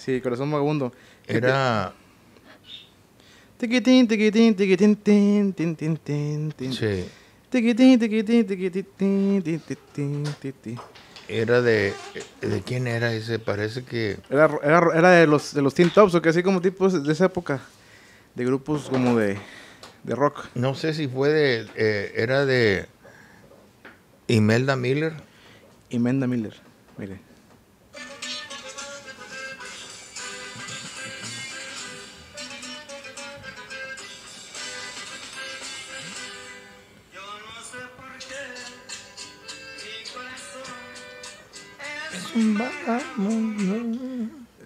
Sí, Corazón Vagabundo. Era... Sí. Era de... ¿De quién era ese? Parece que... Era, era, era de los de los Teen Tops, o que así como tipos de esa época. De grupos como de, rock. No sé si fue de... Eh, era de... Imelda Miller. Imelda Miller, mire.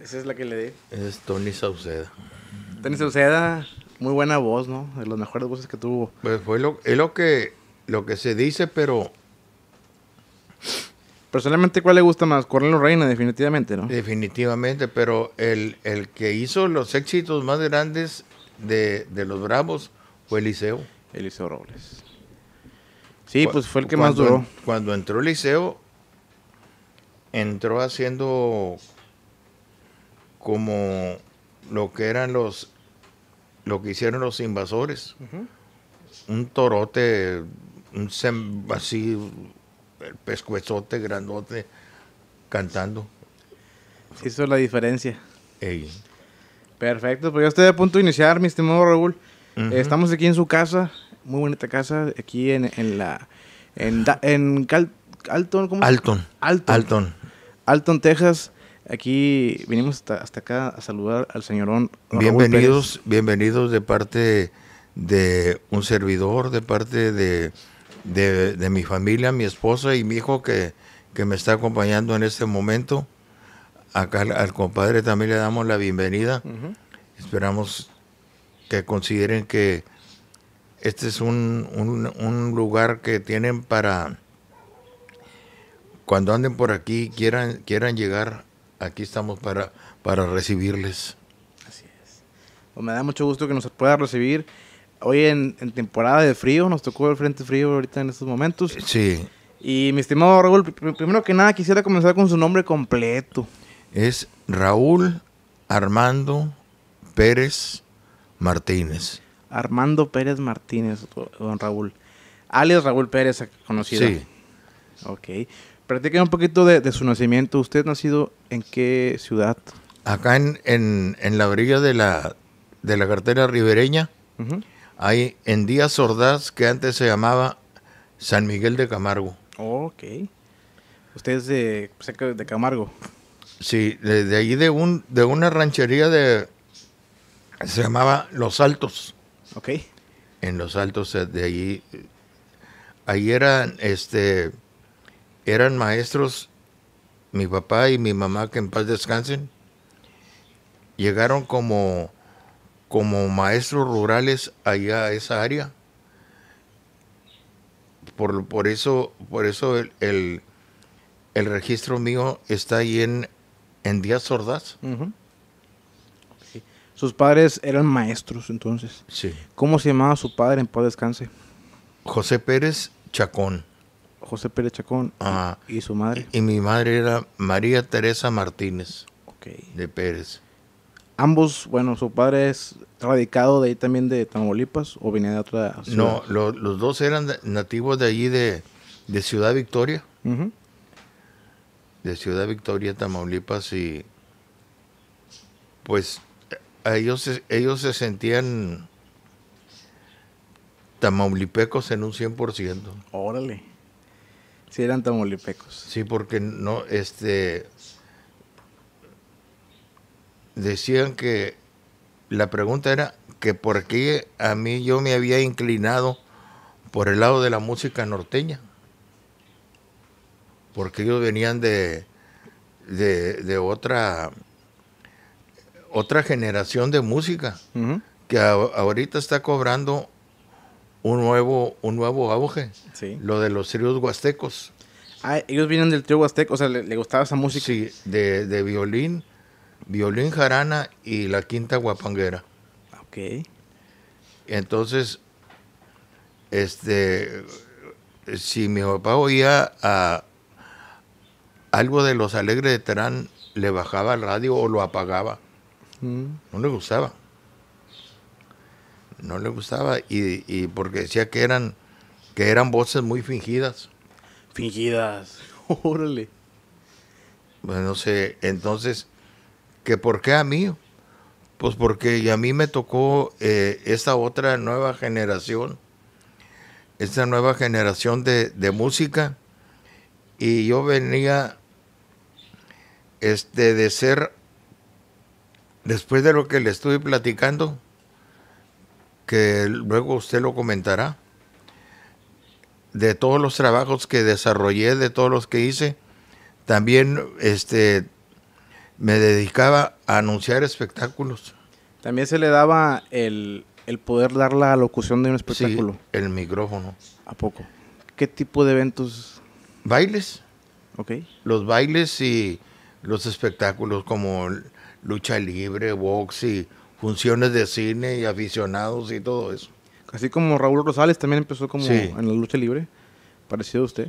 Esa es la que le di. Es Tony Sauceda. Tony Sauceda, muy buena voz, ¿no? De las mejores voces que tuvo. Pues fue lo, es lo que, lo que se dice, pero. Personalmente, ¿cuál le gusta más? Cornelio Reina, definitivamente, ¿no? Definitivamente, pero el, el que hizo los éxitos más grandes de, los Bravos fue Eliseo. Eliseo Robles. Sí, pues fue el que más duró. Cuando entró Liceo entró haciendo como lo que eran los lo que hicieron los invasores un torote un así el pescuezote grandote cantando Eso es la diferencia perfecto pues yo estoy a punto de iniciar mi estimado Raúl estamos aquí en su casa muy bonita casa aquí en, la en, Alton, ¿cómo Alton. Alton. Alton, Texas. Aquí vinimos hasta, acá a saludar al señorón. Bienvenidos, bienvenidos de parte de un servidor, de parte de, mi familia, mi esposa y mi hijo que, que, me está acompañando en este momento. Acá al, compadre también le damos la bienvenida. Esperamos que consideren que este es un lugar que tienen para cuando anden por aquí, quieran, quieran llegar, aquí estamos para, para recibirles. Así es. Pues me da mucho gusto que nos pueda recibir. Hoy en, temporada de frío, nos tocó el frente frío ahorita en estos momentos. Eh, sí. Y mi estimado Raúl, primero que nada quisiera comenzar con su nombre completo. Es Raúl Armando Pérez Martínez. Armando Pérez Martínez, don Raúl. Alias Raúl Pérez, conocido. Sí. Ok. Practiquen un poquito de, su nacimiento. ¿Usted nacido en qué ciudad? Acá en, la orilla de la, de la cartera ribereña hay en Díaz Ordaz, que antes se llamaba San Miguel de Camargo. ok. Usted es de, de Camargo. Sí, de, allí de, un, de una ranchería de... Se llamaba Los Altos. Ok. En Los Altos, eh, de allí... Ahí era... este eran maestros, mi papá y mi mamá, que en paz descansen, llegaron como, como maestros rurales allá a esa área. Por, por eso, por eso el, el, registro mío está ahí en, en Díaz sordas Sus padres eran maestros entonces. Sí. ¿Cómo se llamaba su padre en paz descanse? José Pérez Chacón. José Pérez Chacón y su madre. Y, mi madre era María Teresa Martínez de Pérez. Ambos, bueno, su padre es radicado de ahí también de Tamaulipas o venía de otra ciudad. No, los dos eran nativos de allí de, Ciudad Victoria. De Ciudad Victoria, Tamaulipas y pues ellos, ellos se sentían tamaulipecos en un 100%. Órale. Sí, eran tamolipecos. Sí, porque no, este. Decían que la pregunta era que por qué a mí yo me había inclinado por el lado de la música norteña. Porque ellos venían de, de, otra, otra generación de música que ahorita está cobrando un nuevo, un nuevo auge. Lo de los tríos huastecos. Ah, ellos vienen del trío huasteco, o sea, ¿le, gustaba esa música? Sí, de, violín, violín jarana y la quinta guapanguera. Ah, ok. Entonces, este, si mi papá oía algo de los alegres de Terán, le bajaba el radio o lo apagaba. Mm. No le gustaba. No le gustaba y, porque decía que eran, que eran voces muy fingidas. Fingidas, órale. Bueno, pues no sé, entonces, ¿que ¿por qué a mí? Pues porque a mí me tocó eh, esta otra nueva generación, esta nueva generación de, de música, y yo venía este, de ser, después de lo que le estuve platicando, que luego usted lo comentará, de todos los trabajos que desarrollé, de todos los que hice, también este, me dedicaba a anunciar espectáculos. También se le daba el, poder dar la locución de un espectáculo. Sí, el micrófono. ¿A poco? ¿Qué tipo de eventos? Bailes. Ok. Los bailes y los espectáculos como lucha libre, box y funciones de cine y aficionados y todo eso. Así como Raúl Rosales también empezó como en la lucha libre, parecido a usted.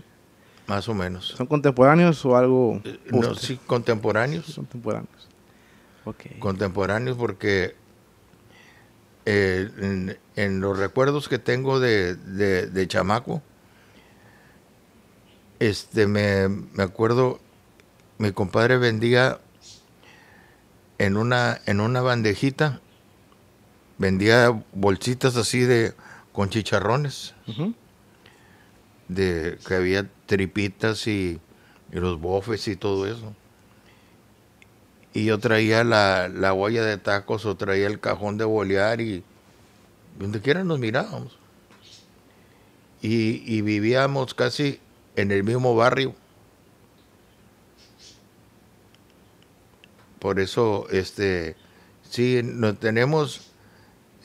Más o menos. ¿Son contemporáneos o algo? Eh, no, sí, contemporáneos. contemporáneos. Contemporáneos porque eh, en, los recuerdos que tengo de, chamaco, este, me, me, acuerdo, mi compadre vendía en una, en una bandejita vendía bolsitas así de con chicharrones de que había tripitas y, los bofes y todo eso y yo traía la, la de tacos o traía el cajón de bolear y donde quiera nos mirábamos y, y vivíamos casi en el mismo barrio por eso este sí no tenemos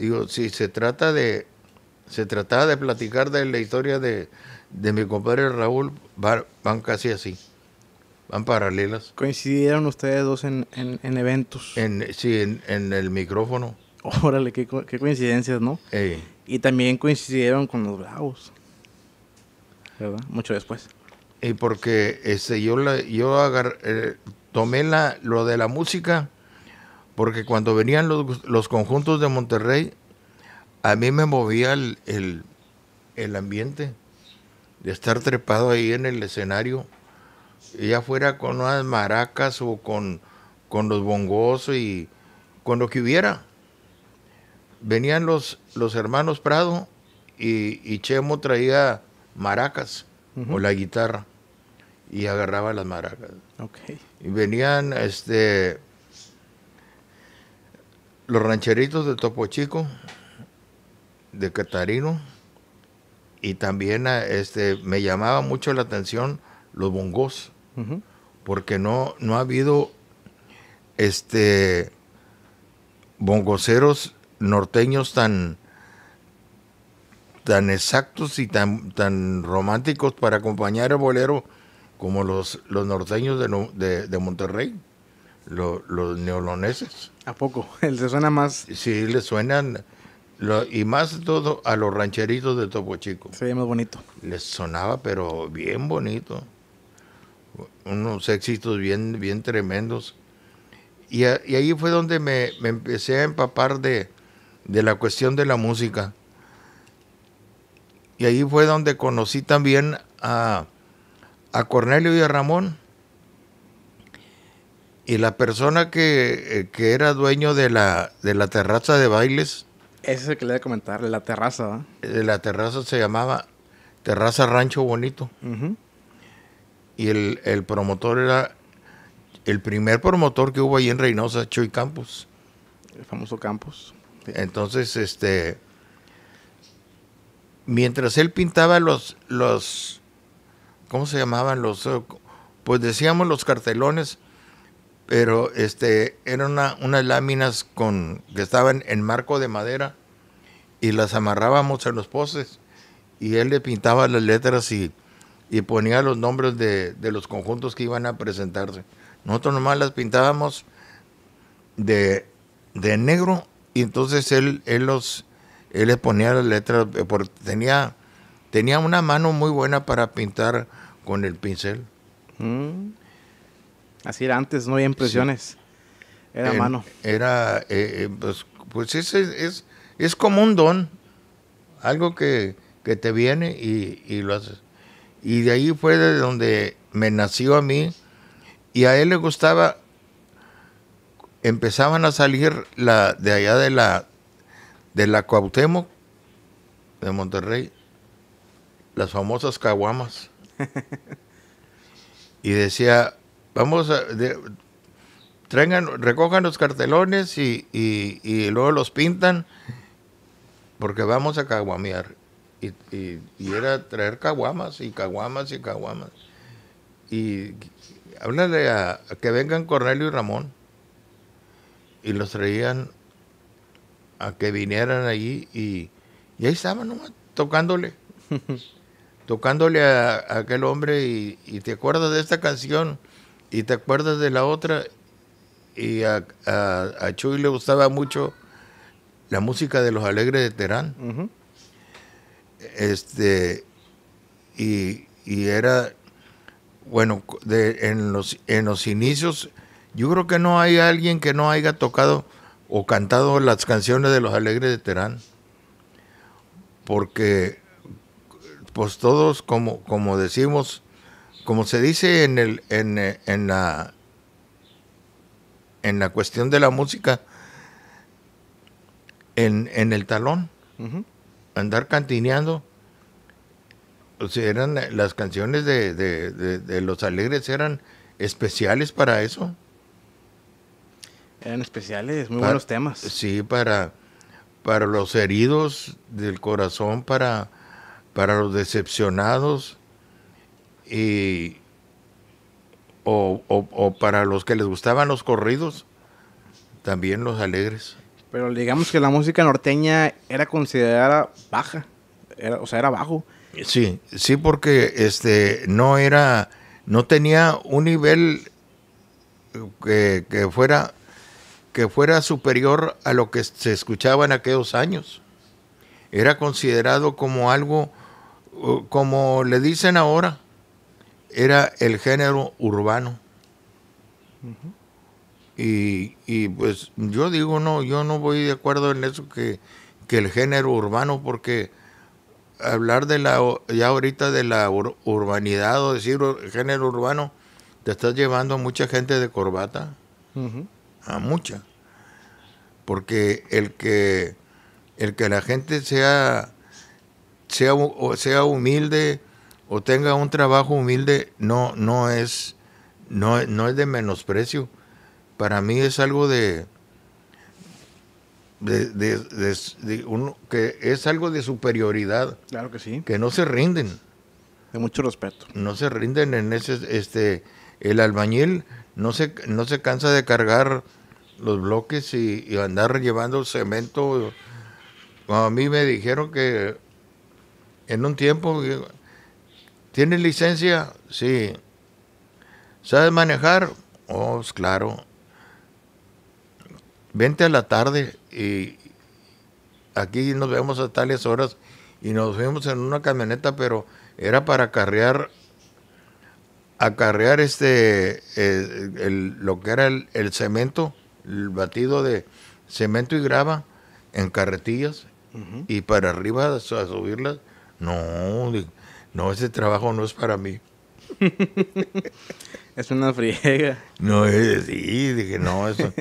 Digo, si se trata de, se trataba de platicar de la historia de, mi compadre Raúl, van, casi así, van paralelas. ¿Coincidieron ustedes dos en, eventos? En, sí, en, el micrófono. Órale, qué, qué coincidencias, ¿no? Y también coincidieron con los Bravos, ¿verdad? Mucho después. Y porque este, yo, la, yo agarré, eh, tomé la, lo de la música porque cuando venían los, conjuntos de Monterrey, a mí me movía el, ambiente de estar trepado ahí en el escenario, ya fuera con unas maracas o con, los bongos y con lo que hubiera. Venían los, los hermanos Prado y, Chemo traía maracas o la guitarra y agarraba las maracas. Y venían este los rancheritos de Topo Chico, de Catarino, y también ah, este, me llamaba mucho la atención los bongos, porque no, no ha habido este, bongoceros norteños tan, tan exactos y tan, tan románticos para acompañar el bolero como los, los norteños de, Monterrey, los neoloneses. ¿A poco? se suena más? Sí, le suenan. y más todo a los rancheritos de Topo Chico. Se ve más bonito. Les sonaba, pero bien bonito. Unos éxitos bien, bien tremendos. Y, ahí fue donde me, empecé a empapar de, la cuestión de la música. Y ahí fue donde conocí también a Cornelio y a Ramón y la persona eh, que, era dueño de la, de la terraza de bailes. Ese es el que le voy a comentar, la terraza. de eh, La terraza se llamaba Terraza Rancho Bonito. Y el, promotor era el primer promotor que hubo ahí en Reynosa, Chuy Campos. El famoso Campos. Entonces, este. Mientras él pintaba los. los ¿Cómo se llamaban? los eh, Pues decíamos los cartelones pero este, eran unas láminas con, que estaban en marco de madera y las amarrábamos en los postes y él le pintaba las letras y, y ponía los nombres de, los conjuntos que iban a presentarse. Nosotros nomás las pintábamos de, de negro y entonces él, los les ponía las letras eh, tenía tenía una mano muy buena para pintar con el pincel. Mm. Así era antes, no había impresiones. Era mano. Era, eh, eh, pues, pues es, es, como un don, algo que, te viene y, lo haces. Y de ahí fue de donde me nació a mí y a él le gustaba, empezaban a salir la, de allá de la, de la Cuauhtémoc, de Monterrey, las famosas caguamas. y decía, vamos a... recojan los cartelones y, luego los pintan porque vamos a caguamear. Y, y, era traer caguamas y caguamas y caguamas. Y háblale a, que vengan Cornelio y Ramón. Y los traían a que vinieran allí y, ahí estaban tocándole. tocándole a, a, aquel hombre y te acuerdas de esta canción y te acuerdas de la otra. Y a, Chuy le gustaba mucho la música de los Alegres de Terán. Este, y, era, bueno, en, los, en los inicios, yo creo que no hay alguien que no haya tocado o cantado las canciones de los Alegres de Terán. Porque, pues todos, como, como decimos, como se dice en, el, eh, en, la, en la cuestión de la música, en, el talón, andar cantineando. O sea, eran eh, las canciones de, Los Alegres eran especiales para eso. Eran especiales, muy buenos temas. Sí, para, para los heridos del corazón, para, para los decepcionados, y, o, para los que les gustaban los corridos, también los alegres. Pero digamos que la música norteña era considerada baja, o sea, era bajo. Sí, sí, porque este no era, no tenía un nivel que, que fuera que fuera superior a lo que se escuchaba en aquellos años. Era considerado como algo, como le dicen ahora, era el género urbano. Y, pues yo digo, no, yo no voy de acuerdo en eso que, el género urbano, porque hablar de la, ya ahorita de la urbanidad o decir género urbano, te estás llevando a mucha gente de corbata, a mucha. Porque el que, el que la gente sea, sea, sea humilde o tenga un trabajo humilde no, no, es, no, no es de menosprecio. Para mí es algo de, de, uno, que es algo de superioridad. Claro que sí. Que no se rinden. De mucho respeto. No se rinden en ese, este, el albañil no se, no se cansa de cargar los bloques y, y andar llevando cemento. A mí me dijeron que en un tiempo ¿Tienes licencia? Sí. ¿Sabes manejar? Oh, pues, claro. Vente a la tarde y aquí nos vemos a tales horas y nos fuimos en una camioneta, pero era para acarrear acarrear este lo que era el, cemento, el batido de cemento y grava en carretillas y para arriba a subirlas. No, no, ese trabajo no es para mí. es una friega. No, es, eh, sí, dije, no, eso.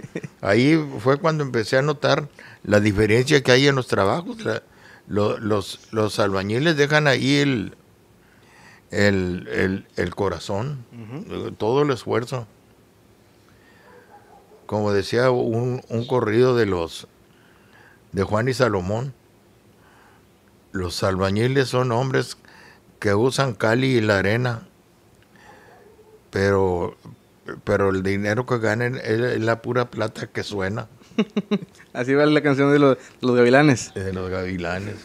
Ahí fue cuando empecé a notar la diferencia que hay en los trabajos. los, los albañiles dejan ahí el, el, corazón, eh, todo el esfuerzo. Como decía un, un corrido de los de Juan y Salomón, los albañiles son hombres que usan Cali y la arena, pero, pero el dinero que ganen es, la pura plata que suena. Así va la canción de los, los gavilanes. De los gavilanes.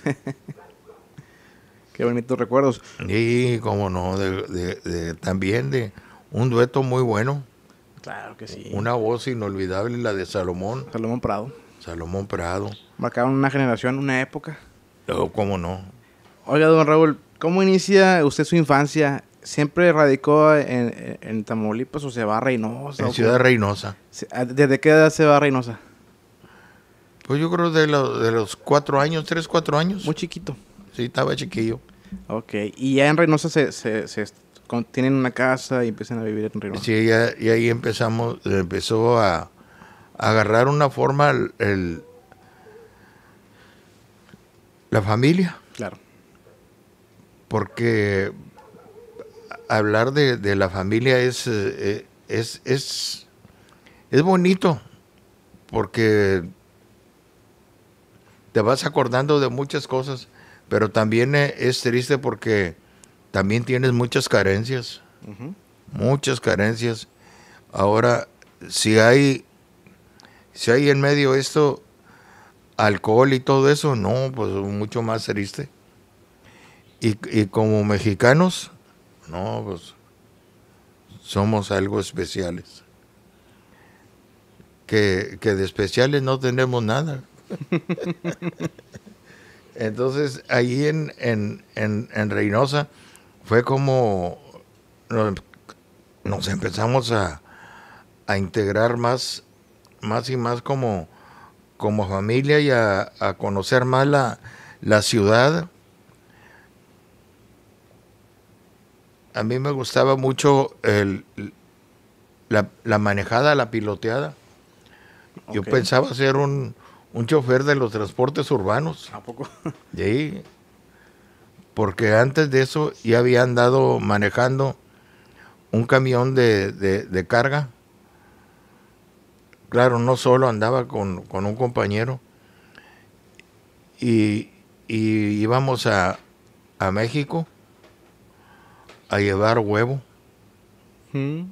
Qué bonitos recuerdos. Y como no, también de un dueto muy bueno. Claro que sí. Una voz inolvidable, la de Salomón. Salomón Prado. Salomón Prado. Marcaron una generación, una época. No, cómo no. Oiga, don Raúl, ¿cómo inicia usted su infancia? ¿Siempre radicó en, en Tamaulipas o se va a Reynosa? En Ciudad de Reynosa. Ah, ¿Desde qué edad se va a Reynosa? Pues yo creo de, de los cuatro años, tres, cuatro años. Muy chiquito. Sí, estaba chiquillo. Ok, y ya en Reynosa se, se, tienen una casa y empiezan a vivir en Reynosa. Sí, y ahí empezamos, empezó a, agarrar una forma la familia. Claro porque hablar de, la familia eh, eh, es, es, es, bonito, porque te vas acordando de muchas cosas, pero también eh, es triste porque también tienes muchas carencias, muchas carencias. Ahora, si hay, si hay en medio esto, alcohol y todo eso, no, pues mucho más triste. Y, como mexicanos, no, pues somos algo especiales. Que, de especiales no tenemos nada. Entonces, ahí en, en, en, Reynosa fue como nos, empezamos a, a, integrar más, más y más como, como familia y a, conocer más la, la ciudad a mí me gustaba mucho la, manejada, la piloteada. Yo pensaba ser un, chofer de los transportes urbanos. ¿A poco? Porque antes de eso ya había andado manejando un camión de, carga. Claro, no solo andaba con, un compañero. Y, íbamos a México a llevar huevo. Hmm.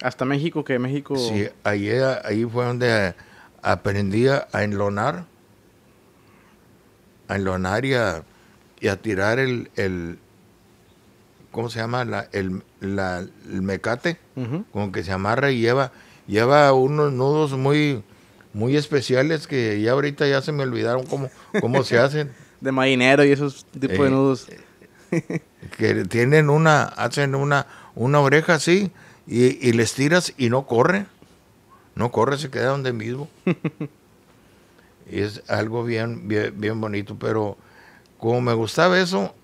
Hasta México, que México... Sí, ahí, ahí fue donde aprendí a enlonar, a enlonar y a, y a tirar el, el, ¿cómo se llama? La, el, la, el mecate, ...como que se amarra y lleva, lleva unos nudos muy, muy especiales que ya ahorita ya se me olvidaron cómo, cómo se hacen. De marinero y esos tipos de eh, nudos. que tienen una, hacen una, una oreja así y, les tiras y no corre. No corre, se queda donde mismo. y es algo bien, bien, bonito, pero como me gustaba eso,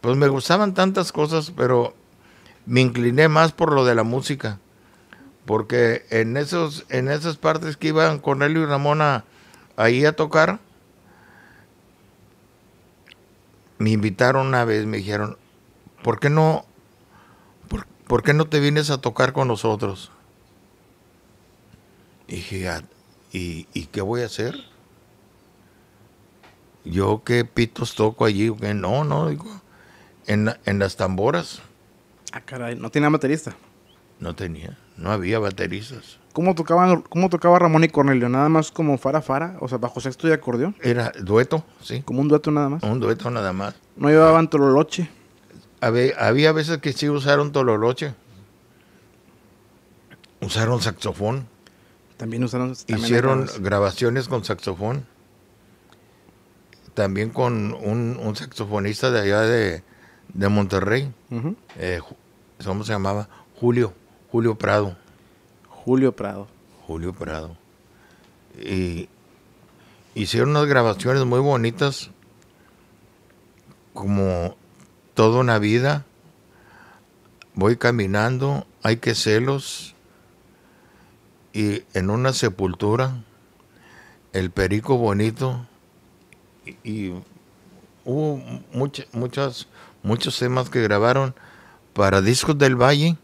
pues me gustaban tantas cosas, pero me incliné más por lo de la música. Porque en, esos, en esas partes que iban Cornelio y Ramona ahí a tocar, me invitaron una vez, me dijeron, ¿por qué no, por, qué no te vienes a tocar con nosotros? Y dije, ah, ¿y, qué voy a hacer? Yo qué pitos toco allí, no, no, digo, en, en las tamboras. Ah, caray, ¿no tenía baterista? No tenía, no había bateristas. ¿Cómo tocaban, cómo tocaba Ramón y Cornelio? ¿Nada más como Fara Fara? O sea, bajo sexto y acordeón. Era dueto, sí. Como un dueto nada más. Un dueto nada más. ¿No llevaban tololoche? Había, veces que sí usaron tololoche. Usaron saxofón. También usaron. Hicieron grabaciones con saxofón. También con un, saxofonista de allá de, Monterrey. Eh, ¿Cómo se llamaba? Julio, Julio Prado Julio Prado. Julio Prado. Y hicieron unas grabaciones muy bonitas, como toda una vida. Voy caminando, hay que celos. Y en una sepultura, el perico bonito. Y, hubo muchas, muchos temas que grabaron para Discos del Valle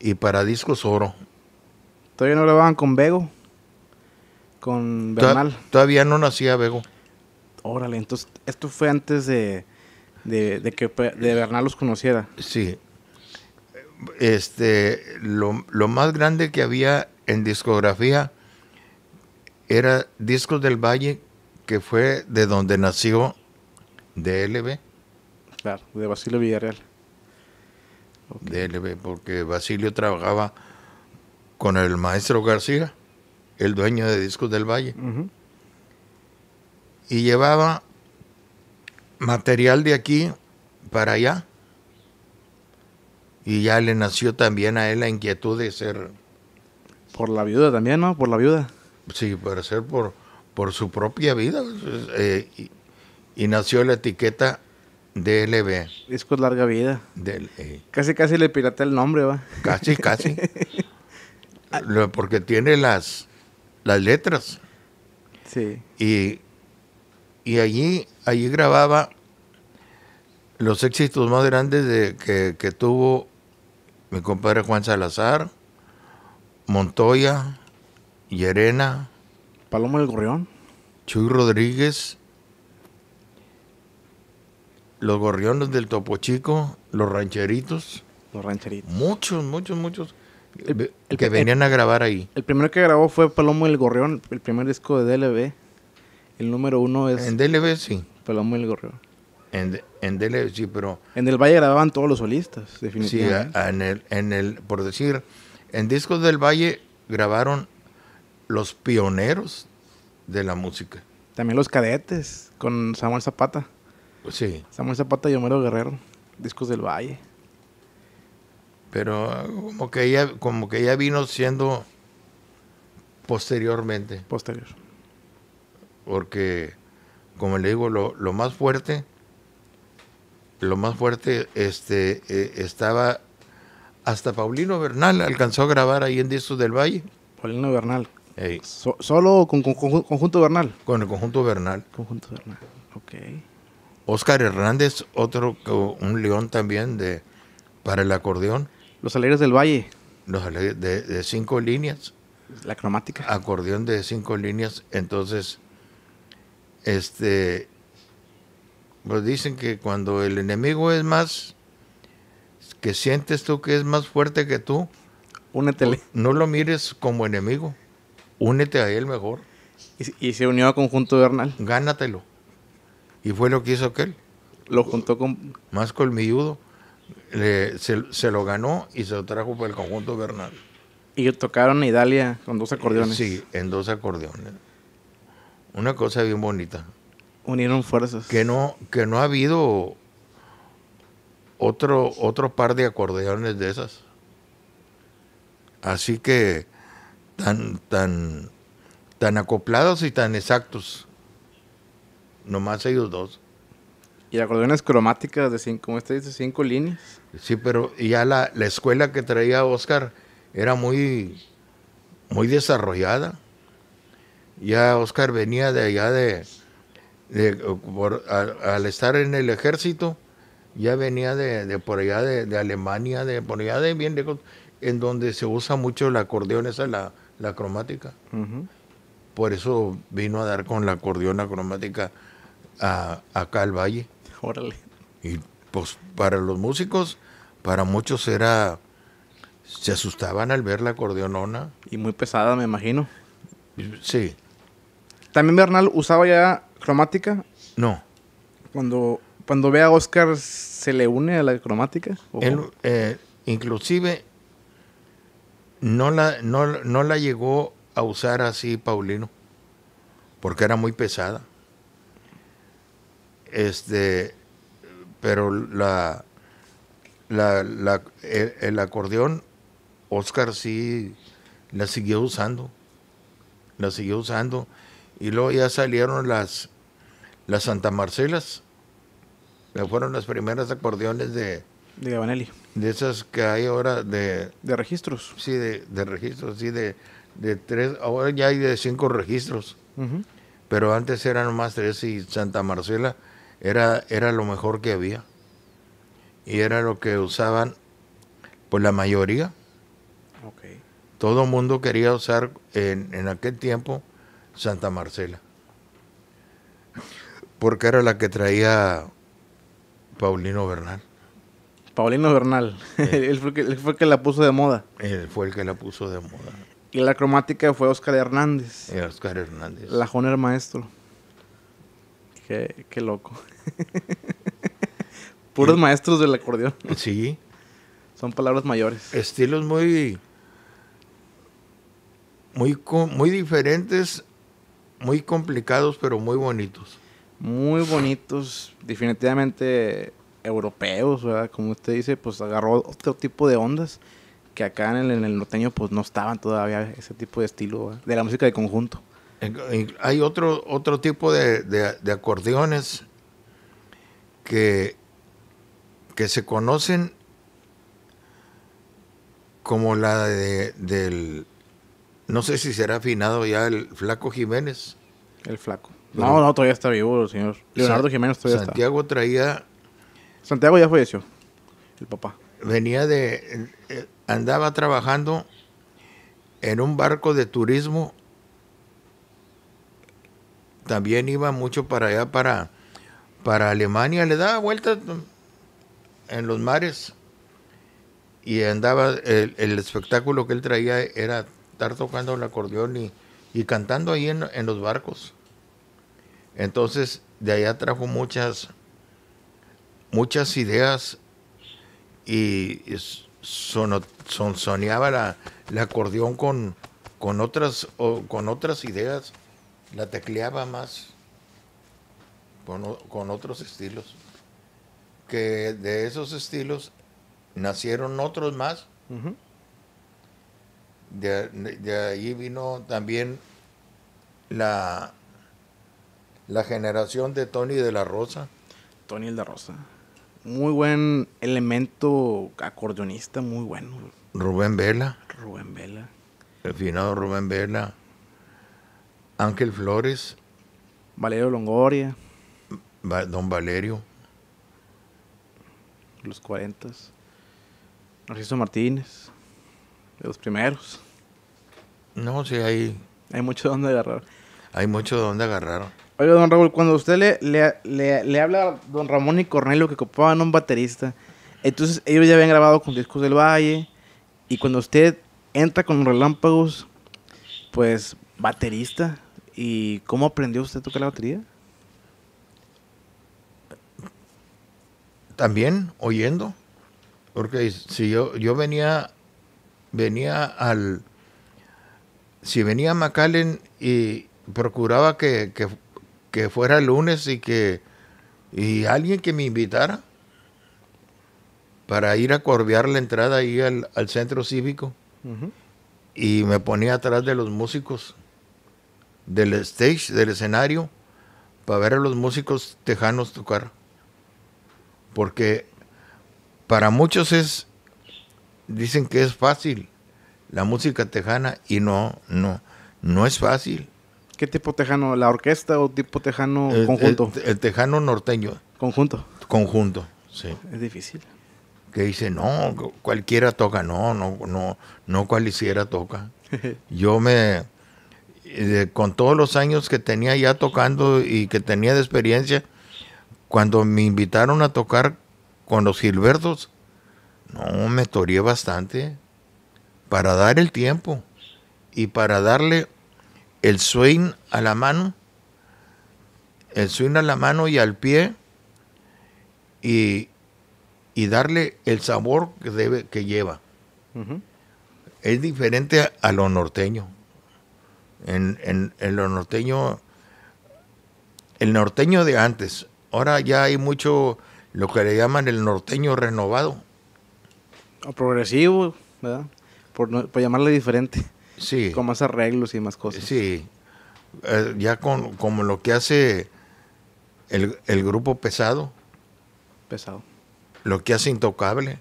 y para Discos Oro. Todavía no grababan con Bego. Con Bernal. Todavía no nacía Bego. Órale, entonces esto fue antes de, de, que de Bernal los conociera. Sí. Este, lo, más grande que había en discografía era Discos del Valle, que fue de donde nació DLB. Claro, de Basilio Villarreal. Okay. DLB, porque Basilio trabajaba con el maestro García, el dueño de Discos del Valle. Y llevaba material de aquí para allá. Y ya le nació también a él la inquietud de ser... Por la viuda también, ¿no? Por la viuda. Sí, por ser por, su propia vida. Eh, y, nació la etiqueta DLB. Discos Larga Vida. Del, eh, Casi, casi le piraté el nombre, va. Casi, casi. Ah, porque tiene las, las letras. Sí. Y, allí, allí grababa los éxitos más grandes de, que, que tuvo mi compadre Juan Salazar, Montoya, Llerena. Paloma del Gorrión. Chuy Rodríguez. Los gorriones del Topo Chico, los rancheritos. Los rancheritos. Muchos, muchos, muchos. El, que venían a grabar ahí. El primero que grabó fue Palomo el Gorrión, el primer disco de DLB. El número uno es. En DLB sí. Palomo el Gorrión. En, en DLB sí, pero. En el Valle grababan todos los solistas, definitivamente. Sí, en, el, en el. Por decir, en Discos del Valle grabaron los pioneros de la música. También los cadetes, con Samuel Zapata. Sí. Samuel Zapata y Homero Guerrero, Discos del Valle pero ah, como que ella, como que ella vino siendo posteriormente. Posterior. Porque, como le digo, lo, más fuerte, lo más fuerte este, e, estaba hasta Paulino Bernal alcanzó a grabar ahí en Distos del Valle. Paulino Bernal. ¿Solo con, Conjunto Bernal? Con el Conjunto Bernal. Conjunto Bernal, ok. Oscar Hernández, otro, un león también de, para el acordeón. Los Alegres del Valle. Los de, cinco líneas. La cromática. Acordeón de cinco líneas. Entonces, este, pues dicen que cuando el enemigo es más, que sientes tú que es más fuerte que tú, únetele. Pues, no lo mires como enemigo, únete a él mejor. Y, se unió a Conjunto Bernal. Gánatelo. Y fue lo que hizo aquel. Lo juntó con... Más colmilludo se, lo ganó y se lo trajo para el conjunto Bernal. Y tocaron Italia con dos acordeones. Sí, en dos acordeones. Una cosa bien bonita. Unieron fuerzas. Que no, que no ha habido otro, otro par de acordeones de esas. Así que tan, tan, tan acoplados y tan exactos. Nomás ellos dos. Y acordeones cromáticas de cinco, como usted dice, cinco líneas. Sí, pero ya la, escuela que traía Oscar era muy, muy desarrollada. Ya Oscar venía de allá de, al, estar en el ejército, ya venía de, por allá de, Alemania, de por allá de bien en donde se usa mucho el acordeón, esa la, la cromática. Por eso vino a dar con la acordeona cromática acá al valle. Órale. Y pues para los músicos, para muchos era. Se asustaban al ver la acordeonona. Y muy pesada, me imagino. Sí. ¿También Bernal usaba ya cromática? No. Cuando, cuando ve a Oscar, ¿se le une a la cromática? Él, eh, inclusive, no la, no la llegó a usar así Paulino, porque era muy pesada. Este, pero la, la, el, acordeón, Oscar sí la siguió usando. La siguió usando. Y luego ya salieron las, las Santa Marcelas. fueron las primeras acordeones de, de Gabanelli. De esas que hay ahora de... De registros. Sí, de, registros, sí, de, de, tres... Ahora ya hay de cinco registros. Pero antes eran más tres y Santa Marcela era, lo mejor que había. Y era lo que usaban pues la mayoría. Todo el mundo quería usar en, en aquel tiempo Santa Marcela. Porque era la que traía Paulino Bernal. Paulino Bernal. él, fue, el que la puso de moda. Él fue el que la puso de moda. Y la cromática fue Oscar Hernández. Oscar Hernández. La Joner Maestro. Qué, qué loco. Puros maestros del acordeón. Sí. Son palabras mayores. Estilos muy. Muy, muy diferentes, muy complicados, pero muy bonitos. Muy bonitos, definitivamente europeos, Como usted dice, pues agarró otro tipo de ondas que acá en el, norteño pues no estaban todavía ese tipo de estilo de la música de conjunto. Hay otro, otro tipo de acordeones que, que se conocen como la de, del, no sé si será afinado ya el flaco Jiménez. El flaco. No, no, no, todavía está vivo el señor. Leonardo Jiménez todavía Santiago traía... Santiago ya falleció, el papá. Venía de... andaba trabajando en un barco de turismo. También iba mucho para allá, para para Alemania, le daba vueltas en los mares y andaba, el, espectáculo que él traía era estar tocando el acordeón y, cantando ahí en, los barcos. Entonces, de allá trajo muchas, muchas ideas y, son, la, acordeón con, con, otras, o, con otras ideas, la tecleaba más con, otros estilos, que de esos estilos nacieron otros más. de, ahí vino también la, la generación de Tony de la Rosa. Tony de la Rosa. Muy buen elemento acordeonista, muy bueno. Rubén Vela. Rubén Vela. El Rubén Vela. Ángel Flores. Valerio Longoria. Don Valerio. Los cuarentas Narciso Martínez. De los primeros. No, sí, hay. Hay mucho donde agarrar. Hay mucho donde agarrar. Oiga, don Raúl, cuando usted le, le, habla a don Ramón y Cornelio que copaban un baterista, entonces ellos ya habían grabado con Discos del Valle. Y cuando usted entra con Relámpagos, pues baterista. ¿Y cómo aprendió usted a tocar la batería? también oyendo, porque si yo, yo venía, venía al, si venía a McAllen y procuraba que, fuera el lunes y que y alguien que me invitara para ir a corbear la entrada ahí al, centro cívico y me ponía atrás de los músicos del stage, del escenario, para ver a los músicos tejanos tocar porque para muchos es, dicen que es fácil la música tejana y no, no, no es fácil. ¿Qué tipo tejano? ¿La orquesta o tipo tejano conjunto? El, tejano norteño. Conjunto. Conjunto, sí. Es difícil. Que dice, no, cualquiera toca, no, no, no, no cualquiera toca. Yo me, eh, con todos los años que tenía ya tocando y que tenía de experiencia, cuando me invitaron a tocar con los Gilbertos, no, me toreé bastante para dar el tiempo y para darle el swing a la mano, el swing a la mano y al pie y, y darle el sabor que, debe, que lleva. Es diferente a, lo norteño. En, en, lo norteño, el norteño de antes ahora ya hay mucho lo que le llaman el norteño renovado. O progresivo, ¿verdad? Por, llamarle diferente. Sí. Con más arreglos y más cosas. Sí. Eh, ya con, como lo que hace el, el, grupo pesado. Pesado. Lo que hace intocable.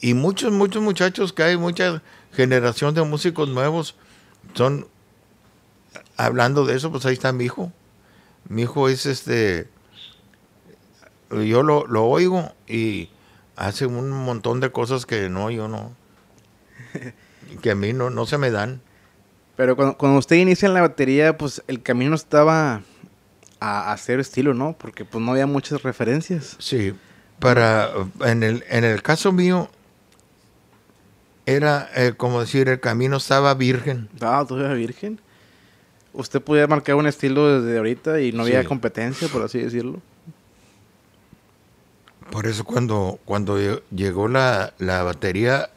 Y muchos, muchos muchachos que hay, mucha generación de músicos nuevos, son, hablando de eso, pues ahí está mi hijo. Mi hijo es este, yo lo, lo oigo y hace un montón de cosas que no, yo no, que a mí no, no se me dan. Pero cuando, cuando usted inicia en la batería, pues el camino estaba a, hacer cero estilo, ¿no? Porque pues no había muchas referencias. Sí, para, en el, en el caso mío, era eh, como decir, el camino estaba virgen. Ah, todavía virgen usted podía marcar un estilo desde ahorita y no había competencia, por así decirlo. Por eso cuando, cuando llegó la, batería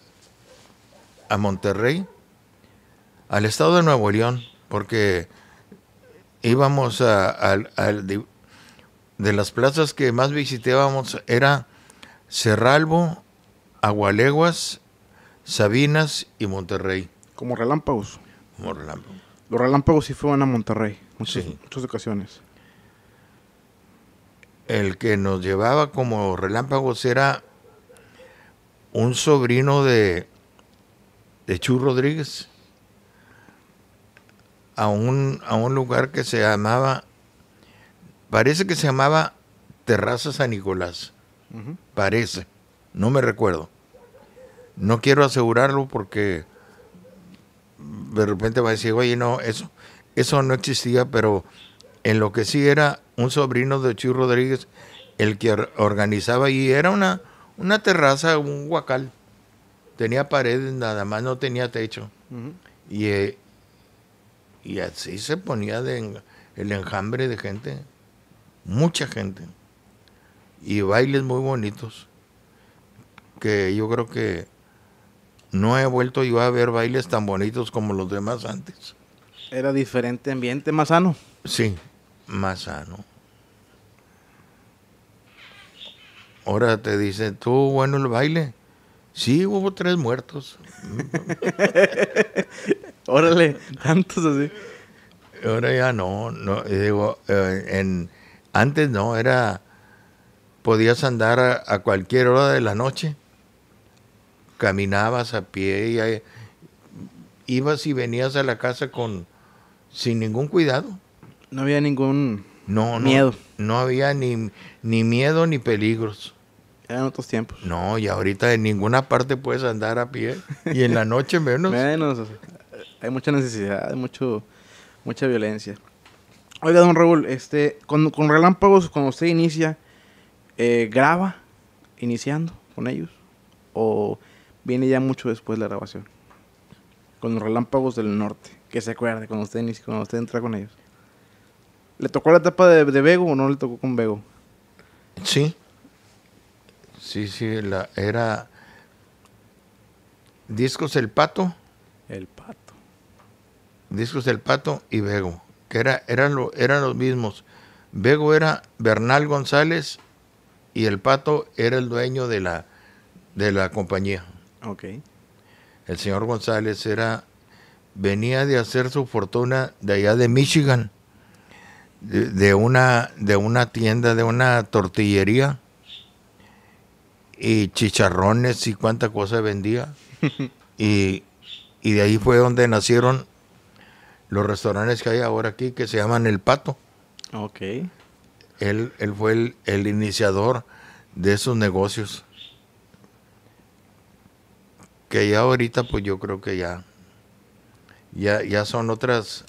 a Monterrey, al estado de Nuevo León, porque íbamos a, de, las plazas que más visitábamos era Cerralbo, Agualeguas, Sabinas y Monterrey. Como relámpagos. Como relámpagos. Los relámpagos sí fueron a Monterrey, muchas, ocasiones. El que nos llevaba como relámpagos era un sobrino de, de Chu Rodríguez a un, a un lugar que se llamaba, parece que se llamaba Terraza San Nicolás. Parece, no me recuerdo. No quiero asegurarlo porque de repente va a decir, oye, no, eso, eso no existía, pero en lo que sí era un sobrino de Chuy Rodríguez el que organizaba y era una, una terraza, un huacal. Tenía paredes, nada más no tenía techo. y, eh, y así se ponía el enjambre de gente, mucha gente. Y bailes muy bonitos, que yo creo que no he vuelto yo a ver bailes tan bonitos como los demás antes. Era diferente ambiente, más sano. Sí, más sano. Ahora te dice, ¿tú bueno el baile? Sí, hubo tres muertos. Órale, tantos así. Ahora ya no, no digo, eh, en, antes no, era, podías andar a cualquier hora de la noche caminabas a pie y ibas y venías a la casa con sin ningún cuidado. No había ningún no, miedo. No había ni, miedo ni peligros. Eran otros tiempos. No, y ahorita en ninguna parte puedes andar a pie. Y en la noche menos. menos. hay mucha necesidad, mucho, mucha violencia. Oiga, don Raúl, este, con, con Relámpagos, cuando usted inicia, eh, ¿graba iniciando con ellos? ¿O viene ya mucho después la grabación. Con los relámpagos del norte, que se acuerde cuando usted, cuando usted entra con ellos. ¿Le tocó la etapa de, de o no le tocó con Bego? Sí. Sí, sí, la, era. Discos El Pato. El Pato. Discos El Pato y Bego que era, eran, lo, eran los mismos. Bego era Bernal González y El Pato era el dueño de la, de la compañía. Okay. El señor González era venía de hacer su fortuna de allá de Michigan, de, una, de una tienda, de una tortillería, y chicharrones y cuánta cosa vendía. y, de ahí fue donde nacieron los restaurantes que hay ahora aquí, que se llaman El Pato. Ok. Él, fue el iniciador de esos negocios que ya ahorita pues yo creo que ya, ya, ya son otras,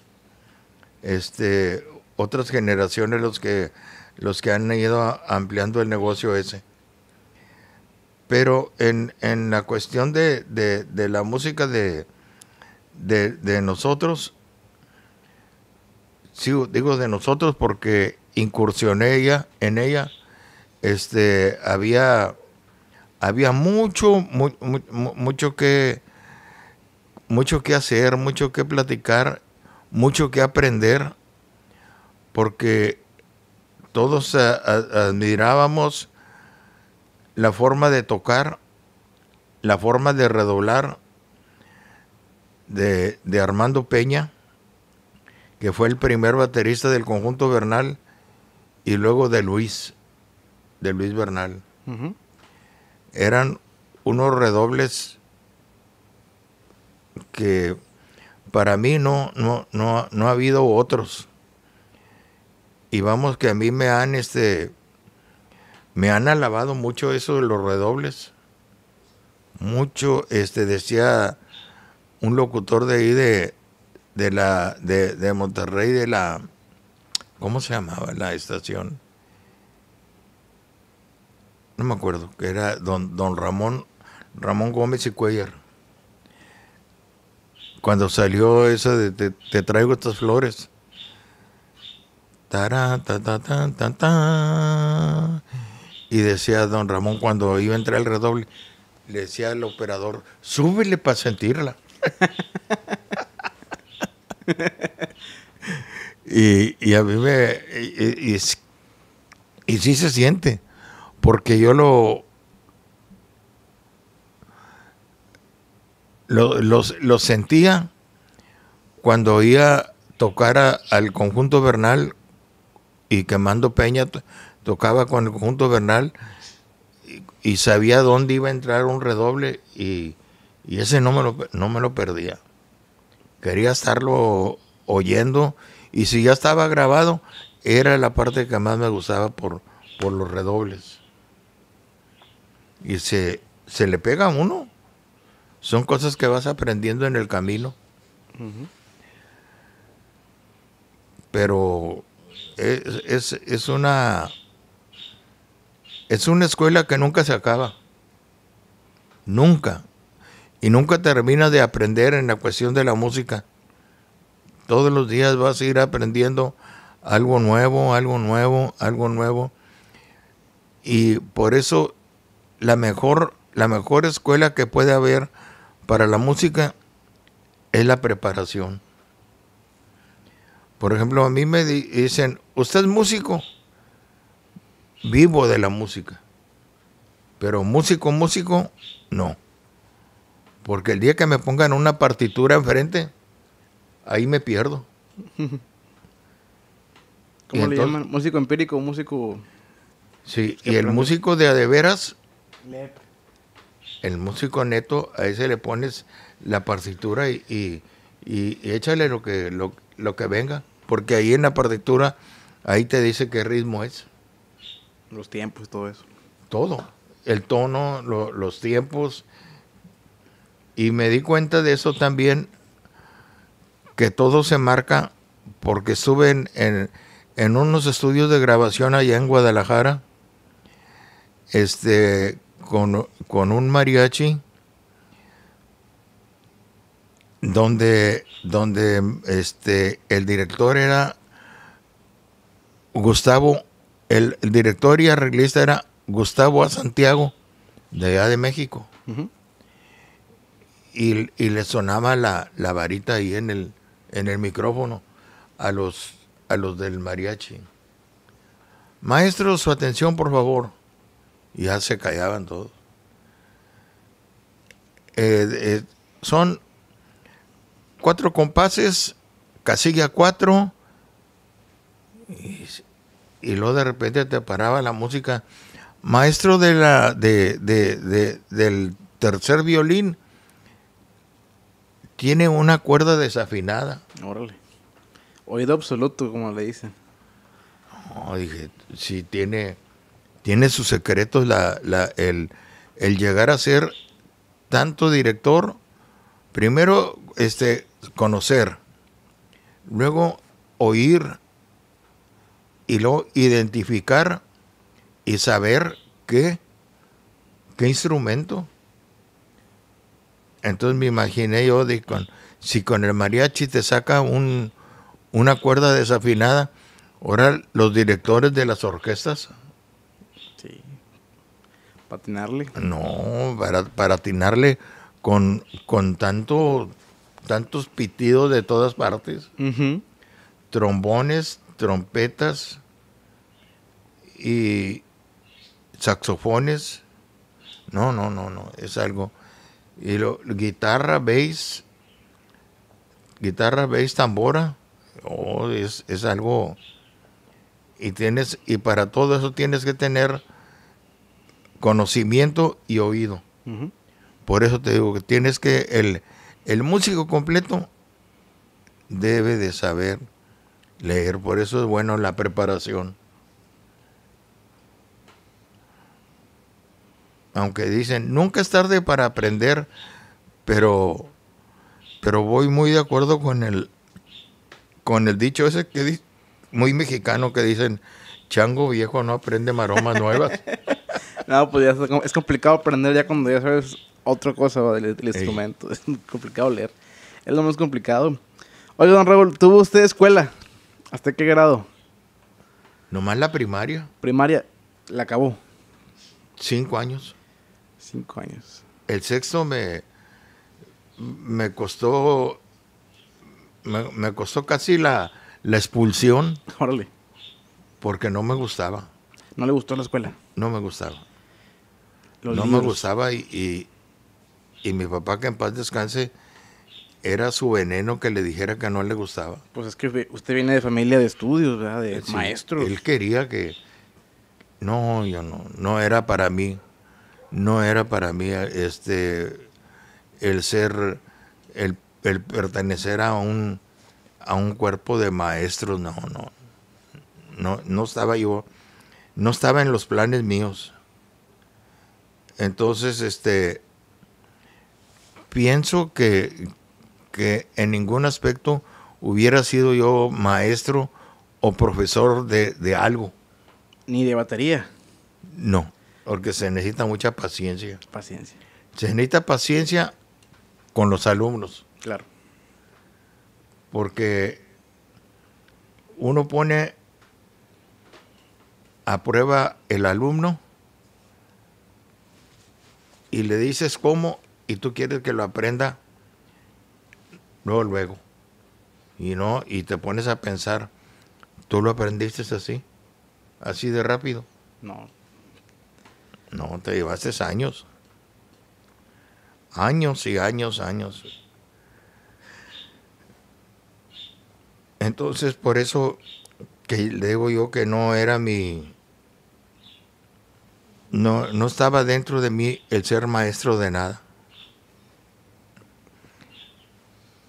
este, otras generaciones los que, los que han ido ampliando el negocio ese. Pero en, la cuestión de, la música de, de, nosotros, digo de nosotros porque incursioné ella, en ella, este, había había mucho, mucho que mucho que hacer, mucho que platicar, mucho que aprender, porque todos admirábamos la forma de tocar, la forma de redoblar de, Armando Peña, que fue el primer baterista del conjunto Bernal, y luego de Luis, de Luis Bernal eran unos redobles que para mí no, no, no, no ha habido otros. Y vamos que a mí me han este me han alabado mucho eso de los redobles. Mucho, este decía un locutor de ahí de, de la de, de Monterrey de la ¿cómo se llamaba la estación? me acuerdo, que era don, don Ramón, Ramón Gómez y Cuellar. Cuando salió esa de Te, traigo estas flores. y decía don Ramón cuando iba a entrar el redoble, le decía al operador, súbele para sentirla. y, y, a mí me... Y, y, se siente porque yo lo, lo sentía cuando oía tocar al conjunto Bernal y Mando Peña tocaba con el conjunto Bernal y, sabía dónde iba a entrar un redoble y, ese no me, lo, no me lo perdía. Quería estarlo oyendo y si ya estaba grabado era la parte que más me gustaba por, por los redobles y se, se le pega a uno. Son cosas que vas aprendiendo en el camino. Pero es, es, es, una es una escuela que nunca se acaba. Nunca. Y nunca termina de aprender en la cuestión de la música. Todos los días vas a ir aprendiendo algo nuevo, algo nuevo, algo nuevo. Y por eso la mejor, la mejor escuela que puede haber para la música es la preparación. Por ejemplo, a mí me dicen, ¿usted es músico? Vivo de la música. Pero músico, músico, no. Porque el día que me pongan una partitura enfrente, ahí me pierdo. ¿Cómo le llaman? ¿Músico empírico músico...? Sí, y el músico de a el músico neto, a ese le pones la partitura y, échale lo que, lo, que venga, porque ahí en la partitura, ahí te dice qué ritmo es. Los tiempos, todo eso. Todo, el tono, los tiempos. Y me di cuenta de eso también, que todo se marca porque suben en, en unos estudios de grabación allá en Guadalajara, este, con, un mariachi donde, donde este, el director era Gustavo, el, director y arreglista era Gustavo A. Santiago, de allá de México. y, le sonaba la, la, varita ahí en el, en el micrófono a los, a los del mariachi. Maestro, su atención, por favor y ya se callaban todos. Eh, eh, son cuatro compases, casilla cuatro, y, y, luego de repente te paraba la música. Maestro de la, de, del tercer violín tiene una cuerda desafinada. Órale. Oído absoluto, como le dicen. No, dije, si tiene tiene sus secretos el, llegar a ser tanto director, primero este, conocer, luego oír y luego identificar y saber qué, qué instrumento. Entonces me imaginé yo, si con el mariachi te saca un, una cuerda desafinada, ahora los directores de las orquestas no, para, atinarle con, con tanto, tantos pitidos de todas partes. Trombones, trompetas y saxofones. No, no, no, no, es algo. Y guitarra, bass, guitarra, bass, tambora. Oh, es, algo. Y tienes, y para todo eso tienes que tener conocimiento y oído. Por eso te digo que tienes que, el, el músico completo debe de saber leer, por eso es bueno la preparación. Aunque dicen, nunca es tarde para aprender, pero, pero voy muy de acuerdo con el, con el dicho ese que muy mexicano que dicen, chango viejo no aprende maromas nuevas. No, pues ya es, complicado aprender ya cuando ya sabes otra cosa del, instrumento. Es complicado leer. Es lo más complicado. Oye, don Raúl, ¿tuvo usted escuela? ¿Hasta qué grado? Nomás la primaria. Primaria, la acabó. Cinco años. Cinco años. El sexto me, me costó. Me, costó casi la, la expulsión. Órale. Porque no me gustaba. ¿No le gustó la escuela? No me gustaba no me gustaba y, y, mi papá, que en paz descanse, era su veneno que le dijera que no le gustaba. Pues es que usted viene de familia de estudios, ¿verdad? De eh, maestros. Él quería que... No, yo no. No era para mí. No era para mí este el ser, el, el pertenecer a un, a un cuerpo de maestros. No, no. No, no estaba yo, no estaba en los planes míos. Entonces, este, pienso que, en ningún aspecto hubiera sido yo maestro o profesor de, de, algo. Ni de batería. No, porque se necesita mucha paciencia. Paciencia. Se necesita paciencia con los alumnos. Claro. Porque uno pone a prueba el alumno y le dices cómo y tú quieres que lo aprenda luego, luego. Y no, y te pones a pensar, ¿tú lo aprendiste así? ¿Así de rápido? No. No, te llevaste años. Años y años, años. Entonces, por eso que le digo yo que no era mi, no, no estaba dentro de mí el ser maestro de nada.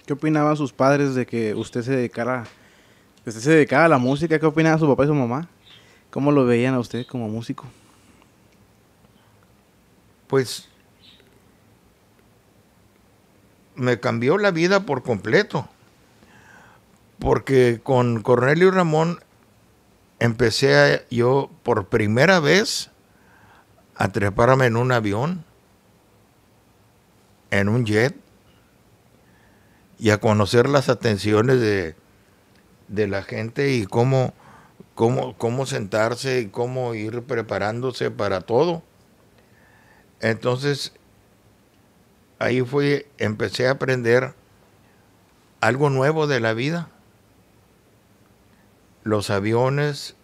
¿Qué opinaban sus padres de que usted se dedicara, usted se a la música? ¿Qué opinaban su papá y su mamá? ¿Cómo lo veían a usted como músico? Pues me cambió la vida por completo. Porque con Cornelio Ramón empecé yo por primera vez a treparme en un avión, en un jet, y a conocer las atenciones de, de la gente y cómo, cómo, cómo sentarse y cómo ir preparándose para todo. Entonces, ahí fue, empecé a aprender algo nuevo de la vida. Los aviones,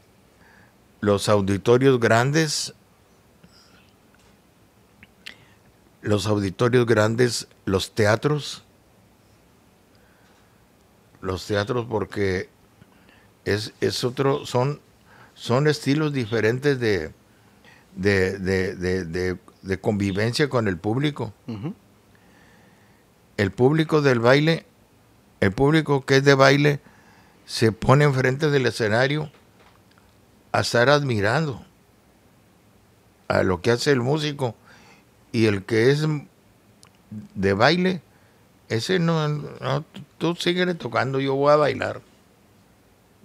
los auditorios grandes los auditorios grandes, los teatros, los teatros porque es, es otro, son, son estilos diferentes de, de, convivencia con el público. El público del baile, el público que es de baile, se pone enfrente del escenario a estar admirando a lo que hace el músico y el que es de baile, ese no, tú sigue tocando, yo voy a bailar.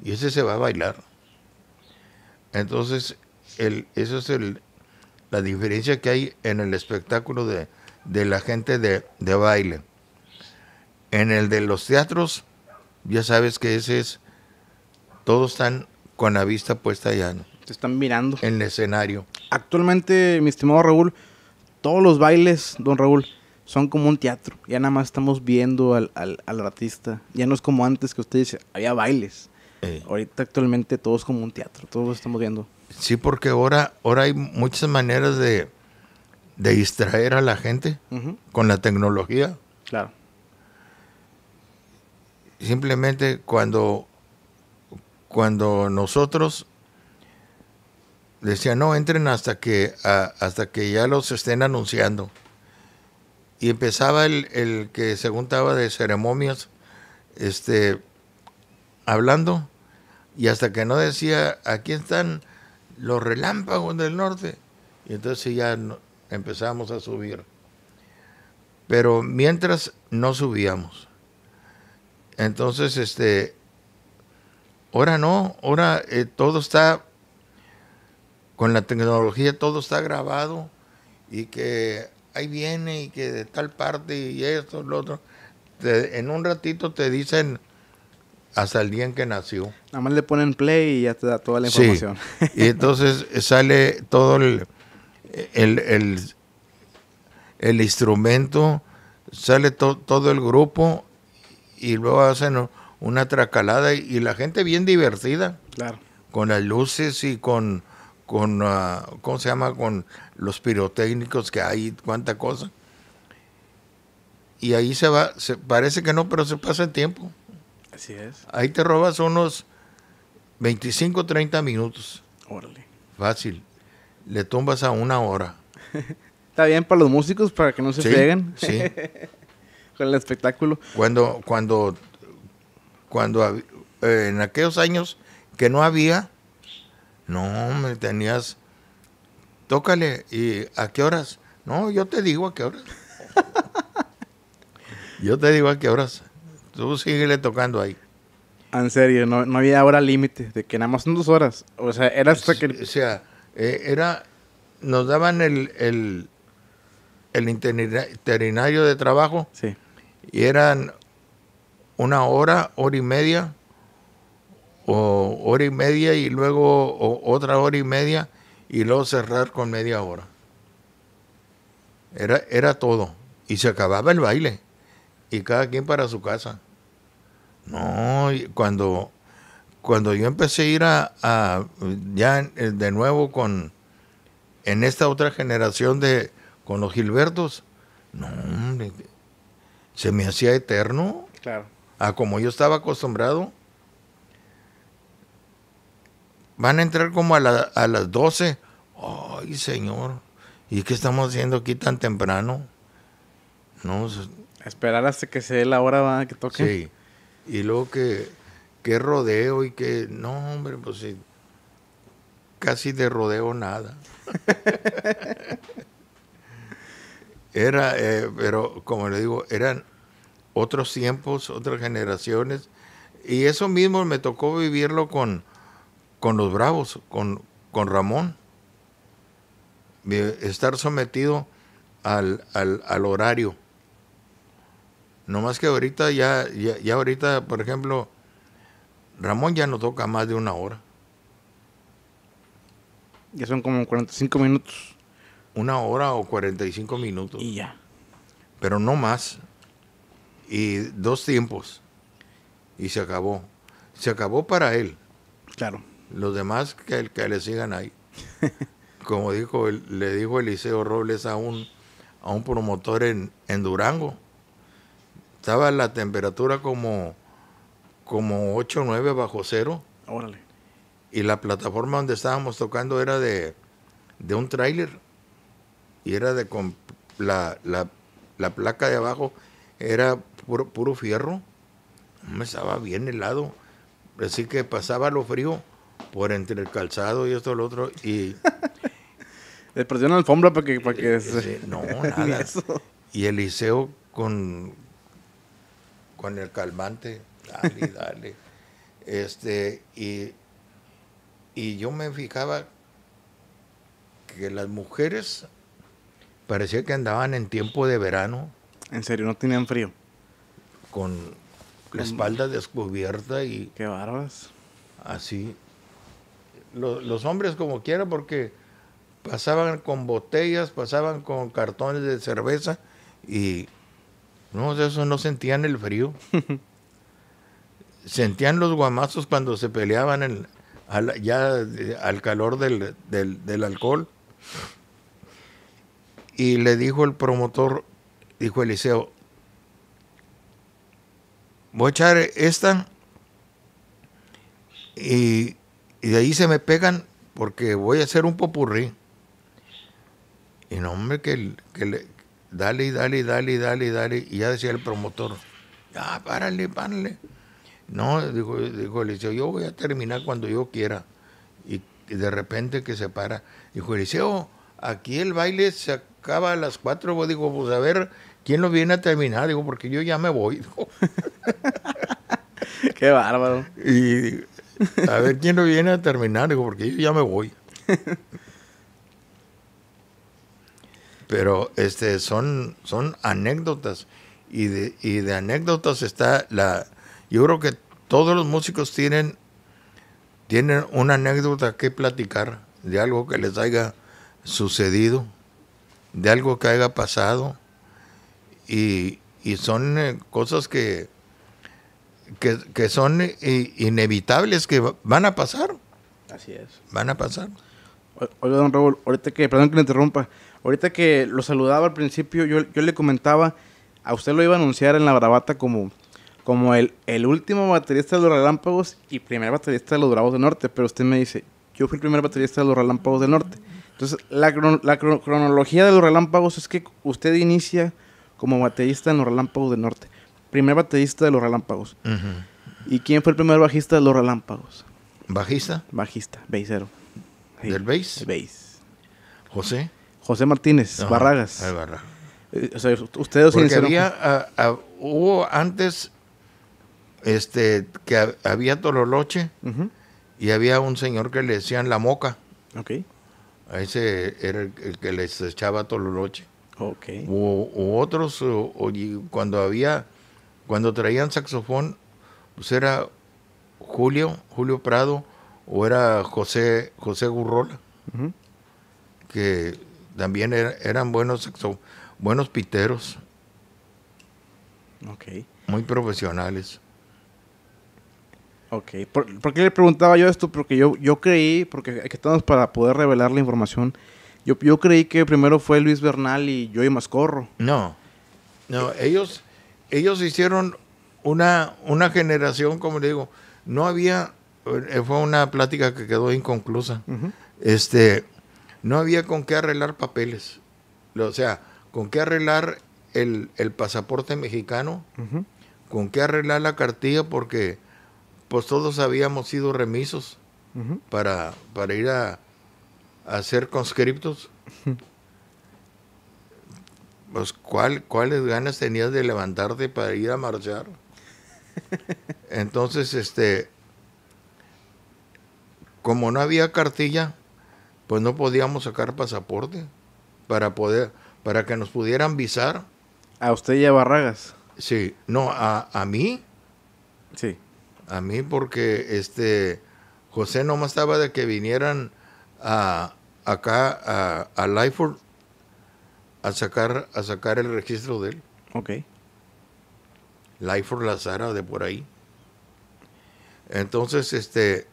Y ese se va a bailar. Entonces, el, es el, la diferencia que hay en el espectáculo de, la gente de, baile. En el de los teatros, ya sabes que ese es, todos están con la vista puesta allá. Te están mirando. En el escenario. Actualmente, mi estimado Raúl, todos los bailes, don Raúl, son como un teatro. Ya nada más estamos viendo al, artista. Ya no es como antes que usted dice, había bailes. Eh. Ahorita actualmente todo es como un teatro, todos estamos viendo. Sí, porque ahora, ahora hay muchas maneras de, distraer a la gente con la tecnología. Claro. Simplemente cuando, cuando nosotros decía, no, entren hasta que, hasta que ya los estén anunciando. Y empezaba el, que se juntaba de ceremonias, este, hablando, y hasta que no decía, aquí están los relámpagos del norte. Y entonces ya empezamos a subir. Pero mientras no subíamos. Entonces, este, ahora no, ahora eh, todo está con la tecnología todo está grabado y que ahí viene y que de tal parte y esto, lo otro. en un ratito te dicen hasta el día en que nació. Nada más le ponen play y ya te da toda la información. Y entonces sale todo el, el, instrumento, sale todo el grupo y luego hacen una tracalada y, y la gente bien divertida. Claro. Con las luces y con con, ah, ¿cómo se llama? Con los pirotécnicos que hay, cuánta cosa. Y ahí se va, parece que no, pero se pasa el tiempo. Así es. Ahí te robas unos 25, 30 minutos. Órale. Fácil. Le tumbas a una hora. Está bien para los músicos, para que no se peguen. Sí. Con el espectáculo. Cuando, cuando, cuando eh, en aquellos años que no había, no, me tenías. Tócale, ¿y a qué horas? No, yo te digo a qué horas. yo te digo a qué horas. Tú síguele tocando ahí. Ah, en serio, no, había hora límite, de que nada más son dos horas. O sea, era hasta que. O sea, eh, era. Nos daban el, el, el interinario de trabajo. Sí. Y eran una hora, hora y media o hora y media y luego otra hora y media y luego cerrar con media hora. Era, era todo. Y se acababa el baile. Y cada quien para su casa. No, cuando, cuando yo empecé a ir a, ya eh, de nuevo con en esta otra generación de con los Gilbertos, no, se me hacía eterno. Claro. A como yo estaba acostumbrado, Van a entrar como a, las 12. Ay, Señor. ¿Y qué estamos haciendo aquí tan temprano? No. Esperar hasta que se dé la hora ¿verdad? que toque. Sí. Y luego que, rodeo y que. No, hombre, pues sí. Casi de rodeo nada. era, eh, pero como le digo, eran otros tiempos, otras generaciones. Y eso mismo me tocó vivirlo con, con los bravos, con, Ramón. Estar sometido al, horario. No más que ahorita, ya, ya, ahorita, por ejemplo, Ramón ya no toca más de una hora. Ya son como 45 minutos. Una hora o 45 minutos. Y ya. Pero no más. Y dos tiempos. Y se acabó. Se acabó para él. Claro. Los demás que, que le sigan ahí. Como dijo, le dijo Eliseo Robles a un, a un promotor en, Durango. Estaba la temperatura como, como 8 o 9 bajo cero. Y la plataforma donde estábamos tocando era de, de un tráiler. Y era de la, placa de abajo era puro, puro fierro. Me estaba bien helado. Así que pasaba lo frío por entre el calzado y esto y lo otro. Y. Le perdió alfombra para que. Para que eh, eh, No, nada. Y Y Eliseo con. con el calmante. Dale, dale. este, y. Y yo me fijaba que las mujeres parecía que andaban en tiempo de verano. ¿En serio? ¿No tenían frío? Con la espalda descubierta y... ¡Qué barbas! Así los hombres como quiera, porque pasaban con botellas, pasaban con cartones de cerveza y no, eso no sentían el frío. sentían los guamazos cuando se peleaban ya al calor del, del alcohol. Y le dijo el promotor, dijo Eliseo, voy a echar esta y y de ahí se me pegan porque voy a hacer un popurrí. Y no, hombre, que, que le, dale y dale y dale y dale y dale. Y ya decía el promotor, Ah, párale, párale. No, dijo, Eliseo, yo voy a terminar cuando yo quiera. Y, de repente que se para, dijo Eliseo, aquí el baile se acaba a las cuatro. digo, pues a ver, ¿quién lo viene a terminar? Digo, porque yo ya me voy. Qué bárbaro. Y a ver quién lo viene a terminar, digo, porque yo ya me voy. Pero este son, son anécdotas. Y de, anécdotas está la. Yo creo que todos los músicos tienen, tienen una anécdota que platicar de algo que les haya sucedido, de algo que haya pasado. Y, son eh, cosas que, que, son inevitables, que van a pasar. Así es. Van a pasar. Oiga, don Raúl, ahorita que, perdón que le interrumpa, ahorita que lo saludaba al principio, yo, le comentaba, a usted lo iba a anunciar en la bravata como, como el, el último baterista de los Relámpagos y primer baterista de los Bravos del Norte, pero usted me dice, yo fui el primer baterista de los Relámpagos del Norte. Entonces, la, la cronología de los Relámpagos es que usted inicia como baterista en los Relámpagos del Norte primer baterista de los Relámpagos. ¿Y quién fue el primer bajista de los Relámpagos? ¿Bajista? Bajista, beisero. ¿Del bass? Bass. ¿José? José Martínez, Barragas. Eh, o sea, ustedes Porque había, hubo antes este, que había Tololoche y había un señor que le decían La Moca. Ok. ese era el, que les echaba Tololoche. Ok. O, otros, cuando había cuando traían saxofón, pues era Julio, Julio Prado, o era José, José Gurrola, que también eran buenos saxo, buenos piteros. Muy profesionales. Ok. ¿Por, qué le preguntaba yo esto? Porque yo, yo creí, porque estamos para poder revelar la información. Yo, yo creí que primero fue Luis Bernal y Joey Mascorro. No. No, ellos ellos hicieron una, una generación, como le digo, no había, eh, fue una plática que quedó inconclusa, este, no había con qué arreglar papeles, o sea, con qué arreglar el, pasaporte mexicano, con qué arreglar la cartilla, porque pues todos habíamos sido remisos para, para ir a, hacer conscriptos pues ¿cuál, ¿cuáles ganas tenías de levantarte para ir a marchar? Entonces, este, como no había cartilla, pues no podíamos sacar pasaporte para poder, para que nos pudieran visar. ¿A usted y a Barragas? Sí, no, a, a mí. Sí. A mí porque este José nomás estaba de que vinieran a, acá a, a a sacar, a sacar el registro de él. Ok. Life for Lazara de por ahí. Entonces, este.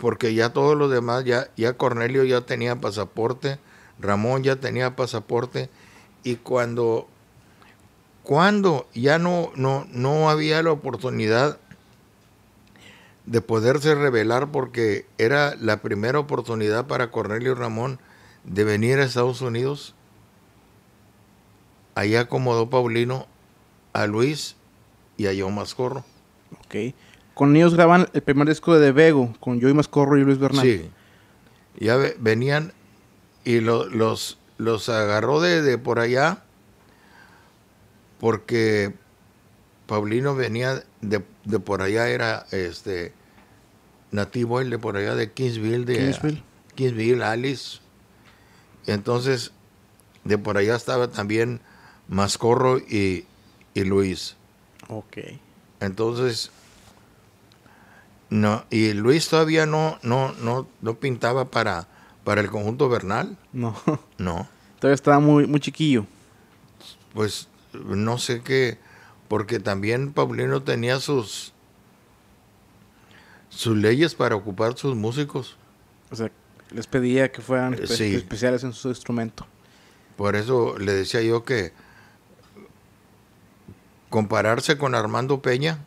Porque ya todos los demás, ya, ya Cornelio ya tenía pasaporte, Ramón ya tenía pasaporte, y cuando, cuando ya no, no, no había la oportunidad de poderse revelar porque era la primera oportunidad para Cornelio Ramón de venir a Estados Unidos, ahí acomodó Paulino a Luis y a Joe Mascorro. Ok. Con ellos graban el primer disco de Bego, con Joey Mascorro y Luis Bernal. Sí. Ya venían y los, los agarró de, por allá porque Paulino venía de, de, por allá, era este nativo él de por allá de Kingsville, de Kingsville, Kingsville Alice. Entonces, de por allá estaba también Mascorro y, Luis. Ok. Entonces, no, y Luis todavía no, no, no, no pintaba para, para el conjunto Bernal. No. No. Todavía estaba muy, muy chiquillo. Pues no sé qué, porque también Paulino tenía sus sus leyes para ocupar sus músicos. O sea, les pedía que fueran eh, especiales en su instrumento. Por eso le decía yo que compararse con Armando Peña,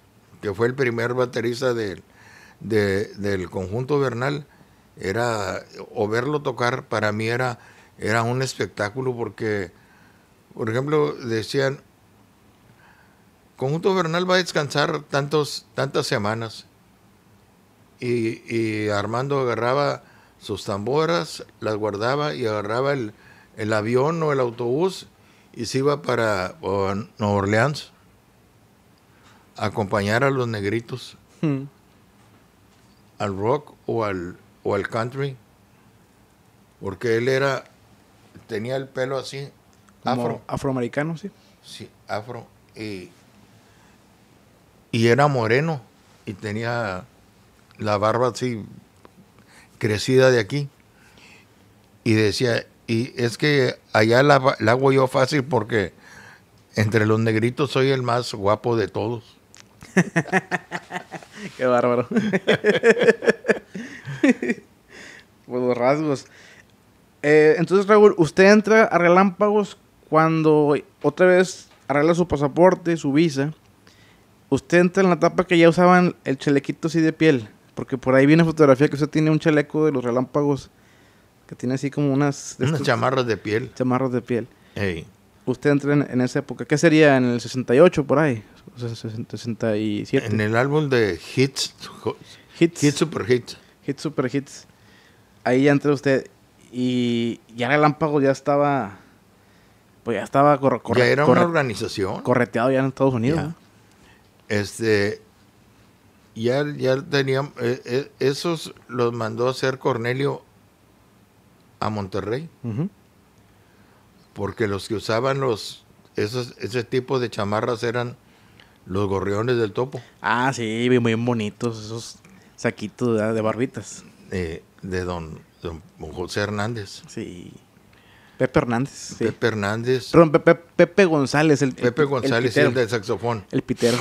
que fue el primer baterista del conjunto Bernal, era, o verlo tocar para mí era, era un espectáculo porque, por ejemplo, decían, Conjunto Bernal va a descansar tantos, tantas semanas. y Armando agarraba sus tamboras, las guardaba y agarraba el, avión o el autobús y se iba para Nueva Orleans a acompañar a los negritos hmm. al rock o al, al country porque él era tenía el pelo así afro afroamericano sí sí afro y era moreno y tenía la barba así crecida de aquí. Y decía, y es que allá la, la hago yo fácil porque entre los negritos soy el más guapo de todos. Qué bárbaro. Por rasgos. Eh, entonces, Raúl, usted entra a Relámpagos cuando otra vez arregla su pasaporte, su visa. Usted entra en la etapa que ya usaban el chelequito así de piel. Porque por ahí viene fotografía que usted tiene un chaleco de los relámpagos que tiene así como unas... Unas chamarras de piel. Chamarras de piel. Usted entra en, esa época. ¿Qué sería en el 68 por ahí? O 67. En el álbum de hits, hits. Hits. Super Hits. Hits Super Hits. Ahí ya entra usted y ya el Relámpago ya estaba... Pues ya estaba... Corre, ya era una organización. Correteado ya en Estados Unidos. Este ya, ya tenían, eh, eh, esos los mandó a hacer Cornelio a Monterrey. Porque los que usaban los, esos, ese tipo de chamarras eran los gorriones del topo. Ah, sí, muy bonitos esos saquitos de, barbitas. de don, don, José Hernández. Sí. Pepe Hernández. Pepe Hernández. Perdón, Pepe, González. El, Pepe González, el, el, del saxofón. El pitero.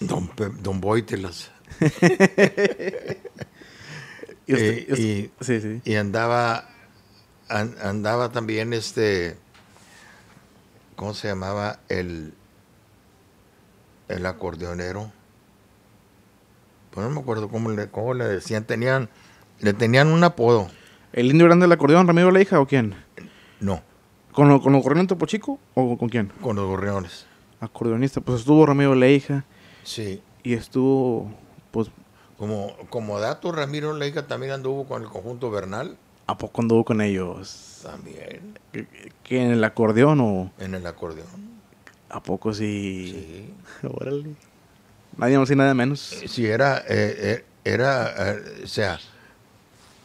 Don, Don Boitelas. Eh, y, andaba andaba también este ¿cómo se llamaba? el el acordeonero pues no me acuerdo cómo le, le decían tenían le tenían un apodo ¿el indio grande del acordeón Ramiro la hija o quién? no ¿con, con los gorriones Topo Chico o con quién? con los gorriones acordeonista pues estuvo Ramiro la hija Sí. Y estuvo, pues... Como, como dato, Ramiro Leica también anduvo con el conjunto Bernal. ¿A poco anduvo con ellos? También. ¿Que, en el acordeón o...? En el acordeón. ¿A poco sí? Sí. Órale. Nadie más y nada menos. Eh, sí, era, eh, eh, era, o sea,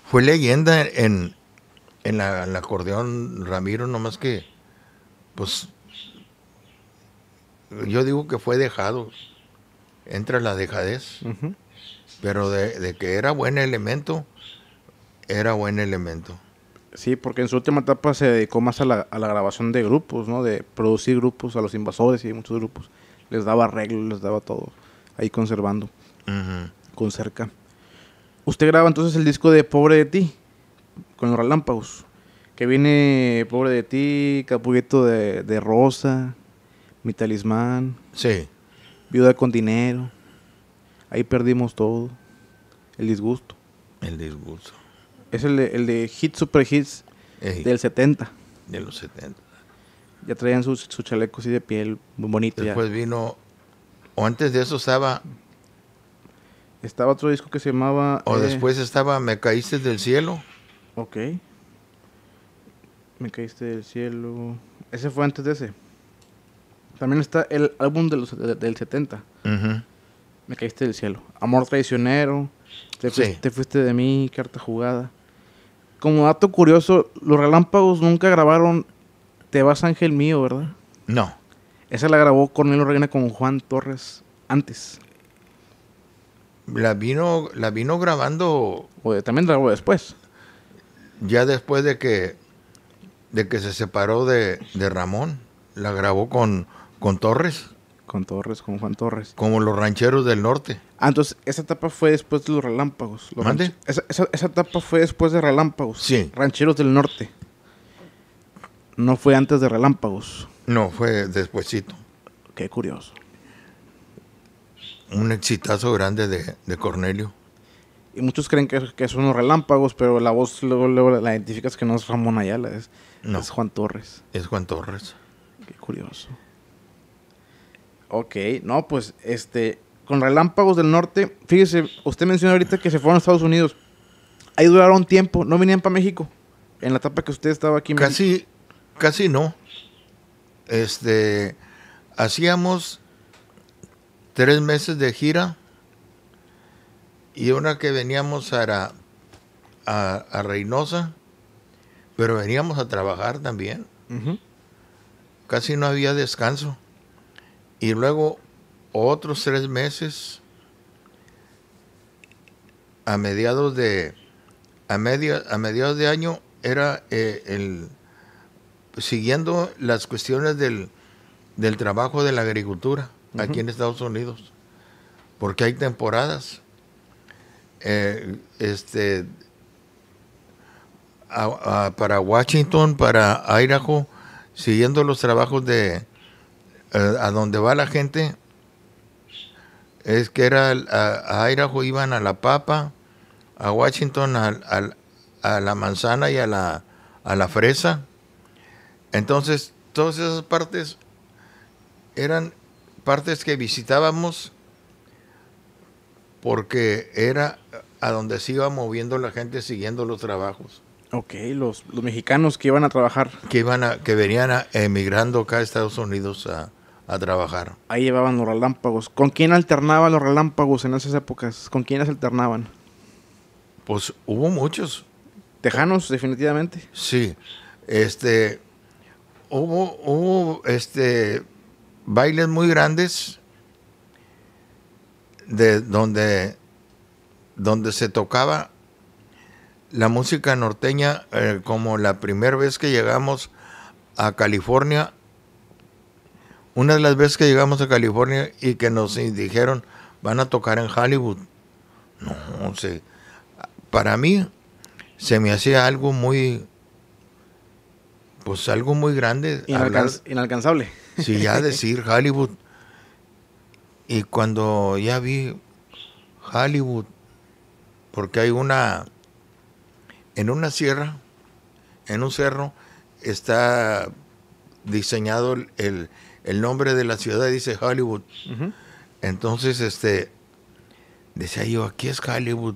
fue leyenda en, en, en el acordeón Ramiro, nomás que, pues, yo digo que fue dejado entra la dejadez, pero de, que era buen elemento, era buen elemento. Sí, porque en su última etapa se dedicó más a la, a la grabación de grupos, ¿no? De producir grupos a los invasores y muchos grupos. Les daba arreglo les daba todo. Ahí conservando. Con cerca. Usted graba entonces el disco de Pobre de ti, con los relámpagos. Que viene Pobre de ti, Capullito de, de Rosa, Mi Talismán. Sí viuda con dinero. Ahí perdimos todo. El disgusto. El disgusto. Es el de, el de hit super hits del 70. De los 70. Ya traían sus su chalecos y de piel muy bonito. Después vino, o antes de eso estaba... Estaba otro disco que se llamaba... O eh, después estaba Me Caíste del Cielo. Ok. Me Caíste del Cielo. Ese fue antes de ese. También está el álbum de los, del 70. Me caíste del cielo. Amor traicionero. Te, fuiste, de mí, carta jugada. Como dato curioso, los relámpagos nunca grabaron Te vas ángel mío, ¿verdad? No. Esa la grabó Cornelio Reina con Juan Torres antes. La vino, la vino grabando. O también la grabó después. Ya después de que, de que se separó de, de Ramón, la grabó con ¿Con Torres? Con Torres, con Juan Torres. Como los rancheros del norte. Ah, entonces esa etapa fue después de los relámpagos. ¿Mande? Esa, etapa fue después de relámpagos. Sí. Rancheros del norte. No fue antes de relámpagos. No, fue despuesito. Qué curioso. Un exitazo grande de, de Cornelio. Y muchos creen que, son los relámpagos, pero la voz luego, la identificas que no es Ramón Ayala, es Juan Torres. Es Juan Torres. Qué curioso. Ok, no, pues este, con relámpagos del norte, fíjese, usted mencionó ahorita que se fueron a Estados Unidos. Ahí duraron tiempo, no venían para México, en la etapa que usted estaba aquí. En casi, México. casi no. Este, hacíamos tres meses de gira y una que veníamos a, a, Reynosa, pero veníamos a trabajar también. Casi no había descanso y luego otros tres meses a mediados de a, media, a mediados de año era eh, el siguiendo las cuestiones del, del trabajo de la agricultura aquí en Estados Unidos porque hay temporadas eh, este para Washington para Idaho siguiendo los trabajos de eh, a donde va la gente es que era a, a iban a la papa, a Washington a, la manzana y a la, a la fresa. Entonces, todas esas partes eran partes que visitábamos porque era a donde se iba moviendo la gente siguiendo los trabajos. Ok, los, los mexicanos que iban a trabajar. Que iban a, que venían emigrando acá a Estados Unidos a, a trabajar. Ahí llevaban los relámpagos. ¿Con quién alternaban los relámpagos en esas épocas? ¿Con quiénes alternaban? Pues hubo muchos. Tejanos, definitivamente. Sí. Este. Hubo, hubo este. bailes muy grandes. De donde. donde se tocaba la música norteña eh, como la primera vez que llegamos a California una de las veces que llegamos a California y que nos dijeron, van a tocar en Hollywood. No, sé. para mí se me hacía algo muy, pues algo muy grande. inalcanzable. Sí, ya decir Hollywood. Y cuando ya vi Hollywood, porque hay una, en una sierra, en un cerro, está diseñado el, el nombre de la ciudad dice Hollywood. Entonces, este, decía yo, aquí es Hollywood.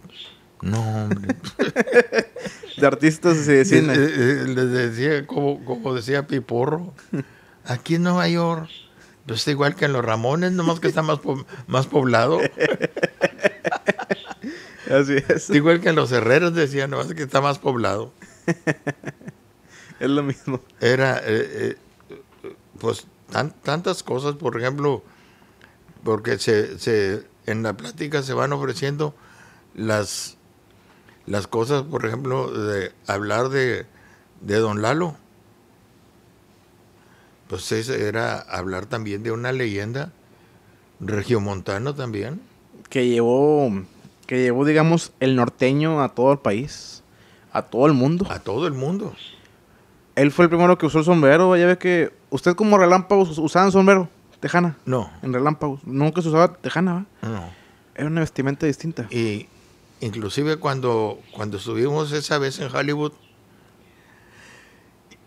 No, hombre. de artistas se eh, eh, Les decía, como, decía Piporro, aquí en Nueva York, pues está igual que en los Ramones, nomás que está más, más poblado. Así es. Igual que en los Herreros decía, nomás que está más poblado. es lo mismo. Era, eh, pues tantas cosas, por ejemplo, porque se, se, en la plática se van ofreciendo las, las cosas, por ejemplo, de hablar de, de don Lalo. Pues ese era hablar también de una leyenda regiomontana también. Que llevó, que llevó, digamos, el norteño a todo el país, a todo el mundo. A todo el mundo. Él fue el primero que usó el sombrero. Ya ves que usted como relámpagos usaba sombrero, tejana. No. En relámpagos. Nunca se usaba tejana, ¿va? No. Era una vestimenta distinta. Y inclusive cuando, cuando estuvimos esa vez en Hollywood,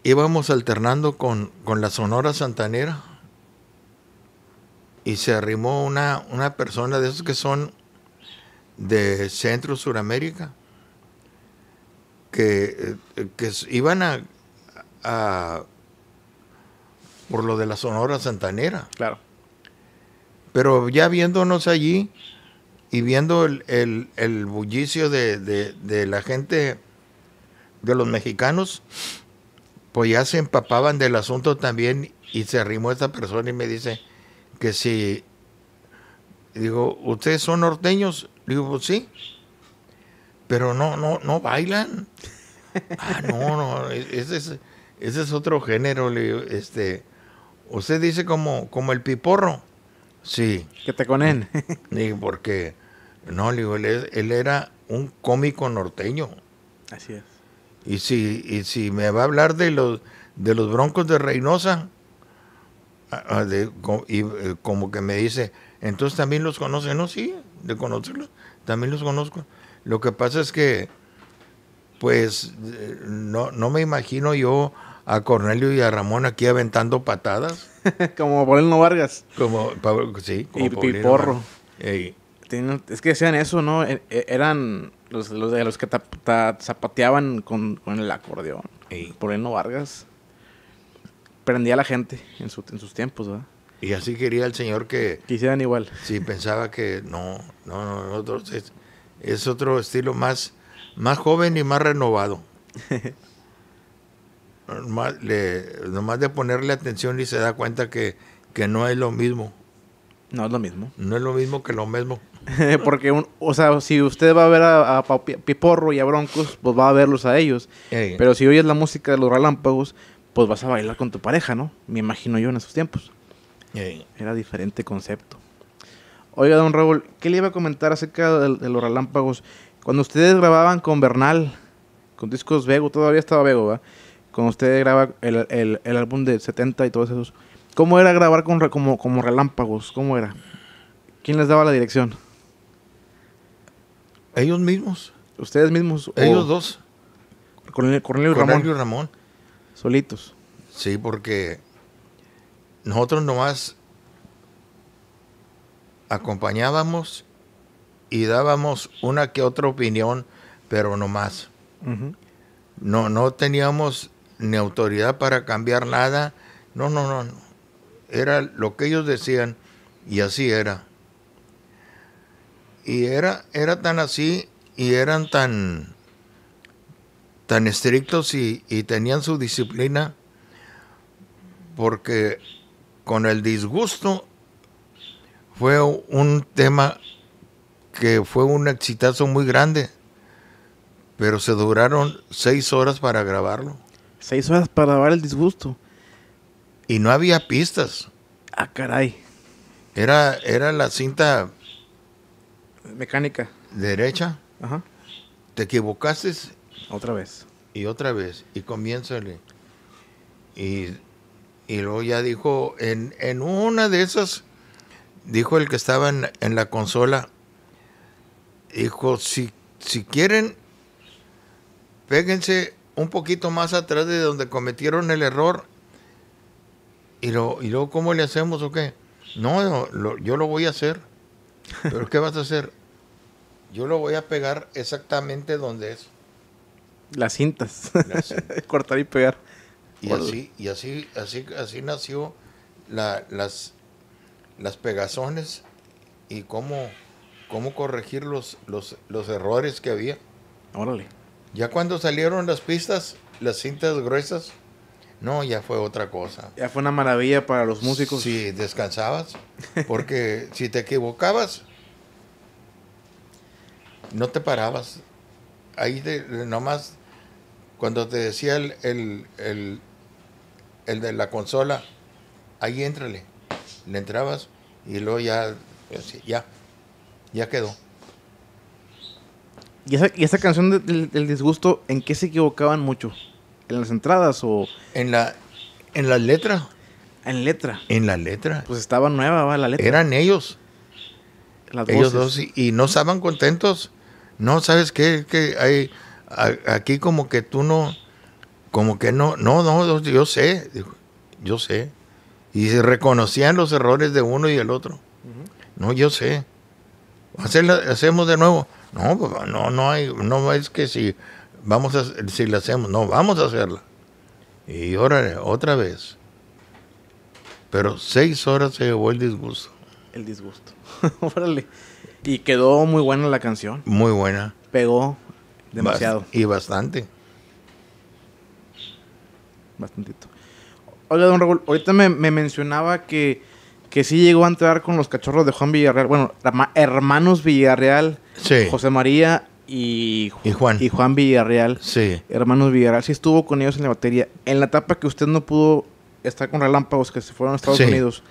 íbamos alternando con, la Sonora Santanera y se arrimó una, una persona de esos que son de Centro Suramérica que eh, iban a por lo de la Sonora Santanera. Claro. Pero ya viéndonos allí y viendo el, bullicio de, la gente, de los mexicanos, pues ya se empapaban del asunto también y se arrimó esta persona y me dice que si, digo, ¿ustedes son norteños? Digo, pues sí, pero no, no, no bailan. ah, no, no, ese es ese es otro género, le este, usted dice como, como el piporro. Sí. Que te él. Digo, porque, no, le digo, él, era un cómico norteño. Así es. Y si, y si me va a hablar de los, de los broncos de Reynosa, ah, ah, y eh, como que me dice, entonces también los conoce. no, sí, de conocerlos, también los conozco. Lo que pasa es que pues eh, no, no me imagino yo a Cornelio y a Ramón aquí aventando patadas. como Paulino Vargas. Como, sí, y Piporro. Es que decían eso, ¿no? E, e, eran los, de los que zapateaban con, el acordeón. Ey. Paulino Vargas. Prendía a la gente en, en sus tiempos, ¿verdad? Y así quería el señor que... Quisieran igual. Sí, pensaba que no, no, no, nosotros es otro estilo más más joven y más renovado. nomás, de ponerle atención y se da cuenta que, no es lo mismo. No es lo mismo. No es lo mismo que lo mismo. Porque, o sea, si usted va a ver a, Piporro y a Broncos, pues va a verlos a ellos. Pero si oyes la música de los relámpagos, pues vas a bailar con tu pareja, ¿no? Me imagino yo en esos tiempos. Era diferente concepto. Oiga, don Raúl, ¿qué le iba a comentar acerca de los relámpagos? Cuando ustedes grababan con Bernal, con discos Vego, todavía estaba Vego, ¿verdad? Cuando ustedes graba el, álbum de 70 y todos esos, ¿cómo era grabar con como, como relámpagos? ¿Cómo era? ¿Quién les daba la dirección? Ellos mismos. ¿Ustedes mismos? Ellos dos. Cornelio, y Ramón. Ramón. Ramón. Solitos. Sí, porque nosotros nomás acompañábamos y dábamos una que otra opinión, pero no más. No, no teníamos ni autoridad para cambiar nada. No, no, no, Era lo que ellos decían y así era. Y era, era tan así y eran tan, tan estrictos y tenían su disciplina porque con el disgusto fue un tema que fue un exitazo muy grande, pero se duraron seis horas para grabarlo. Seis horas para grabar el disgusto. Y no había pistas. Ah, caray. Era, era la cinta mecánica. Derecha. Ajá. Te equivocaste. Otra vez. Y otra vez. Y comiénzale. Y, y luego ya dijo, en, en una de esas, dijo el que estaba en la consola, Dijo, si, si quieren, péguense un poquito más atrás de donde cometieron el error. ¿Y, lo, luego cómo le hacemos o qué? No, yo lo voy a hacer. ¿Pero qué vas a hacer? Yo lo voy a pegar exactamente donde es. Las cintas. Cortar y pegar. Y así, y así, así, así nació las, las pegazones y cómo cómo corregir los, los, los errores que había. Órale. Ya cuando salieron las pistas, las cintas gruesas, no, ya fue otra cosa. Ya fue una maravilla para los músicos. Sí, descansabas, porque si te equivocabas, no te parabas. Ahí de nomás, cuando te decía el, el, de la consola, ahí entrale. Le entrabas y luego ya, pues ya ya quedó. ¿Y esa, y esa canción del, disgusto, en qué se equivocaban mucho? ¿En las entradas o...? En la, en letra. En letra. En la letra. Pues estaba nueva la letra. Eran ellos. ellos dos y, no estaban contentos. No, ¿sabes qué? Que hay, aquí como que tú no... Como que no, no, no, yo sé, yo sé. Y se reconocían los errores de uno y el otro. No, yo sé hacemos de nuevo. No, no, no hay, no es que si vamos a, si la hacemos, no, vamos a hacerla. Y órale, otra vez. Pero seis horas se llevó el disgusto. El disgusto. órale. Y quedó muy buena la canción. Muy buena. Pegó demasiado. y bastante. Bastantito. Oiga don Raúl. Ahorita me mencionaba que que sí llegó a entrar con los cachorros de Juan Villarreal, bueno, hermanos Villarreal, José María y, Juan. y Juan Villarreal, sí. hermanos Villarreal, sí estuvo con ellos en la batería. En la etapa que usted no pudo estar con Relámpagos, que se fueron a Estados Unidos,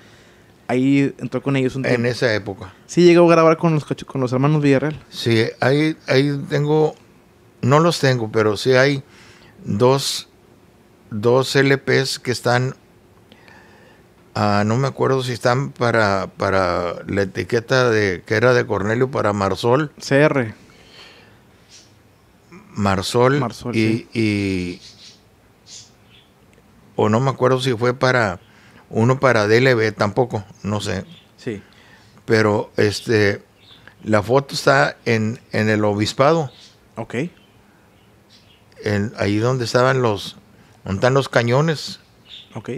ahí entró con ellos un tiempo. En esa época. Sí llegó a grabar con los, con los hermanos Villarreal. Sí, ahí, ahí tengo, no los tengo, pero sí hay dos, dos LPs que están Ah, no me acuerdo si están para, para la etiqueta de que era de Cornelio para Marsol. CR. Marsol. y, o no me acuerdo si fue para uno para DLB tampoco, no sé. Sí. Pero este la foto está en, el obispado. Ok. En, ahí donde estaban los, montan los cañones. Ok,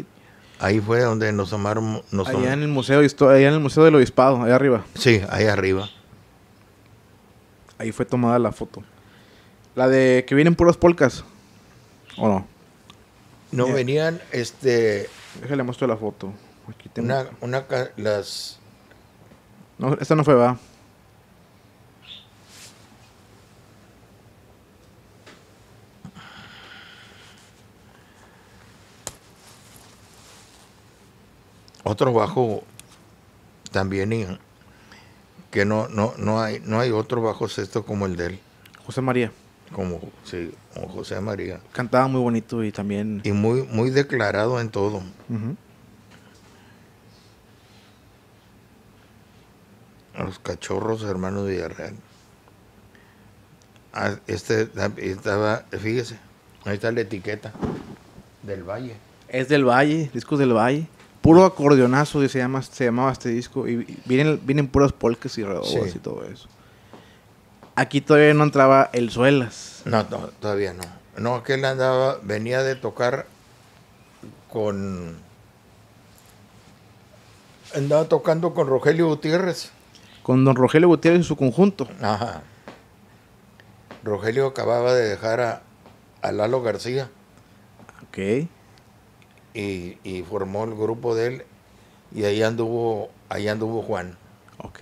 Ahí fue donde nos tomaron. Nos allá, en el museo, allá en el Museo del Obispado, allá arriba. Sí, ahí arriba. Ahí fue tomada la foto. La de que vienen puras polcas. ¿O no? No venían, este. Déjale muestro la foto. Aquí tengo. Una, una, las. No, esta no fue, va. otro bajo también que no, no, no hay, no hay otro bajo sexto como el de él. José María. Como, sí, José María. Cantaba muy bonito y también. Y muy, muy declarado en todo. Los cachorros hermanos Villarreal. Ah, este ah, estaba, fíjese, ahí está la etiqueta del Valle. Es del Valle, discos del Valle puro acordeonazo se, llama, se llamaba este disco. Y vienen, vienen puros polques y redobos y todo eso. Aquí todavía no entraba el Suelas. No, todavía no. No, que él andaba, venía de tocar con. Andaba tocando con Rogelio Gutiérrez. Con don Rogelio Gutiérrez y su conjunto. Ajá. Rogelio acababa de dejar a, a Lalo García. Ok y, formó el grupo de él y ahí anduvo, ahí anduvo Juan. Ok.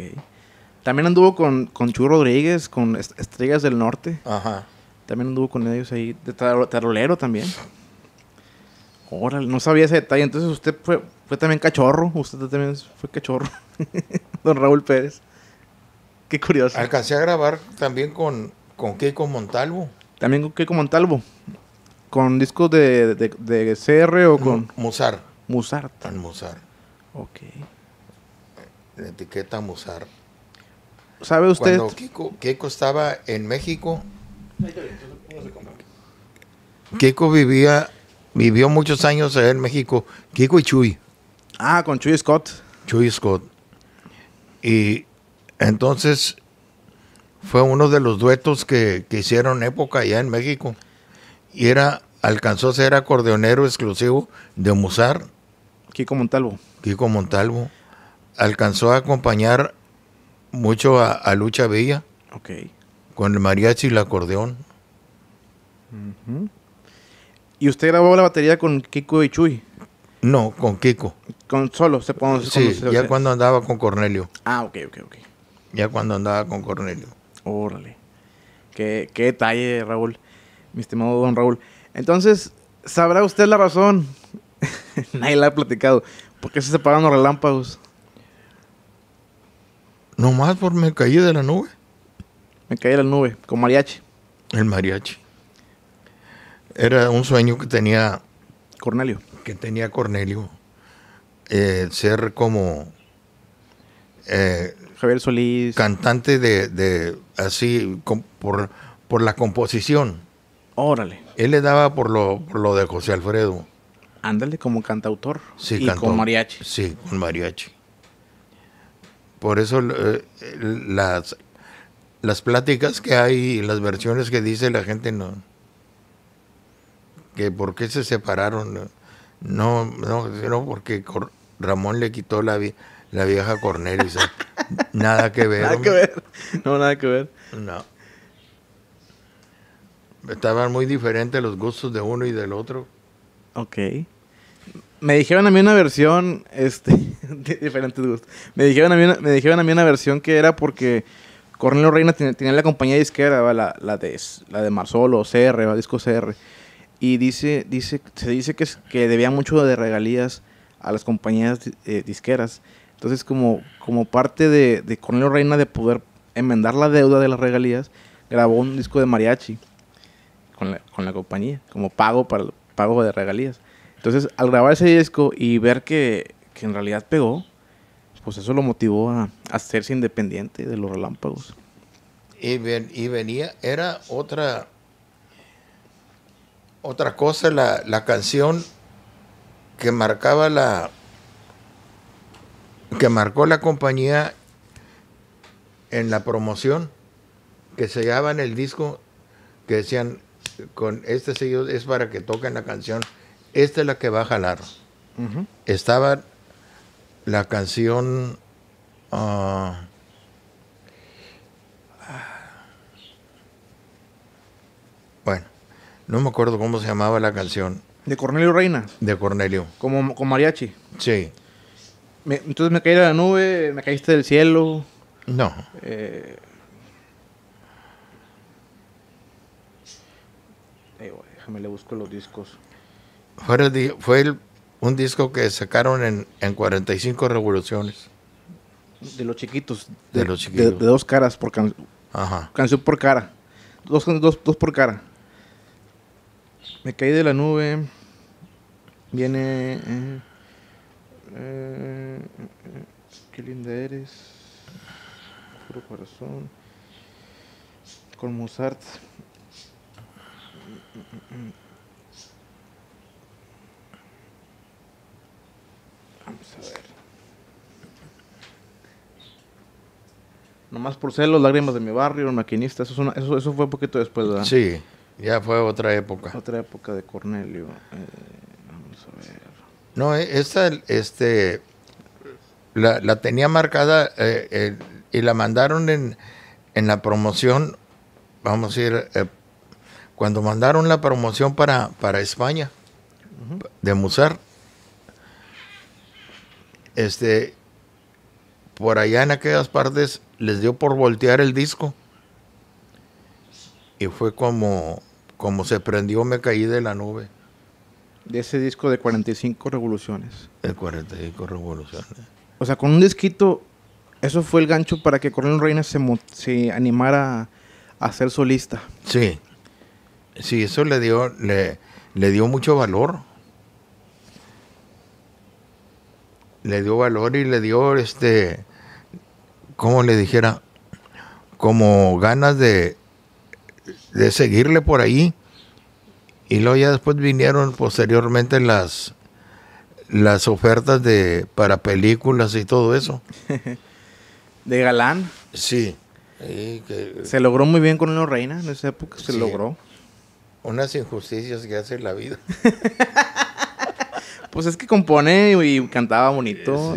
También anduvo con, con Chu Rodríguez, con Estrellas del Norte. Ajá. También anduvo con ellos ahí, de tarolero también. Órale, no sabía ese detalle. Entonces usted fue, fue también cachorro. Usted también fue cachorro. Don Raúl Pérez. Qué curioso. Alcancé a grabar también con, con Keiko Montalvo. También con Keiko Montalvo con discos de, de, CR o con. Mozart Mozart tan Mozart Ok. etiqueta Mozart ¿Sabe usted? Cuando Kiko, estaba en México. Kiko vivía, vivió muchos años allá en México. Kiko y Chuy. Ah, con Chuy Scott. Chuy Scott. Y entonces fue uno de los duetos que, que hicieron época allá en México y era, alcanzó a ser acordeonero exclusivo de Musar. Kiko Montalvo. Kiko Montalvo. Alcanzó a acompañar mucho a, Lucha Villa. Ok. Con el mariachi y el acordeón. ¿Y usted grabó la batería con Kiko y Chuy? No, con Kiko. Con solo, se Sí, ya cuando andaba con Cornelio. Ah, ok, ok, ok. Ya cuando andaba con Cornelio. Órale. Qué, qué detalle, Raúl mi estimado don Raúl. Entonces, ¿sabrá usted la razón? Nadie la ha platicado. ¿Por qué se separan los relámpagos? Nomás por me caí de la nube. Me caí de la nube, con mariachi. El mariachi. Era un sueño que tenía. Cornelio. Que tenía Cornelio. Eh, ser como. Eh, Javier Solís. Cantante de. así, por, por la composición. Órale. Él le daba por lo, por lo de José Alfredo. Ándale, como cantautor. Sí, y con mariachi. Sí, con mariachi. Por eso eh, las, las pláticas que hay y las versiones que dice la gente no. Que por qué se separaron. No, no, porque Ramón le quitó la, la vieja Cornelisa. nada que ver. nada que ver. No, nada que ver. No estaban muy diferentes los gustos de uno y del otro. Ok. Me dijeron a mí una versión, este, de diferentes gustos. Me dijeron a mí una, me dijeron a mí una versión que era porque Cornelio Reina tenía, la compañía disquera, la, la, de, la de Marzolo, CR, Disco CR. Y dice, dice, se dice que, que debía mucho de regalías a las compañías eh, disqueras. Entonces, como, como parte de, de Cornelio Reina de poder enmendar la deuda de las regalías, grabó un disco de mariachi con la, compañía, como pago, para, pago de regalías. Entonces, al grabar ese disco y ver que, en realidad pegó, pues eso lo motivó a, hacerse independiente de los relámpagos. Y, ven, y venía, era otra, otra cosa la, canción que marcaba la que marcó la compañía en la promoción que se en el disco que decían con este sello es para que toquen la canción, esta es la que va a jalar. Estaba la canción... Ah, bueno, no me acuerdo cómo se llamaba la canción. De Cornelio Reina. De Cornelio. Como con mariachi. Sí. entonces me caí de la nube, me caíste del cielo. No. Eh, Eh, déjame le busco los discos. Fue, un disco que sacaron en, en 45 revoluciones. De los chiquitos. De, los chiquitos. De, dos caras por canción. Ajá. Canción por cara. Dos, dos, por cara. Me caí de la nube. Viene. Eh, eh, qué linda eres. Puro corazón. Con Mozart. Vamos a ver. Nomás por celos, lágrimas de mi barrio, maquinista. Eso, fue un poquito después, ¿verdad? Sí, ya fue otra época. Otra época de Cornelio. Eh, vamos a ver. No, eh, esta, este, la, tenía marcada eh, y la mandaron en, en la promoción, vamos a ir cuando mandaron la promoción para, para España de Musar, este, por allá en aquellas partes les dio por voltear el disco y fue como, como se prendió, me caí de la nube. De ese disco de 45 revoluciones. El 45 revoluciones. O sea, con un disquito, eso fue el gancho para que Coronel Reina se, se animara a ser solista. Sí sí, eso le dio, le, le dio mucho valor. Le dio valor y le dio, este, como le dijera, como ganas de, de seguirle por ahí. Y luego ya después vinieron posteriormente las, las ofertas de para películas y todo eso. ¿De galán? Sí. Se logró muy bien con una reina en esa época, se logró unas injusticias que hace la vida. pues es que compone y cantaba bonito.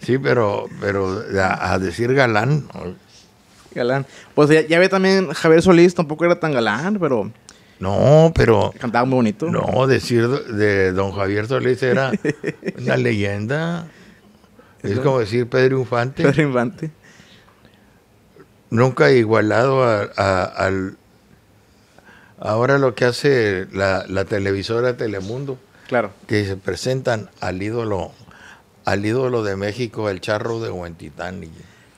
Sí, pero, pero a, decir galán. Galán. Pues ya, ve también Javier Solís, tampoco era tan galán, pero. No, pero. Cantaba muy bonito. No, decir de don Javier Solís era una leyenda. Es, como decir Pedro Infante. Pedro Infante. Nunca igualado al Ahora lo que hace la, televisora Telemundo, claro. que se presentan al ídolo, al ídolo de México, el charro de Huentitán. Y,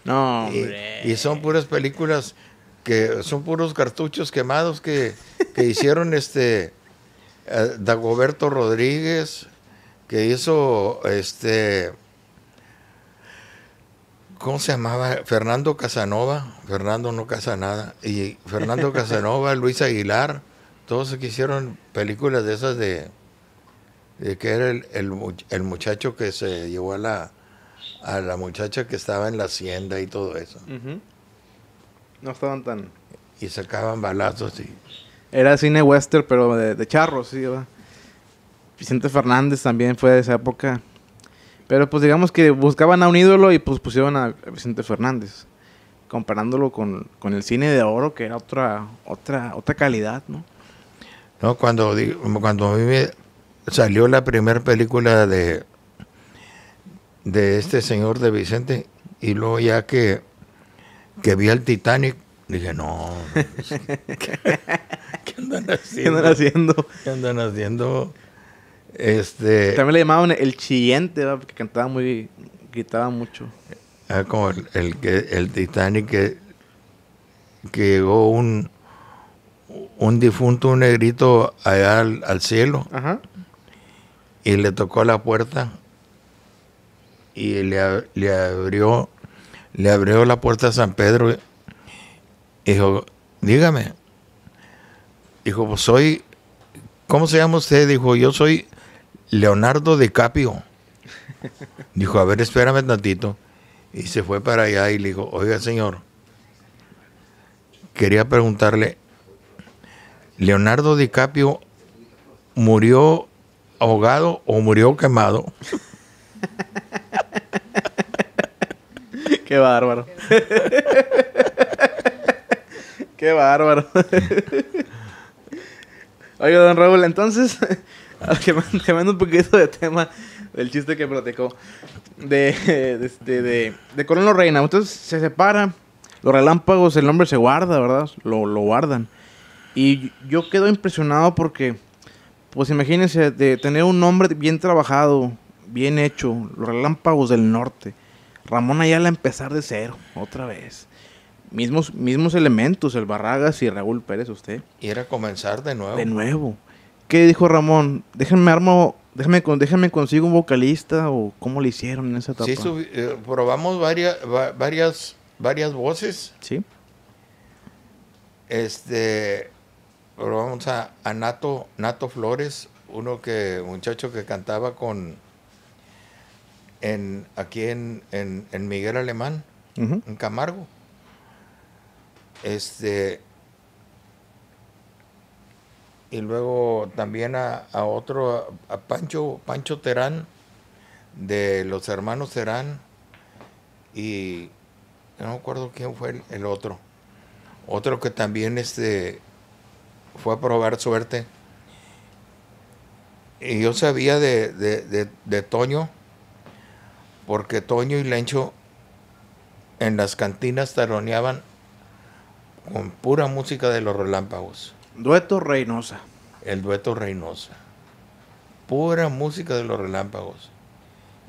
no, Y, son puras películas que son puros cartuchos quemados que, hicieron este eh, Dagoberto Rodríguez, que hizo este ¿cómo se llamaba? Fernando Casanova, Fernando no casa nada, y Fernando Casanova, Luis Aguilar, todos que hicieron películas de esas de, de que era el, muchacho que se llevó a la, a la muchacha que estaba en la hacienda y todo eso. No estaban tan... Y sacaban balazos y... Era cine western, pero de, de charros, sí. Vicente Fernández también fue de esa época. Pero pues digamos que buscaban a un ídolo y pues pusieron a Vicente Fernández. Comparándolo con, el cine de oro, que era otra, otra, otra calidad, ¿no? No, cuando, cuando me salió la primera película de, de este señor de Vicente, y luego ya que, vi el Titanic, dije, no, ¿Qué andan haciendo? ¿Qué andan haciendo? Este, También le llamaban el chillente, ¿verdad? porque cantaba muy, gritaba mucho. Era ah, como el, que, el Titanic que, que llegó un, un difunto, un negrito allá al, cielo y le tocó la puerta y le, abrió le abrió la puerta a San Pedro y dijo, dígame, dijo, pues soy, ¿cómo se llama usted? Dijo, yo soy Leonardo DiCaprio. Dijo, a ver, espérame tantito. Y se fue para allá y le dijo, oiga señor, quería preguntarle, ¿Leonardo DiCaprio murió ahogado o murió quemado? Qué bárbaro. Qué bárbaro. Oiga, don Raúl, entonces, Ah, mando un poquito de tema, Del chiste que platicó de, de, este, de, de, Reina. Entonces se separa, los relámpagos, el nombre se guarda, ¿verdad? Lo, guardan. Y yo quedo impresionado porque, pues imagínense, de tener un nombre bien trabajado, bien hecho, los relámpagos del norte, Ramón Ayala empezar de cero, otra vez. Mismos, mismos elementos, el Barragas y Raúl Pérez, usted. Y era comenzar de nuevo. De nuevo. ¿Qué dijo Ramón? Déjenme armo, déjenme, déjenme consigo un vocalista o cómo le hicieron en esa etapa. Sí, eh, probamos varias, varias, varias voces. Sí. Este, probamos a, Nato, Nato Flores, uno que, muchacho que cantaba con, en, aquí en, Miguel Alemán, en Camargo. Este, y luego también a, otro, a, Pancho, Pancho Terán, de los hermanos Terán, y no me acuerdo quién fue el, otro. Otro que también este, fue a probar suerte. Y yo sabía de, de Toño, porque Toño y Lencho en las cantinas taroneaban con pura música de los relámpagos. Dueto Reynosa. El dueto Reynosa. Pura música de los relámpagos.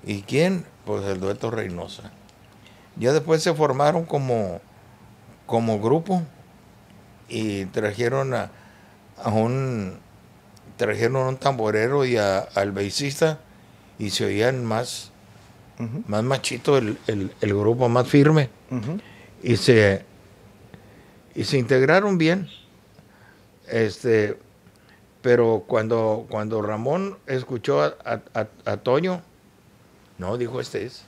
¿Y quién? Pues el dueto Reynosa. Ya después se formaron como, como grupo y trajeron a, a un trajeron un tamborero y al bassista y se oían más, más machito el, grupo, más firme. Y se y se integraron bien este, pero cuando, cuando Ramón escuchó a, Toño, no, dijo, este es.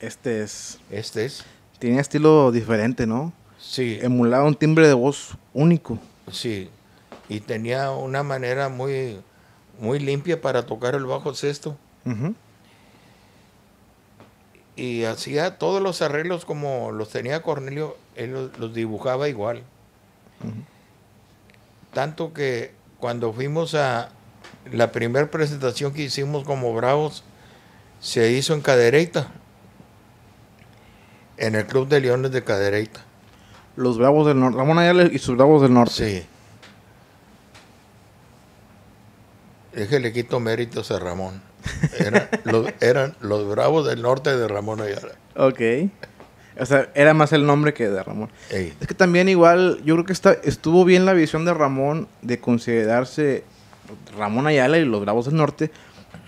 Este es. Este es. Tiene estilo diferente, ¿no? Sí. Emulaba un timbre de voz único. Sí. Y tenía una manera muy, muy limpia para tocar el bajo sexto. Ajá. Y hacía todos los arreglos como los tenía Cornelio, él los, dibujaba igual. Ajá. Tanto que cuando fuimos a la primera presentación que hicimos como Bravos, se hizo en Cadereyta, en el Club de Leones de Cadereyta. Los Bravos del Norte, Ramón Ayala y sus Bravos del Norte. Sí. Es que le quito méritos a Ramón. eran los Bravos del Norte de Ramón Ayala. Ok. O sea, era más el nombre que de Ramón. Es que también igual, yo creo que está, estuvo bien la visión de Ramón de considerarse Ramón Ayala y los Bravos del Norte,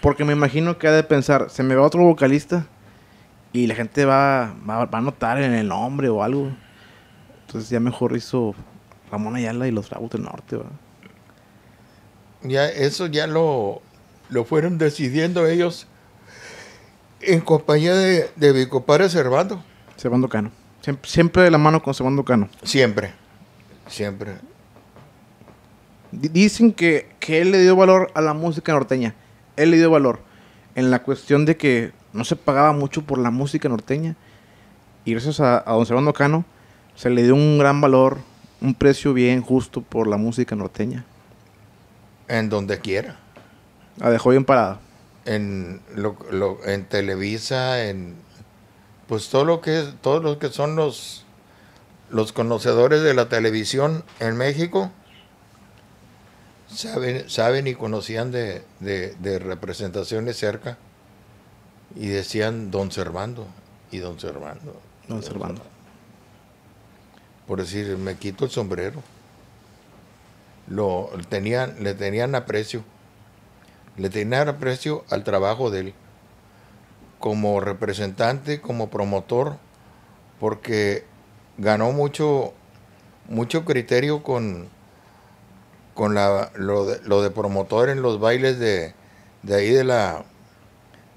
porque me imagino que ha de pensar, se me va otro vocalista y la gente va, a notar en el nombre o algo. Entonces ya mejor hizo Ramón Ayala y los Bravos del Norte. Ya, eso ya lo, lo fueron decidiendo ellos en compañía de, de mi compadre Servando. Sebando Cano. Siempre, de la mano con Sebando Cano. Siempre. Siempre. dicen que, él le dio valor a la música norteña. Él le dio valor. En la cuestión de que no se pagaba mucho por la música norteña. Y gracias a, don Sebando Cano se le dio un gran valor, un precio bien justo por la música norteña. En donde quiera. La dejó bien parada. En, en Televisa, en pues todo lo que todos los que son los los conocedores de la televisión en México saben, saben y conocían de, representaciones cerca y decían don Servando y don Servando. Don Por decir, me quito el sombrero. Lo, tenían, le tenían aprecio. Le tenían aprecio al trabajo de él como representante, como promotor, porque ganó mucho, mucho criterio con, con lo, de, promotor en los bailes de, ahí de la,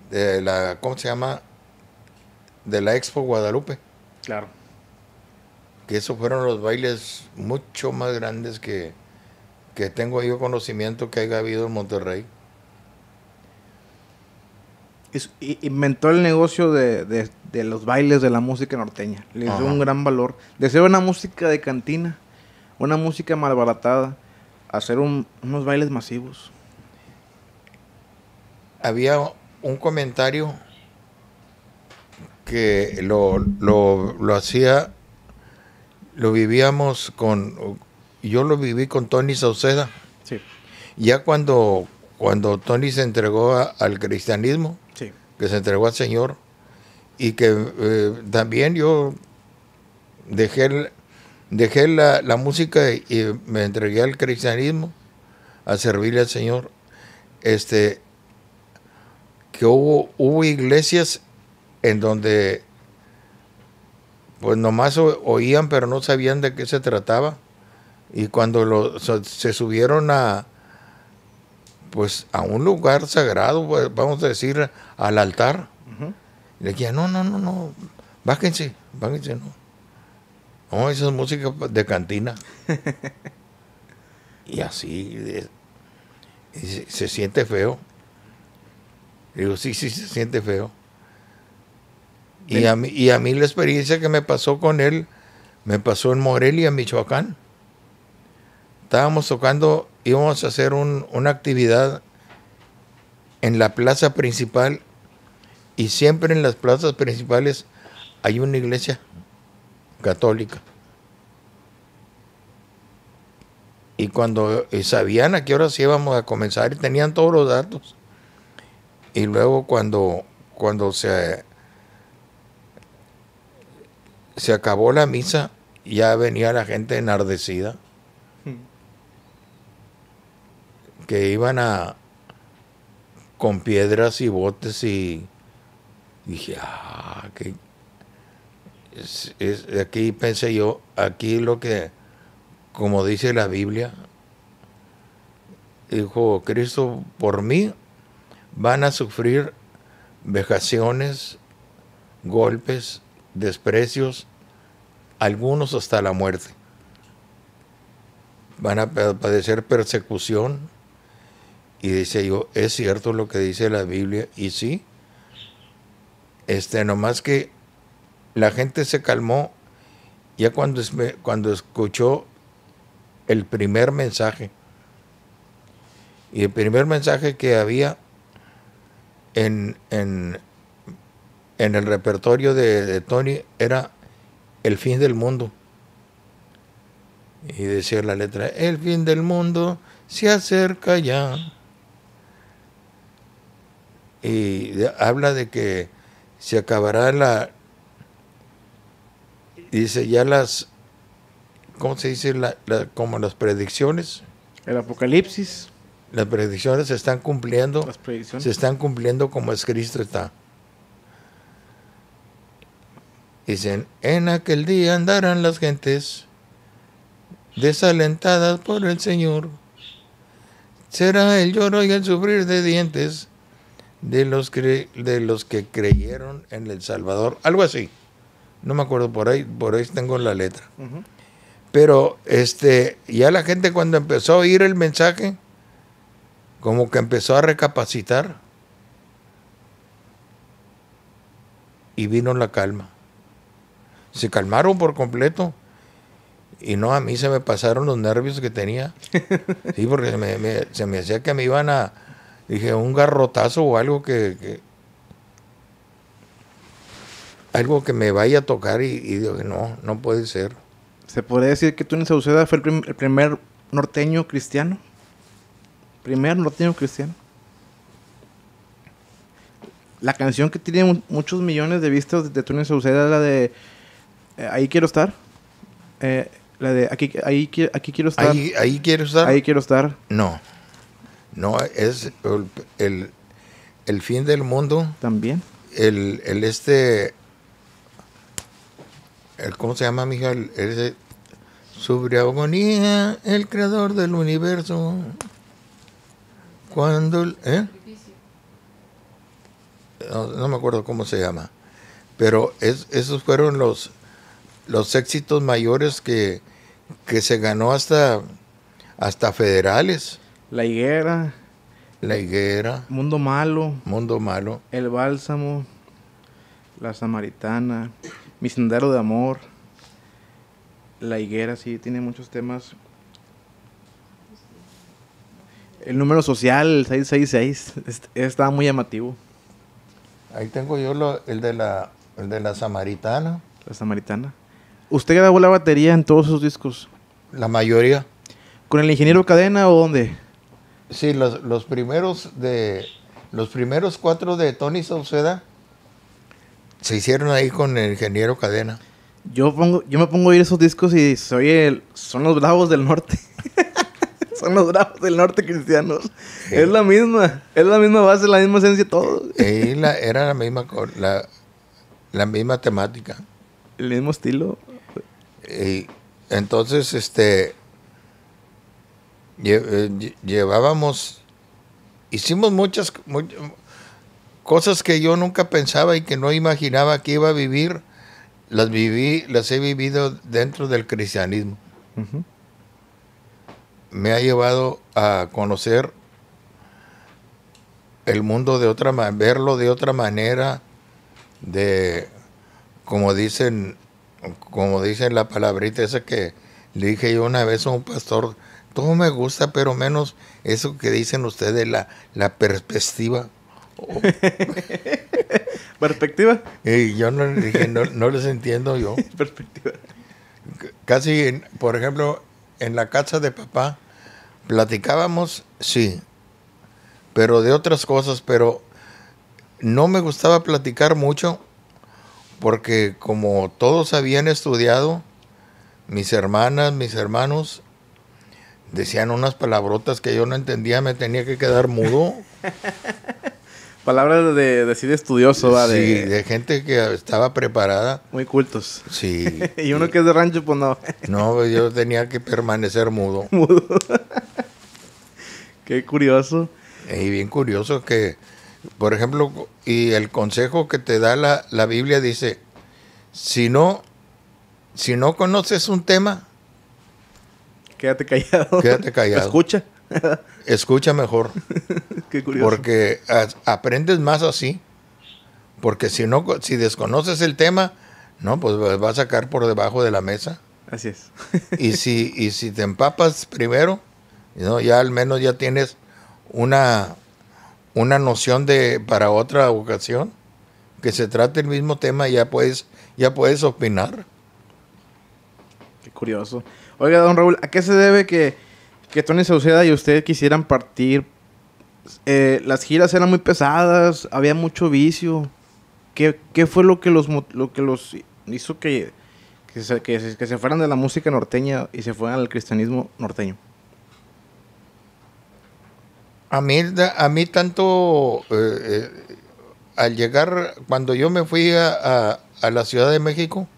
de la, ¿cómo se llama? De la Expo Guadalupe. Claro. Que esos fueron los bailes mucho más grandes que tengo yo conocimiento que haya habido en Monterrey inventó el negocio de, los bailes de la música norteña. Le dio un gran valor. De ser una música de cantina, una música malbaratada, hacer unos bailes masivos. Había un comentario que lo, lo, lo hacía, lo vivíamos con, yo lo viví con Tony Sauceda. Ya cuando, cuando Tony se entregó al cristianismo, que se entregó al Señor y que eh, también yo dejé, dejé la, música y me entregué al cristianismo a servirle al Señor. Este, que hubo, hubo iglesias en donde pues nomás oían pero no sabían de qué se trataba y cuando se subieron a, pues a un lugar sagrado, pues, vamos a decir, al altar. Y le decía, no, no, no, no, bájense, báquense. no. No, esa es música de cantina. y así, eh, se, siente feo. digo, sí, sí, se siente feo. Y a, mí, y a mí la experiencia que me pasó con él, me pasó en Morelia, Michoacán estábamos tocando, íbamos a hacer una actividad en la plaza principal y siempre en las plazas principales hay una iglesia católica. Y cuando eh, sabían a qué sí íbamos a comenzar, tenían todos los datos. Y luego cuando, cuando se, se acabó la misa, ya venía la gente enardecida. que iban a con piedras y botes y dije, ah, que aquí pensé yo, aquí lo que, como dice la Biblia, dijo Cristo, por mí van a sufrir vejaciones, golpes, desprecios, algunos hasta la muerte. Van a padecer persecución y dice yo, es cierto lo que dice la Biblia, y sí. Este, nomás que la gente se calmó ya cuando, cuando escuchó el primer mensaje. Y el primer mensaje que había en, el repertorio de, de, Tony era el fin del mundo. Y decía la letra, el fin del mundo se acerca ya y habla de que se acabará la, dice ya las, ¿cómo se dice? La, como las predicciones. El apocalipsis. Las predicciones se están cumpliendo. Se están cumpliendo como es Cristo está. Dicen, en aquel día andarán las gentes desalentadas por el Señor. Será el lloro y el sufrir de dientes de los, de los que creyeron en El Salvador, algo así. No me acuerdo por ahí, por ahí tengo la letra. Pero este, ya la gente cuando empezó a oír el mensaje, como que empezó a recapacitar y vino la calma. Se calmaron por completo. Y no, a mí se me pasaron los nervios que tenía. Sí, porque se me hacía que me iban a, Dije, un garrotazo o algo que, algo que me vaya a tocar y, y digo, no, no puede ser. ¿Se puede decir que Tony Sauceda fue el, primer norteño cristiano? Primer norteño cristiano. La canción que tiene muchos millones de vistas de, Túnez es la de eh, Ahí quiero estar. Eh, la de aquí, ahí, quiero estar. Ahí, ahí quiero estar. Ahí quiero estar. No. No, es el, fin del mundo. También. El, este. El, ¿Cómo se llama, mija? El, sobre agonía, el creador del universo. Cuando. ¿eh? No, me acuerdo cómo se llama. Pero esos fueron los, los éxitos mayores que, que se ganó hasta, hasta federales. La Higuera. La Higuera. Mundo Malo. Mundo Malo. El Bálsamo. La Samaritana. Mi Sendero de Amor. La Higuera, sí, tiene muchos temas. El número social, 666, estaba muy llamativo. Ahí tengo yo lo, el, de la, el de la Samaritana. La Samaritana. ¿Usted grabó la batería en todos sus discos? La mayoría. ¿Con el ingeniero Cadena o dónde? Sí, los, los, primeros de los primeros cuatro de Tony Sauceda se hicieron ahí con el ingeniero Cadena. Yo pongo, yo me pongo a oír esos discos y soy el, son los bravos del norte. son los bravos del norte cristianos. Es la misma, es la misma base, la misma esencia todo. la, era la misma la, la misma temática. El mismo estilo. Y entonces, este, eh, llevábamos, hicimos muchas, cosas que yo nunca pensaba y que no imaginaba que iba a vivir, las viví, las he vivido dentro del cristianismo. Me ha llevado a conocer el mundo de otra manera, verlo de otra manera, de como dicen, como dicen la palabrita esa que le dije yo una vez a un pastor, todo me gusta, pero menos eso que dicen ustedes, la, la perspectiva. ¿Perspectiva? Y yo no, les entiendo yo. Perspectiva. Casi, por ejemplo, en la casa de papá, platicábamos, sí, pero de otras cosas, pero no me gustaba platicar mucho porque como todos habían estudiado, mis hermanas, mis hermanos, decían unas palabrotas que yo no entendía, me tenía que quedar mudo. Palabras de decir estudioso, De, sí, de gente que estaba preparada. Muy cultos. Sí. y uno que es de rancho, pues no. no, pues, yo tenía que permanecer mudo. Mudo. Qué curioso. Y bien curioso que, por ejemplo, y el consejo que te da la, la Biblia dice, si no, si no conoces un tema, Quédate callado. Quédate callado. Escucha. Escucha mejor. Qué curioso. Porque aprendes más así. Porque si no, si desconoces el tema, no, pues vas a sacar por debajo de la mesa. Así es. y si, y si te empapas primero, ¿no? ya al menos ya tienes una, una noción de para otra vocación que se trate el mismo tema ya puedes ya puedes opinar qué curioso Oiga, don Raúl, ¿a qué se debe que, Tony Sauceda y usted quisieran partir? Eh, las giras eran muy pesadas, había mucho vicio. ¿Qué, fue lo que los, lo que los hizo que, se, que, fueran de la música norteña y se fueran al cristianismo norteño? A mí, a mí tanto, eh, eh, al llegar, cuando yo me fui a, la Ciudad de México,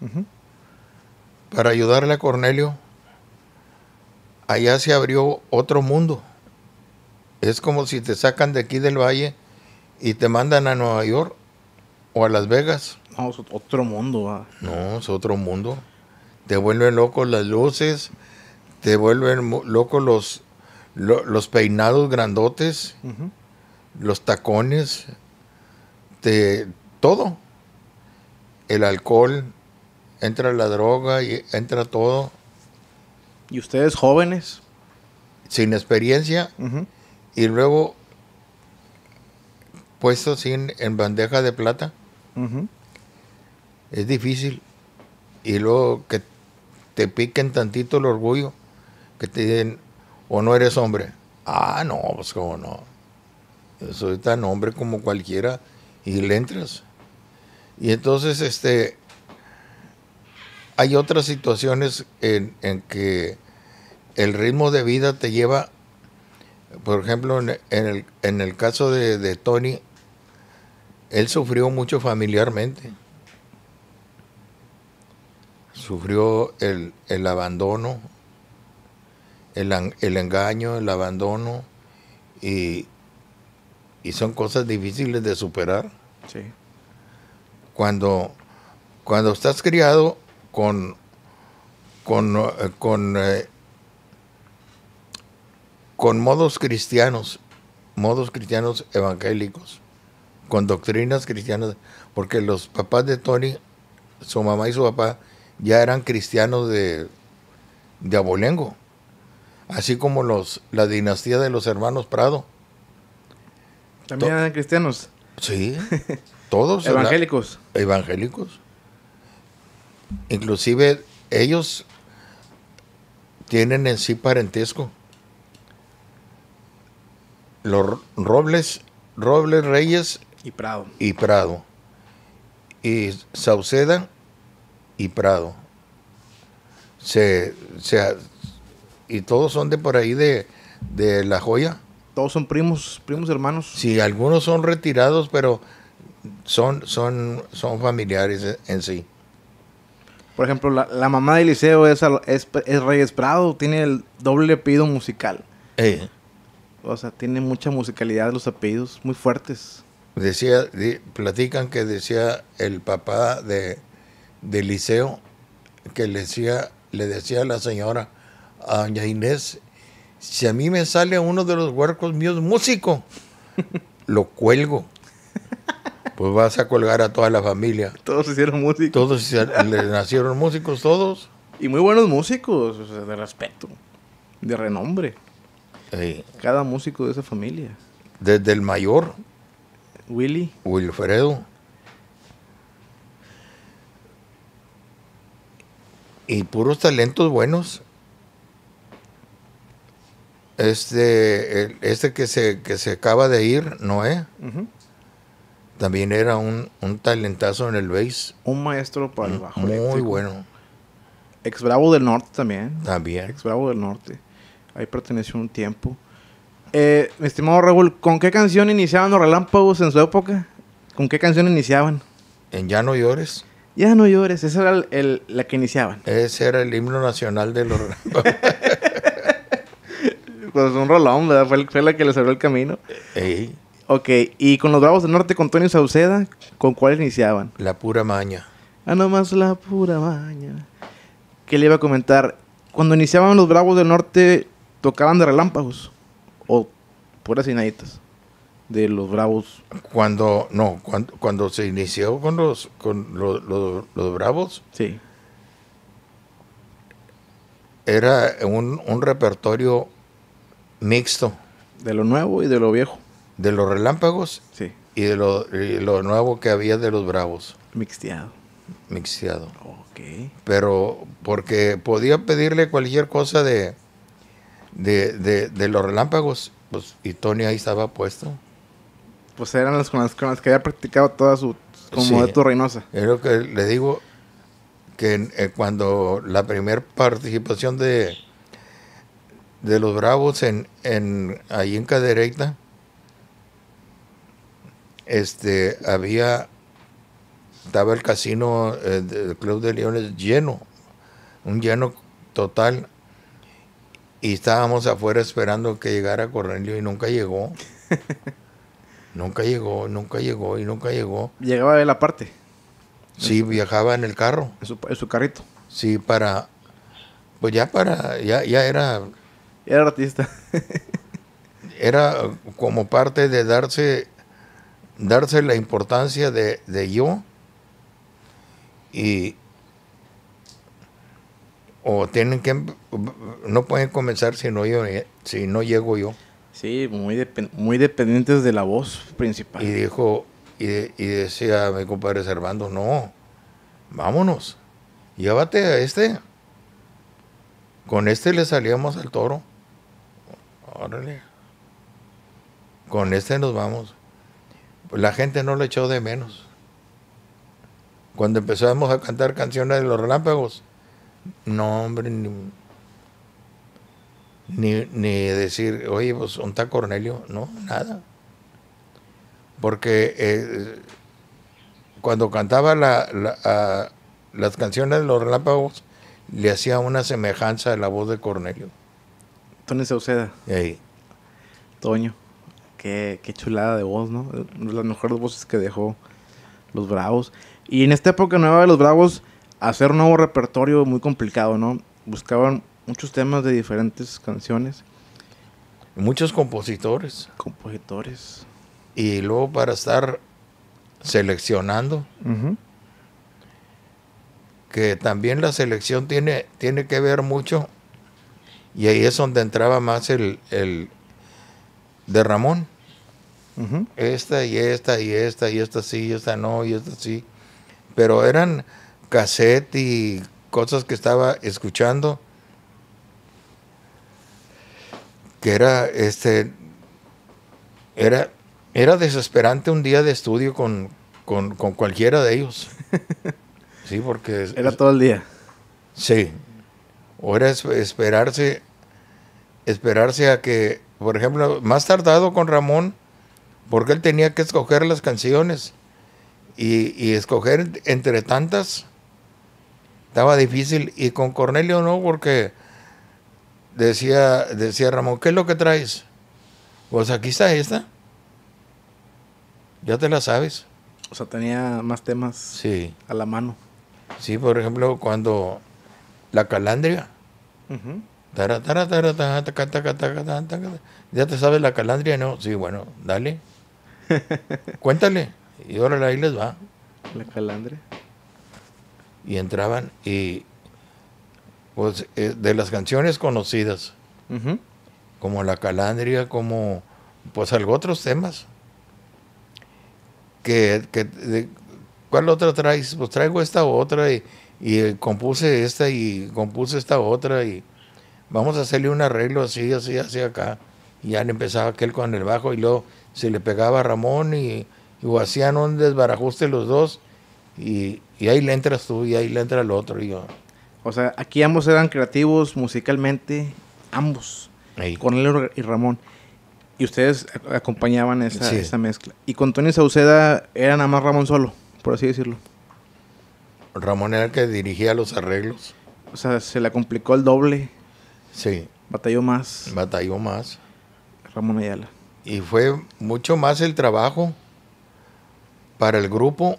para ayudarle a Cornelio, allá se abrió otro mundo. Es como si te sacan de aquí del valle y te mandan a Nueva York o a Las Vegas. No, es otro mundo. No, es otro mundo. Te vuelven locos las luces, te vuelven locos los, los peinados grandotes, los tacones, te, todo. El alcohol, entra la droga y entra todo. Y ustedes jóvenes. Sin experiencia. Y luego puesto sin, en bandeja de plata. Es difícil. Y luego que te piquen tantito el orgullo. Que te digan, o no eres hombre. Ah, no, pues cómo no. soy tan hombre como cualquiera y le entras. Y entonces, este, hay otras situaciones en, que el ritmo de vida te lleva, por ejemplo, en, el, caso de, Tony, él sufrió mucho familiarmente. Sufrió el, abandono, el, engaño, el abandono, y, son cosas difíciles de superar. Sí. Cuando, cuando estás criado con, con, eh, con, eh, con modos cristianos, modos cristianos evangélicos, con doctrinas cristianas, porque los papás de Tony, su mamá y su papá, ya eran cristianos de, abolengo, así como los, la dinastía de los hermanos Prado. También eran cristianos. Sí, todos. evangélicos. evangélicos. Inclusive ellos tienen en sí parentesco. Los Robles, Robles Reyes y Prado. Y Prado. Y Sauceda y Prado. Se, y todos son de por ahí de, La Joya. Todos son primos, primos hermanos. Sí, algunos son retirados, pero son, son, son familiares en sí. Por ejemplo, la, mamá de Eliseo es, Reyes Prado, tiene el doble apellido musical. O sea, tiene mucha musicalidad los apellidos, muy fuertes. Decía, platican que decía el papá de, Eliseo que le decía, le decía a la señora, a doña Inés, si a mí me sale uno de los huercos míos músico, lo cuelgo pues vas a colgar a toda la familia. Todos hicieron músicos. Todos hicieron, nacieron músicos, todos. Y muy buenos músicos, de respeto, de renombre. Cada músico de esa familia. Desde el mayor. Willy. Wilfredo. Y puros talentos buenos. Este, este que, se, que se acaba de ir, Noé. es? También era un, talentazo en el bass. Un maestro para el mm, bajo. Muy bueno. Ex Bravo del Norte también. También. Ex Bravo del Norte. Ahí perteneció un tiempo. Eh, mi estimado Raúl, ¿con qué canción iniciaban los relámpagos en su época? ¿Con qué canción iniciaban? En Ya no llores. Ya no llores, esa era la que iniciaban. Ese era el himno nacional de los relámpagos. pues un rolón, ¿verdad? Fue, la que les abrió el camino. Ey. Ok, y con los Bravos del Norte, con Tony Sauceda, ¿con cuál iniciaban? La pura maña. Ah, nomás la pura maña. ¿Qué le iba a comentar? Cuando iniciaban los Bravos del Norte, ¿tocaban de relámpagos? ¿O puras inaditas? de los Bravos? Cuando, no, cuando, se inició con los, con Bravos. Sí. Era un, repertorio mixto. De lo nuevo y de lo viejo de los relámpagos y de lo, nuevo que había de los bravos. Mixteado. Mixteado. Ok. Pero porque podía pedirle cualquier cosa de, de, los relámpagos pues, y Tony ahí estaba puesto. Pues eran las con las, con las que había practicado toda su... Como de tu Reynosa. Es lo que le digo, que eh, cuando la primera participación de de los Bravos en, en ahí en este, había, estaba el casino eh, del Club de Leones lleno, un lleno total, y estábamos afuera esperando que llegara Cornelio y nunca llegó. nunca llegó, nunca llegó y nunca llegó. Llegaba de la parte. Sí, viajaba en el carro. En su, en su, carrito. Sí, para, pues ya para, ya, ya era... Era artista. era como parte de darse darse la importancia de, yo y o tienen que no pueden comenzar si no yo si no llego yo sí muy muy dependientes de la voz principal y dijo y, y decía mi compadre Servando no vámonos llévate a este con este le salíamos al toro órale con este nos vamos la gente no lo echó de menos. Cuando empezamos a cantar canciones de los relámpagos, no, hombre, ni, decir, oye, pues un Cornelio, no, nada. Porque eh, cuando cantaba las canciones de los relámpagos, le hacía una semejanza a la voz de Cornelio. Tony Sauceda. ahí. Toño qué, chulada de voz, ¿no? Las mejores voces que dejó los Bravos. Y en esta época nueva de los Bravos, hacer un nuevo repertorio muy complicado, ¿no? Buscaban muchos temas de diferentes canciones. Muchos compositores. Compositores. Y luego para estar seleccionando. Que también la selección tiene, tiene que ver mucho. Y ahí es donde entraba más el de Ramón. Esta y esta y esta y esta sí, y esta no, y esta sí. Pero eran cassette y cosas que estaba escuchando. Que era este. Era, era desesperante un día de estudio con, cualquiera de ellos. sí, porque. Era todo el día. Sí. O era esperarse. Esperarse a que, por ejemplo, más tardado con Ramón porque él tenía que escoger las canciones y, escoger entre tantas estaba difícil y con Cornelio no porque decía decía Ramón qué es lo que traes pues aquí está esta ya te la sabes o sea tenía más temas sí. a la mano sí por ejemplo cuando la calandria Ya te sabes la calandria, ¿no? Sí, bueno, dale. Cuéntale. Y ahora ahí les va. La calandria Y entraban y pues eh, de las canciones conocidas, como La Calandria, como pues algo otros temas. Que, ¿Cuál otra traes? Pues traigo esta otra y, y eh, compuse esta y compuse esta otra y vamos a hacerle un arreglo así, así, así acá. Y ya empezaba aquel con el bajo y luego se le pegaba a Ramón y, hacían un desbarajuste los dos y, ahí le entras tú y ahí le entra el otro. O sea, aquí ambos eran creativos musicalmente, ambos, ahí. con él y Ramón. Y ustedes acompañaban esa, mezcla. Y con Tony Sauceda era nada más Ramón solo, por así decirlo. Ramón era el que dirigía los arreglos. O sea, se la complicó el doble. Sí. Batalló más. Batalló más. Ramón Ayala y fue mucho más el trabajo para el grupo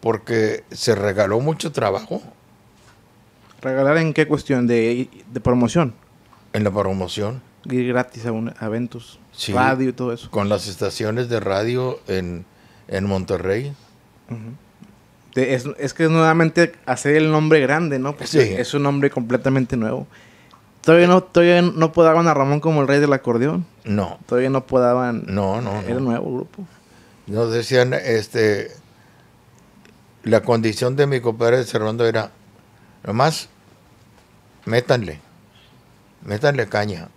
porque se regaló mucho trabajo. ¿Regalar en qué cuestión? ¿De, de promoción? En la promoción. Y gratis a, eventos, radio y todo eso. Con las estaciones de radio en, Monterrey. es, que es nuevamente hacer el nombre grande, ¿no? Porque es un nombre completamente nuevo. Todavía no, todavía no podaban a Ramón como el rey del acordeón. No. Todavía no podaban. No, no. Era el nuevo grupo. Nos decían, este, la condición de mi compadre Servando era, nomás, métanle, métanle caña.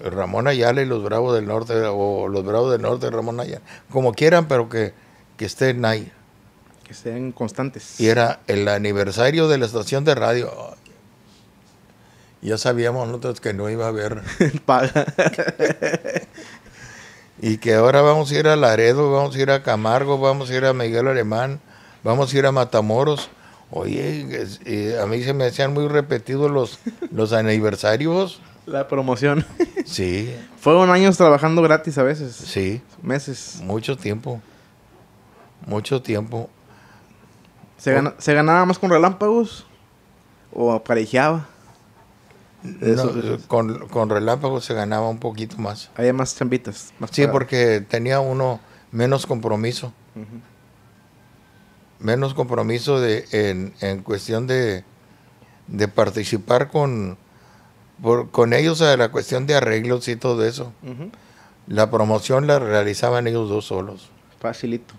Ramón Ayala y los Bravos del Norte, o los Bravos del Norte, Ramón Ayala, como quieran, pero que, que estén ahí. Que sean constantes. Y era el aniversario de la estación de radio. Ya sabíamos nosotros que no iba a haber paga. y que ahora vamos a ir a Laredo, vamos a ir a Camargo, vamos a ir a Miguel Alemán, vamos a ir a Matamoros. Oye, eh, a mí se me hacían muy repetidos los, los aniversarios. La promoción. Sí. Fueron años trabajando gratis a veces. Sí. Meses. Mucho tiempo. Mucho tiempo. ¿Se, ganaba más con relámpagos? ¿O aparejaba con, con relámpagos se ganaba un poquito más. Había más chambitas. sí, porque tenía uno menos compromiso. Menos compromiso de, en, cuestión de, participar con, con ellos a la cuestión de arreglos y todo eso. La promoción la realizaban ellos dos solos. Facilito.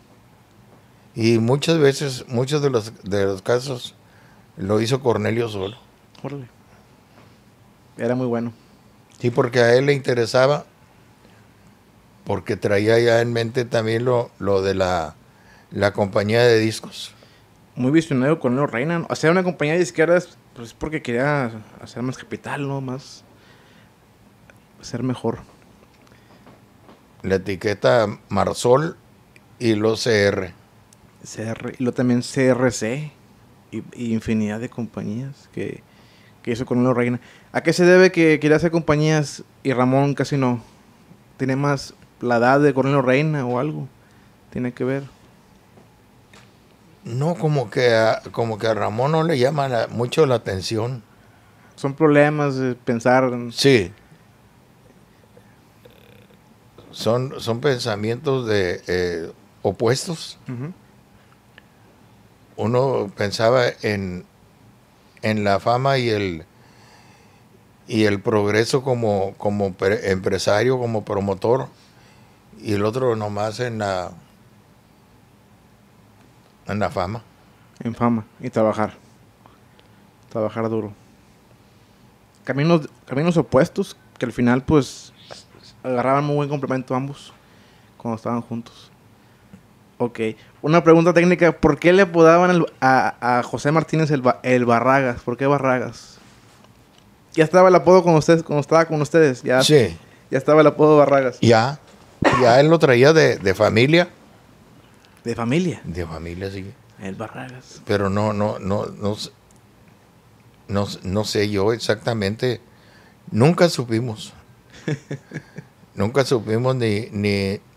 Y muchas veces, muchos de los, de los casos lo hizo Cornelio solo. Era muy bueno. Sí, porque a él le interesaba, porque traía ya en mente también lo, de la, la compañía de discos. Muy visionario con los Reina. hacer una compañía de izquierdas, pues porque quería hacer más capital, ¿no? Más. ser mejor. La etiqueta Marsol y lo CR. CR, y lo también CRC y, infinidad de compañías que, hizo con los Reina. ¿A qué se debe que quiera hacer compañías y Ramón casi no? ¿Tiene más la edad de Cornelio Reina o algo? ¿Tiene que ver? No, como que a, como que Ramón no le llama mucho la atención. Son problemas de pensar. Sí. Son, son pensamientos de eh, opuestos. Uno pensaba en, en la fama y el y el progreso como, como empresario, como promotor, y el otro nomás en la, en la fama. En fama y trabajar. Trabajar duro. Caminos, caminos opuestos que al final pues agarraban muy buen complemento ambos cuando estaban juntos. Ok. Una pregunta técnica. ¿Por qué le apodaban a, a, José Martínez el, el Barragas? ¿Por qué Barragas? ya estaba el apodo con ustedes, cuando estaba con ustedes, ya. Sí. Ya estaba el apodo Barragas. Ya. Ya él lo traía de, familia. ¿De familia? De familia, sí. El Barragas. Pero no, no, no, no, no, sé yo exactamente. Nunca supimos. Nunca supimos, ni,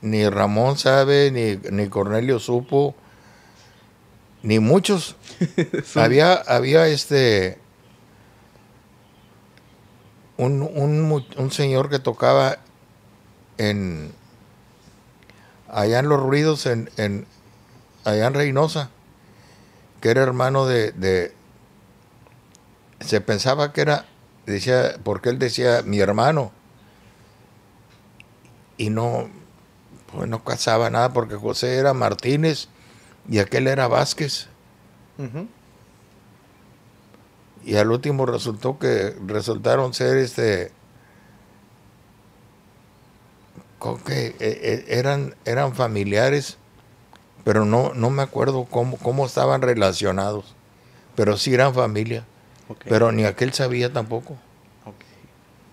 ni, Ramón sabe, ni, ni Cornelio supo, ni muchos. había, había este un, señor que tocaba en allá los ruidos en, en allá Reynosa que era hermano de, se pensaba que era decía porque él decía mi hermano y no pues no casaba nada porque José era Martínez y aquel era Vázquez y al último resultó que resultaron ser este que e, eran eran familiares pero no no me acuerdo cómo cómo estaban relacionados pero sí eran familia pero ni aquel sabía tampoco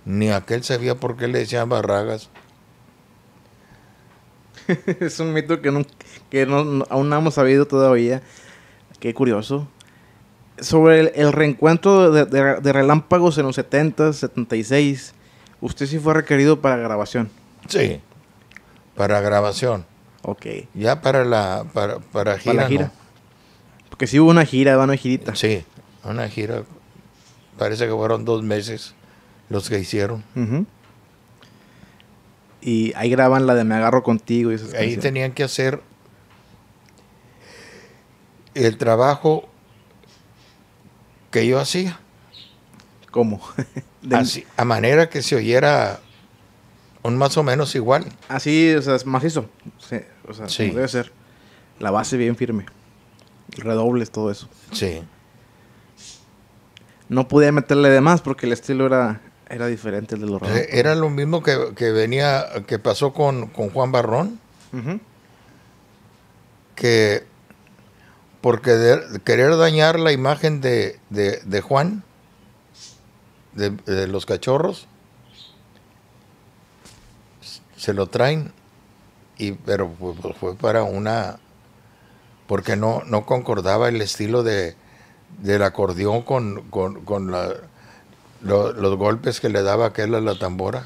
ni aquel sabía por qué le decían Barragas es un mito que no, que no aún no hemos sabido todavía qué curioso sobre el, reencuentro de, relámpagos en los 70, 76, usted sí fue requerido para grabación. Sí, para grabación. Ok. Ya para la, para, para gira. Para la gira. Porque sí hubo una gira, una girita. Sí, una gira. Parece que fueron dos meses los que hicieron. Y ahí graban la de Me Agarro Contigo. Y ahí tenían que hacer el trabajo que yo hacía. ¿Cómo? Así, a manera que se oyera un más o menos igual. Así, o sea, es macizo. Sí, o sea, debe ser. La base bien firme. Redobles, todo eso. Sí. No podía meterle de más porque el estilo era, era diferente al de los eh, Era lo mismo que, venía, que pasó con, Juan Barrón. Que porque querer, dañar la imagen de, Juan, de, los cachorros, se lo traen y pero fue para una porque no no concordaba el estilo de del acordeón con, los golpes que le daba aquel a la tambora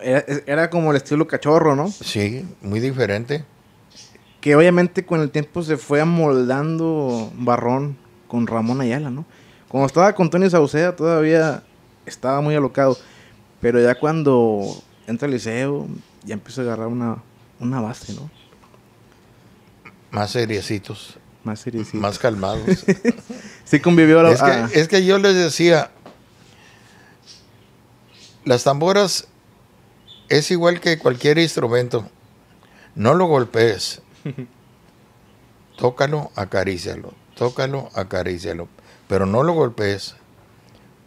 era, era, como el estilo cachorro no sí muy diferente que obviamente con el tiempo se fue amoldando Barrón con Ramón Ayala, ¿no? Cuando estaba con Tony Sauceda todavía estaba muy alocado, pero ya cuando entra al liceo ya empieza a agarrar una, base, ¿no? Más seriecitos. Más seriecitos. Más calmados. sí convivió la... Es que, ah. es que yo les decía, las tamboras es igual que cualquier instrumento. No lo golpees, tócalo, acarícialo, tócalo, acarícialo, pero no lo golpees,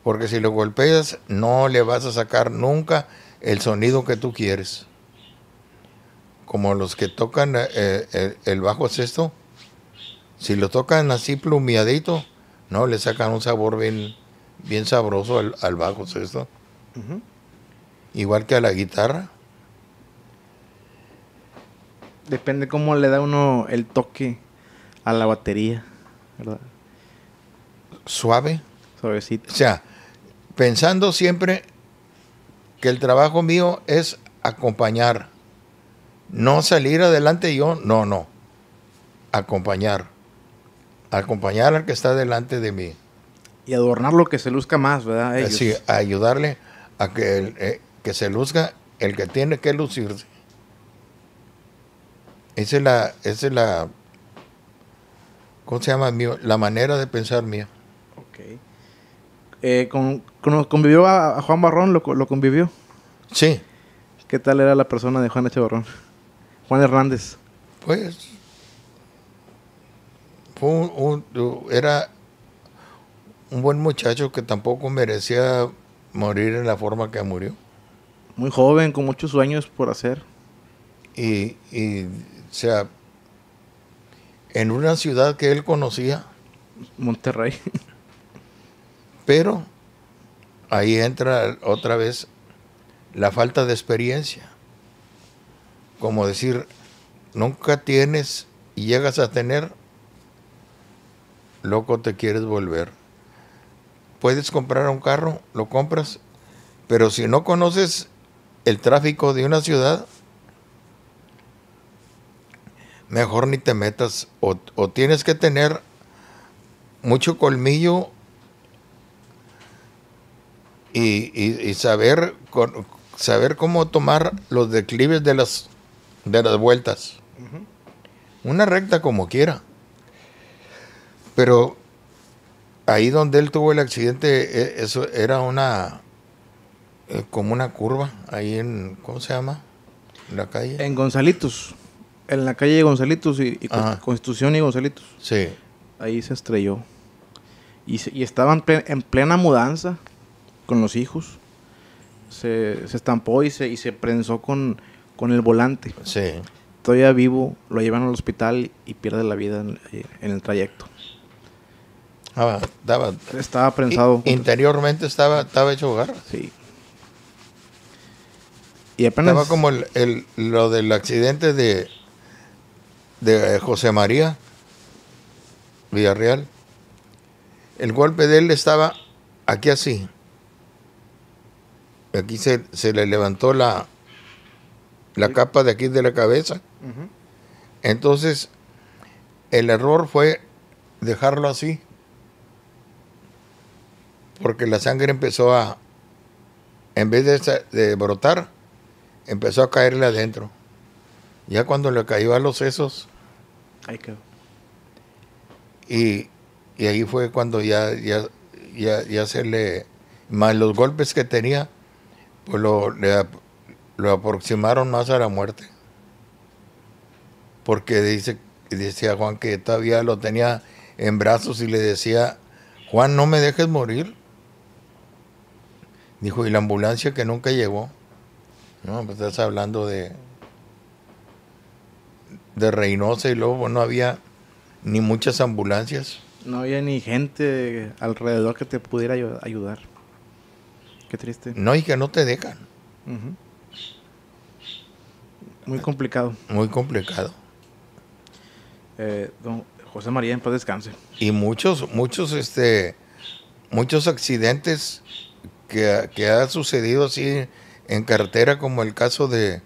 porque si lo golpeas no le vas a sacar nunca el sonido que tú quieres. Como los que tocan eh, eh, el, bajo sexto, si lo tocan así plumiadito, no le sacan un sabor bien, bien sabroso al, bajo sexto. Igual que a la guitarra depende cómo le da uno el toque a la batería, ¿verdad? Suave. Suavecito. O sea, pensando siempre que el trabajo mío es acompañar, no salir adelante yo, no, no, acompañar, acompañar al que está delante de mí. Y adornar lo que se luzca más, ¿verdad? Sí, ayudarle a que, eh, que se luzca el que tiene que lucirse. Esa es la, es la, ¿cómo se llama? La manera de pensar mía. Ok. Eh, ¿Convivió a, Juan Barrón? Lo, ¿Lo convivió? Sí. ¿Qué tal era la persona de Juan H. Juan Hernández. Pues, fue un, era un buen muchacho que tampoco merecía morir en la forma que murió. Muy joven, con muchos sueños por hacer. y o sea, en una ciudad que él conocía. Monterrey. Pero ahí entra otra vez la falta de experiencia. Como decir, nunca tienes y llegas a tener, loco te quieres volver. Puedes comprar un carro, lo compras, pero si no conoces el tráfico de una ciudad, mejor ni te metas. O, tienes que tener mucho colmillo y, saber, saber cómo tomar los declives de las, de las vueltas. Una recta como quiera. Pero ahí donde él tuvo el accidente, e, eso era una eh, como una curva ahí en ¿cómo se llama? la calle. En Gonzalitos en la calle de Gonzalitos y, Constitución y Gonzalitos. Sí. Ahí se estrelló. Y, y estaban en plena mudanza con los hijos. Se, estampó y se, se prensó con, con el volante. Sí. Todavía vivo, lo llevan al hospital y pierde la vida en, eh, el trayecto. estaba, prensado. Interiormente estaba, estaba hecho hogar. Sí. Y apenas. Estaba como el, lo del accidente de, de eh, José María Villarreal. El golpe de él estaba aquí así. Aquí se, le levantó la, la capa de aquí de la cabeza. Entonces, el error fue dejarlo así. Porque la sangre empezó a, en vez de, de brotar, empezó a caerle adentro. Ya cuando le cayó a los sesos, y, ahí fue cuando ya, ya, ya, se le. Más los golpes que tenía, pues lo, le, lo aproximaron más a la muerte. Porque dice, decía Juan que todavía lo tenía en brazos y le decía, Juan, no me dejes morir. Dijo, ¿y la ambulancia que nunca llegó? No, pues estás hablando de de Reynosa y luego no había ni muchas ambulancias. No había ni gente alrededor que te pudiera ayudar. Qué triste. No, y que no te dejan. Muy complicado. Muy complicado. Eh, don José María, en paz descanse. Y muchos, muchos, este, muchos accidentes que, que ha sucedido así en carretera, como el caso de,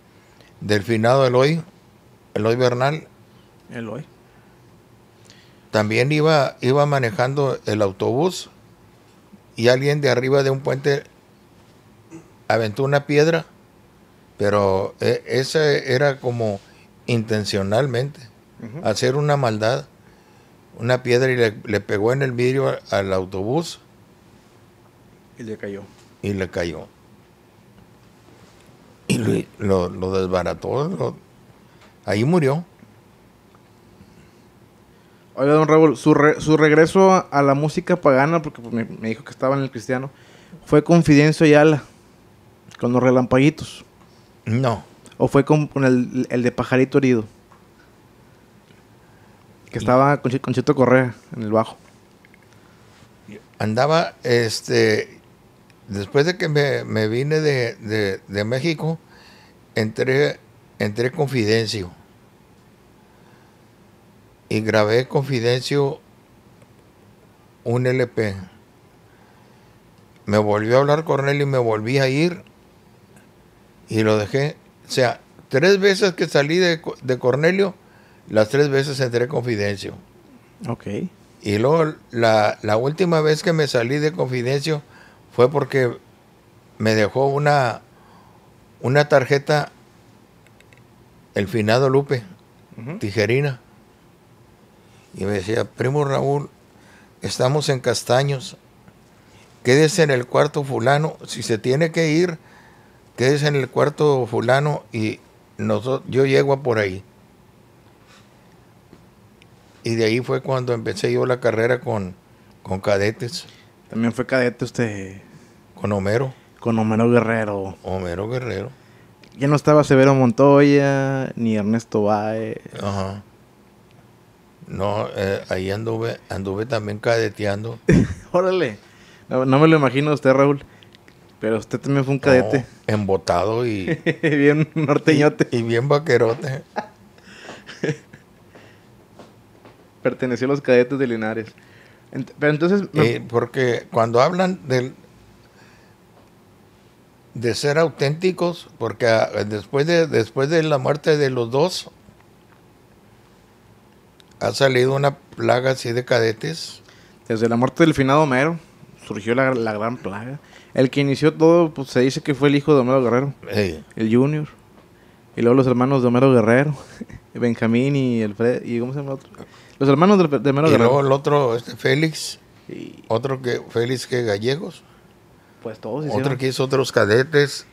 del finado hoy Eloy Bernal. Eloy. También iba, iba manejando el autobús y alguien de arriba de un puente aventó una piedra, pero e, esa era como intencionalmente, hacer una maldad, una piedra y le, pegó en el vidrio al, autobús. Y le cayó. Y le cayó. Y lo, desbarató, Ahí murió. Oiga, don Raúl, su, regreso a la música pagana, porque me, dijo que estaba en el cristiano, fue con Fidencio Ayala, con los relampaguitos. No. ¿O fue con, el, de Pajarito Herido? Que estaba con, con Chito Correa en el bajo. Andaba, este, después de que me, vine de, de México, entré entré Confidencio y grabé Confidencio un LP. Me volvió a hablar Cornelio y me volví a ir y lo dejé. O sea, tres veces que salí de, Cornelio, las tres veces entré Confidencio. Ok. Y luego la, la última vez que me salí de Confidencio fue porque me dejó una, una tarjeta el finado Lupe, tijerina. Y me decía, primo Raúl, estamos en Castaños, quédese en el cuarto fulano, si se tiene que ir, quédese en el cuarto fulano y nosotros, yo llego por ahí. Y de ahí fue cuando empecé yo la carrera con, con cadetes. También fue cadete usted. Con Homero. Con Homero Guerrero. Homero Guerrero ya no estaba Severo Montoya, ni Ernesto Baez. Ajá. No, eh, ahí anduve, anduve también cadeteando. Órale. No, me lo imagino usted, Raúl. Pero usted también fue un cadete. embotado y. bien norteñote. Y, bien vaquerote. Perteneció a los cadetes de Linares. pero entonces. Eh, porque cuando hablan del, de ser auténticos, porque ah, después de, después de la muerte de los dos, ha salido una plaga así de cadetes. Desde la muerte del finado Homero, surgió la, gran plaga. El que inició todo, pues se dice que fue el hijo de Homero Guerrero, el Junior. Y luego los hermanos de Homero Guerrero, Benjamín y el Fred, ¿y cómo se llama el otro? Los hermanos de, Homero Guerrero. Y luego el otro, este, Félix, y otro que, Félix que Gallegos. Pues, todos Otro que hizo otros cadetes.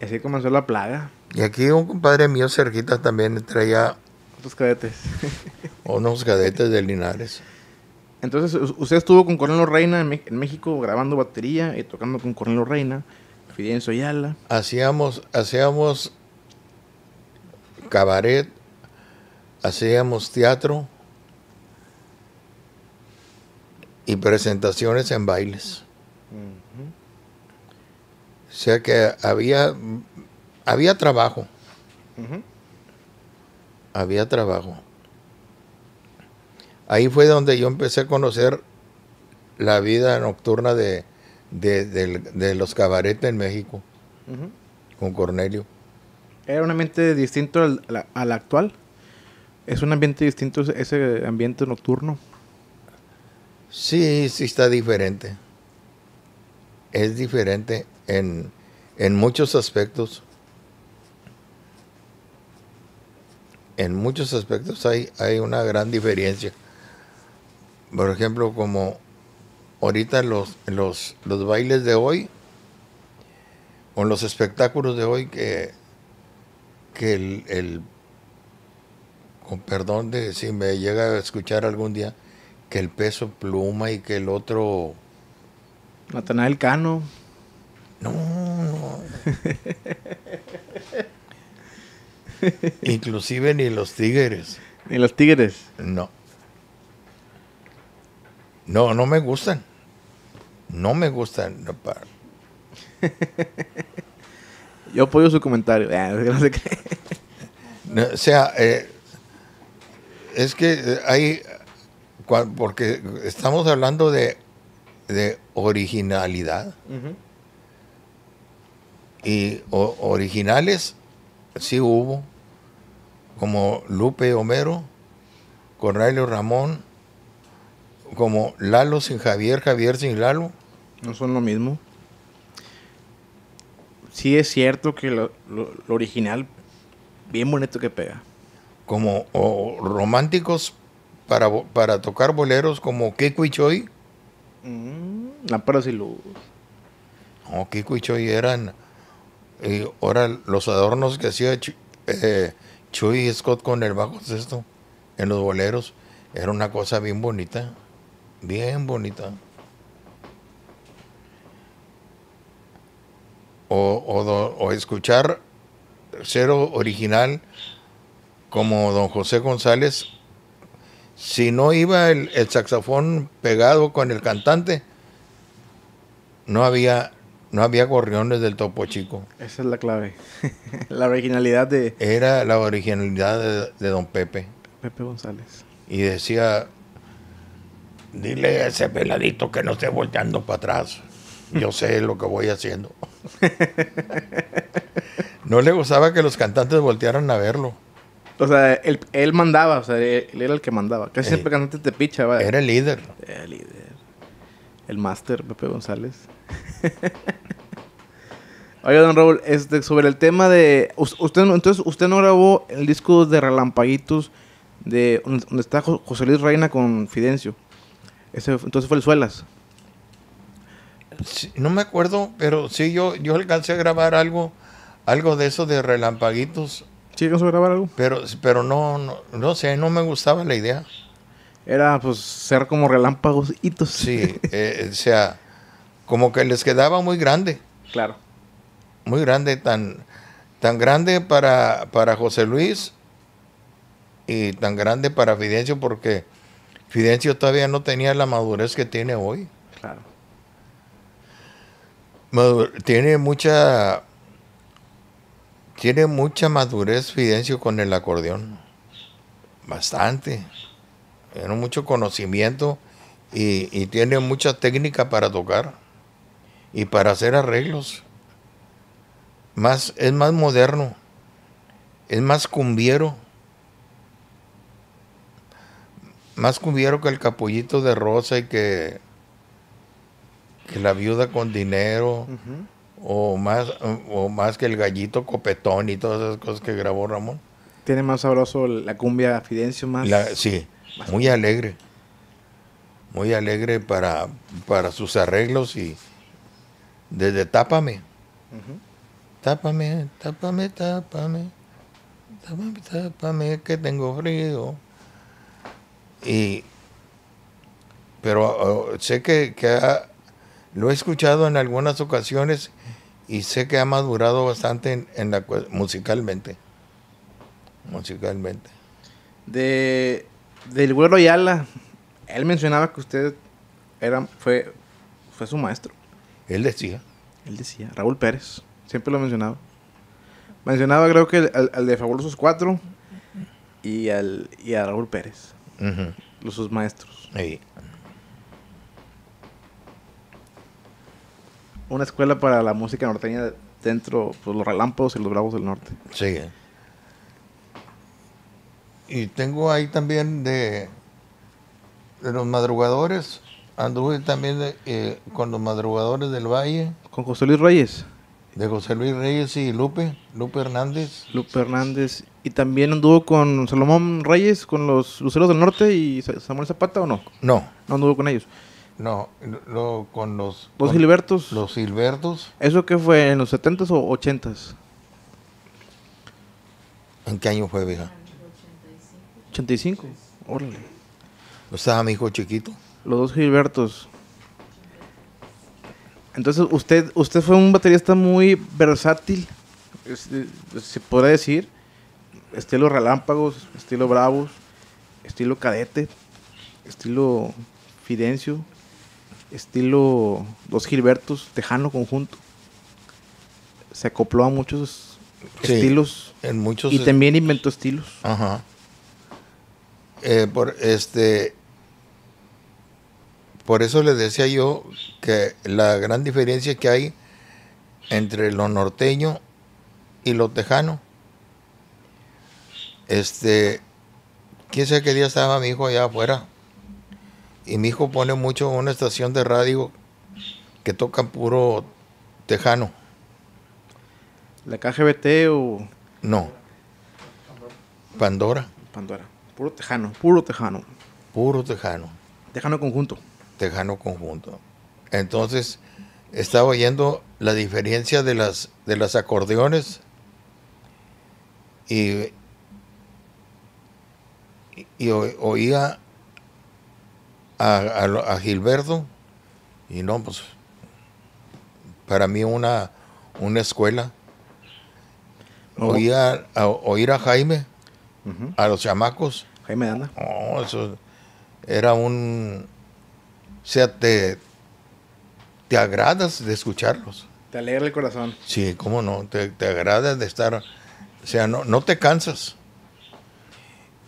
así comenzó la plaga. Y aquí un compadre mío cerquita también traía... Otros cadetes. unos cadetes de Linares. Entonces, usted estuvo con Cornelio Reina en, México grabando batería y tocando con Cornelio Reina, Fidencio Soyala. Hacíamos, hacíamos cabaret, hacíamos teatro y presentaciones en bailes. Mm sea que había, había trabajo. Había trabajo. Ahí fue donde yo empecé a conocer la vida nocturna de, de, los cabaretes en México, con Cornelio. Era un ambiente distinto al, actual. Es un ambiente distinto ese ambiente nocturno. Sí, sí está diferente. Es diferente en, en muchos aspectos. En muchos aspectos hay, hay una gran diferencia. Por ejemplo, como ahorita los, los, los bailes de hoy, o los espectáculos de hoy, que, que el, con perdón de si me llega a escuchar algún día, que el peso pluma y que el otro... el Cano. No, Inclusive ni los tigres. ¿Ni los tigres? No. No, no me gustan. No me gustan. Yo apoyo su comentario. Ah, no, o sea, eh, es que eh, hay, porque estamos hablando de, originalidad. Y originales sí hubo, como Lupe Homero, Cornelio Ramón, como Lalo sin Javier, Javier sin Lalo. No son lo mismo. Sí es cierto que lo, original, bien bonito que pega. Como románticos para, para tocar boleros como Kiko y Choy. Mm, y No, Kiko y eran y ahora los adornos que hacía eh, Chuy Scott con el bajo sexto en los boleros era una cosa bien bonita, bien bonita. O, o, escuchar cero original como don José González, si no iba el, el saxofón pegado con el cantante, no había no había gorriones del topo chico. Esa es la clave. la originalidad de... Era la originalidad de, don Pepe. Pepe González. Y decía, dile a ese peladito que no esté volteando para atrás. Yo sé lo que voy haciendo. no le gustaba que los cantantes voltearan a verlo. O sea, él, mandaba, o sea, él, era el que mandaba. Casi eh, siempre cantante te picha, Era el líder. Era el líder el máster Pepe González. Oiga, don Raúl, este, sobre el tema de... Usted, entonces, usted no grabó el disco de Relampaguitos de donde está José Luis Reina con Fidencio. Ese, entonces fue el Suelas. no me acuerdo, pero sí, yo, yo alcancé a grabar algo, algo de eso de Relampaguitos. ¿Sí alcanzó a grabar algo? Pero, pero no, no, no sé, no me gustaba la idea era pues ser como relámpagos hitos. Sí, eh, o sea, como que les quedaba muy grande. Claro. Muy grande, tan, tan grande para, para José Luis y tan grande para Fidencio porque Fidencio todavía no tenía la madurez que tiene hoy. Claro. tiene mucha tiene mucha madurez Fidencio con el acordeón. Bastante tiene mucho conocimiento y, tiene mucha técnica para tocar y para hacer arreglos. Más, es más moderno, es más cumbiero, más cumbiero que el capullito de rosa y que, la viuda con dinero, o, más, o más que el gallito copetón y todas esas cosas que grabó Ramón. Tiene más sabroso la cumbia Fidencio, más. sí, muy alegre, muy alegre para, para sus arreglos y desde tápame. Tápame, tápame, tápame, tápame, tápame, que tengo frío. Y, pero oh, sé que, lo he escuchado en algunas ocasiones y sé que ha madurado bastante en la musicalmente musicalmente de del Güero Ayala, él mencionaba que usted era, fue, fue su maestro. Él decía. Él decía, Raúl Pérez, siempre lo mencionaba. Mencionaba creo que al, de Fabulosos Cuatro y, al, a Raúl Pérez, los sus maestros. Sí. Una escuela para la música norteña dentro, pues los relámpagos y los bravos del norte. Sí. Eh y tengo ahí también de, de los madrugadores. Anduve también eh, con los madrugadores del Valle. ¿Con José Luis Reyes? De José Luis Reyes y Lupe, Lupe Hernández. Lupe Hernández. ¿Y también anduvo con Salomón Reyes, con los Luceros del Norte y Samuel Zapata o no? No. No anduvo con ellos. No, con los... ¿Los Gilbertos? Los Gilbertos. ¿Eso qué fue? ¿En los 70s o 80s? ¿En qué año fue, vieja? 85, órale. ¿No sea mi hijo chiquito? Los dos Gilbertos. Entonces, usted, usted fue un baterista muy versátil, se podrá decir. Estilo Relámpagos, estilo Bravos, estilo Cadete, estilo Fidencio, estilo dos Gilbertos, Tejano Conjunto. Se acopló a muchos estilos. En muchos. Y también inventó estilos. Ajá. Eh, por este por eso les decía yo que la gran diferencia que hay entre lo norteño y lo tejano Este, quién sabe qué día estaba mi hijo allá afuera. Y mi hijo pone mucho una estación de radio que toca puro tejano. ¿La KGBT o.? No. Pandora. Pandora. Puro tejano, puro tejano. Puro tejano. Tejano conjunto. Tejano conjunto. Entonces, estaba oyendo la diferencia de las, de acordeones y, oía a, Gilberto y no, pues para mí una, una escuela. Oh. Oía a, oír a Jaime a los chamacos. Jaime No, eso era un... O sea, te, te agradas de escucharlos. Te alegra el corazón. Sí, cómo no, te, agradas de estar... O sea, no, no te cansas.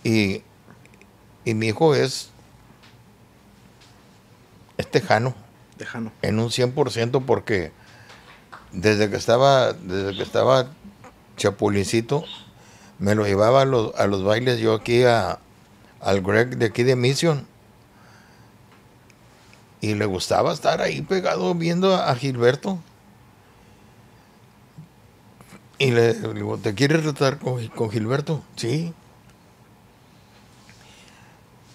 Y, y mi hijo es... Es tejano. Tejano. En un 100% porque desde que estaba, desde que estaba Chapulincito, me lo llevaba a los, bailes yo aquí a, al Greg de aquí de Mission. Y le gustaba estar ahí pegado viendo a, Gilberto. Y le, digo, ¿te quieres tratar con, Gilberto? Sí.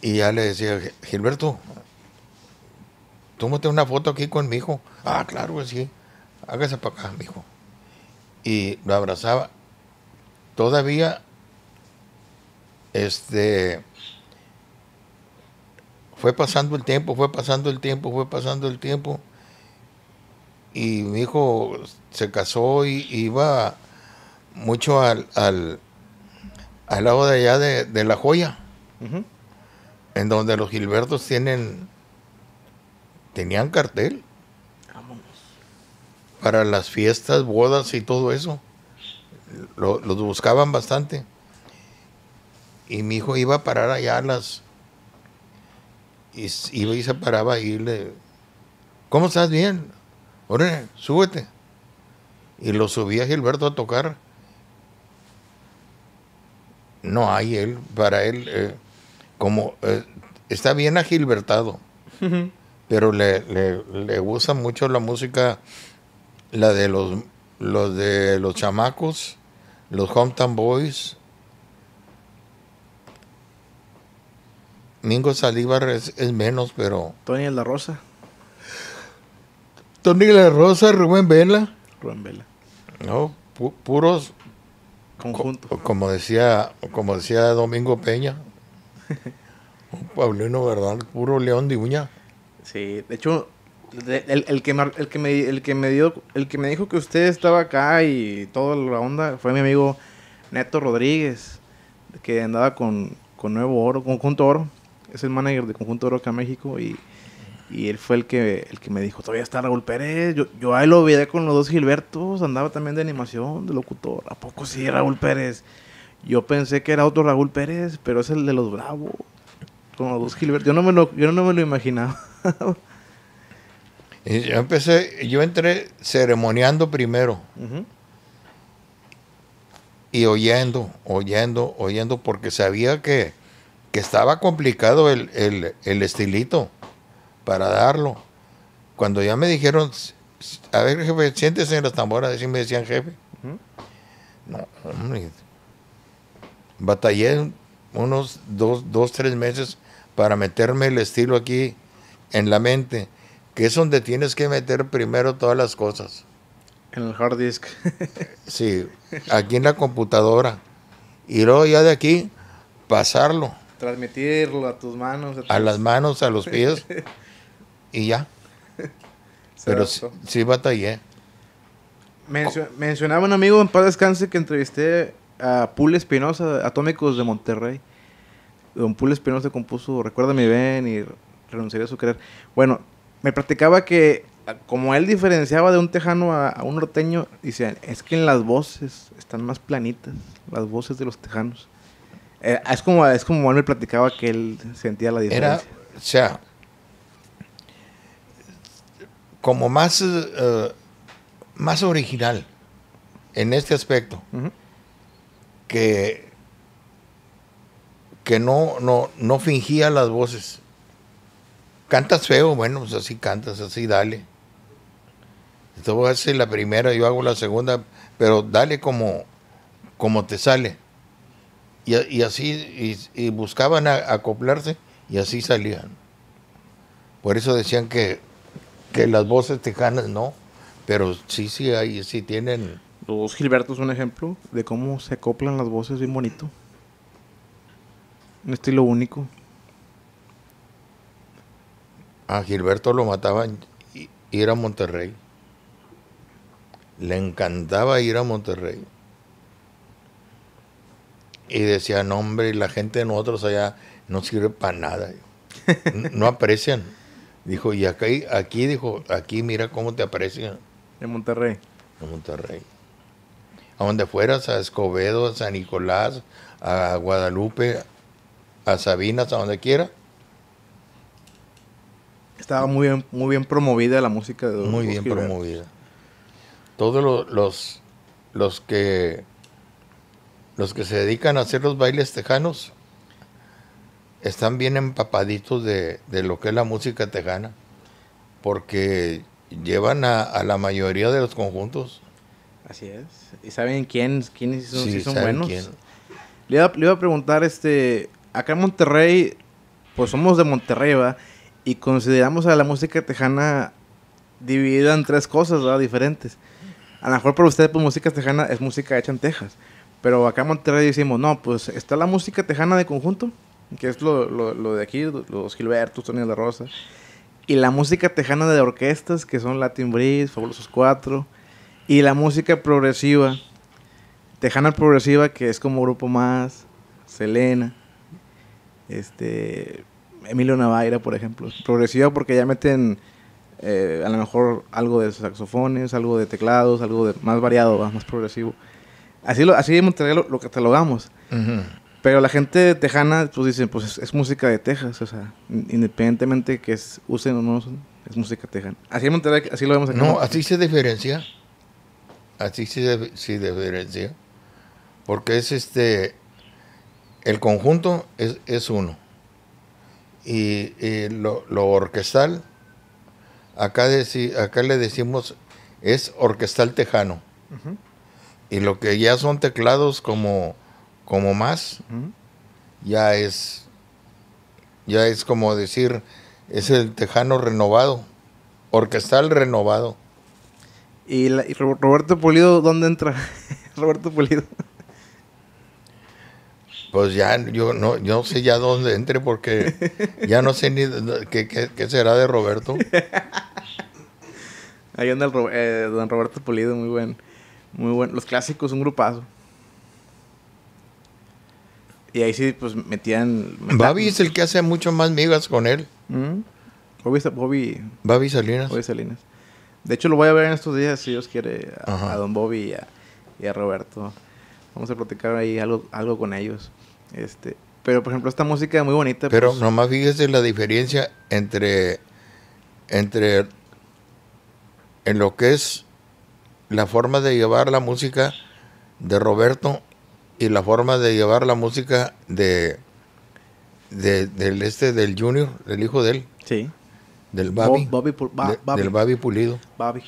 Y ya le decía, Gilberto, tómate una foto aquí con mi hijo. Ah, claro pues sí. Hágase para acá, mi hijo. Y lo abrazaba todavía este fue pasando el tiempo, fue pasando el tiempo, fue pasando el tiempo. Y mi hijo se casó y iba mucho al, al, lado de allá de, La Joya, en donde los Gilbertos tienen, tenían cartel para las fiestas, bodas y todo eso los buscaban bastante. Y mi hijo iba a parar allá a las... Y, iba y se paraba y le... ¿Cómo estás? Bien. Órale, súbete. Y lo subía Gilberto a tocar. No hay él, para él, eh, como eh, está bien agilbertado, pero le, le, le, gusta mucho la música, la de los, los de los chamacos, los Hometown Boys, Mingo Salívar es, menos, pero. Tony La Rosa. Tony La Rosa, Rubén Vela. Rubén Vela. No, puros. Conjunto. como decía, como decía Domingo Peña. un Paulino Verdad, puro León de Uña. Sí, de hecho, el, que me, el, que el, que me dijo que usted estaba acá y toda la onda fue mi amigo Neto Rodríguez, que andaba con, Nuevo Oro, Conjunto Oro. Es el manager de Conjunto Oro acá en México y, él fue el que, el que me dijo, todavía está Raúl Pérez. Yo, yo ahí lo vié con los dos Gilbertos, andaba también de animación, de locutor. ¿A poco sí, Raúl Pérez? Yo pensé que era otro Raúl Pérez, pero es el de los Bravos. Con los dos Gilbertos. Yo no me lo, yo no me lo imaginaba. yo empecé, yo entré ceremoniando primero. Y oyendo, oyendo, oyendo, porque sabía que, estaba complicado el, estilito para darlo. Cuando ya me dijeron, a ver, jefe, siéntese en las tamboras, así me decían, jefe. No, Batallé unos dos, dos, tres meses para meterme el estilo aquí en la mente que es donde tienes que meter primero todas las cosas. En el hard disk. sí, aquí en la computadora. Y luego ya de aquí, pasarlo. Transmitirlo a tus manos. A, las manos, a los pies. y ya. Pero sí, batallé. Mencionaba un amigo en paz descanse que entrevisté a Pul Espinosa, Atómicos de Monterrey. Don Pul Espinosa compuso Recuerda mi Ben y renunciaría a su querer. Bueno, me platicaba que ah, como él diferenciaba de un tejano a, un norteño, dice, es que en las voces están más planitas, las voces de los tejanos. Eh, es como es como él me platicaba que él sentía la diferencia. Era, o sea, como más, eh, eh, más original en este aspecto, que, no, no, no fingía las voces Cantas feo, bueno, pues así cantas, así dale. Entonces a hacer la primera, yo hago la segunda, pero dale como, como te sale. Y, así, y, buscaban acoplarse y así salían. Por eso decían que, que las voces tejanas no, pero sí, sí, hay, sí tienen... Los Gilberto es un ejemplo de cómo se acoplan las voces bien bonito. Un estilo único a Gilberto lo mataban ir a Monterrey. Le encantaba ir a Monterrey. Y decía, no hombre, la gente de nosotros allá no sirve para nada. No aprecian. Dijo, y aquí, aquí, dijo, aquí mira cómo te aprecian. En Monterrey. En Monterrey. A donde fueras, a Escobedo, a San Nicolás, a Guadalupe, a Sabinas, a donde quiera, estaba muy bien, muy bien promovida la música de Muy bien promovida. Todos los, los, que los que se dedican a hacer los bailes tejanos están bien empapaditos de, lo que es la música tejana, porque llevan a, la mayoría de los conjuntos. Así es. ¿Y saben quién, quiénes son, sí, son buenos? Le, iba, le iba a preguntar, este, acá en Monterrey, pues somos de Monterrey, ¿va? y consideramos a la música tejana dividida en tres cosas diferentes. A lo mejor para ustedes, pues música tejana es música hecha en Texas, pero acá en Monterrey decimos, no, pues está la música tejana de conjunto, que es lo, lo, de aquí, los Gilbertos, Tony de la Rosa, y la música tejana de orquestas, que son Latin Breeze, Fabulosos Cuatro, y la música progresiva, tejana progresiva, que es como grupo más, Selena, este, Emilio Navaira, por ejemplo. Progresiva porque ya meten eh, a lo mejor algo de saxofones, algo de teclados, algo de más variado, más, progresivo. Así, lo, así en Monterrey lo, catalogamos. Pero la gente tejana, pues dicen, pues es, música de Texas, o sea, independientemente que usen o no, es música tejana. Así en Monterrey, así lo vemos acá. No, así se diferencia. Así se, diferencia. Porque es este, el conjunto es, es uno y, lo, lo, orquestal, acá, deci, acá le decimos es orquestal tejano. Y lo que ya son teclados como, como más, ya es ya es como decir, es el tejano renovado, orquestal renovado. ¿Y, y Roberto Pulido dónde entra? Roberto Pulido. Pues ya, yo no, yo sé ya dónde entre porque ya no sé ni qué, qué, será de Roberto. Ahí anda el, eh, don Roberto Pulido, muy buen. Muy buen. Los clásicos, un grupazo. Y ahí sí, pues metían. Babi es el que hace mucho más migas con él. Mm. Bobby, Bobby, Salinas. Salinas. De hecho, lo voy a ver en estos días, si Dios quiere, a, Don Bobby y a, Roberto. Vamos a platicar ahí algo con ellos. Este, pero por ejemplo esta música es muy bonita. Pero pues. nomás fíjese la diferencia entre entre en lo que es la forma de llevar la música de Roberto y la forma de llevar la música de, del este del Junior, del hijo de él. Sí. Del Babi. Bobby, Del Pulido. Babi.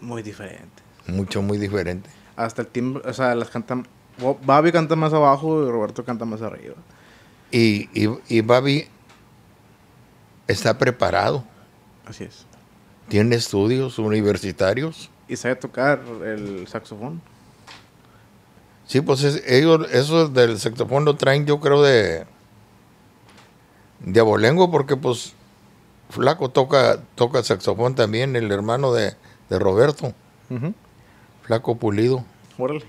Muy diferente. Mucho, muy diferente. Hasta el timbre, o sea, las cantan Babi canta más abajo y Roberto canta más arriba. Y, y, Babi está preparado. Así es. Tiene estudios universitarios. Y sabe tocar el saxofón. Sí, pues ellos, eso del saxofón lo traen, yo creo, de, de abolengo, porque pues Flaco toca, toca saxofón también, el hermano de, Roberto. Flaco Pulido. Órale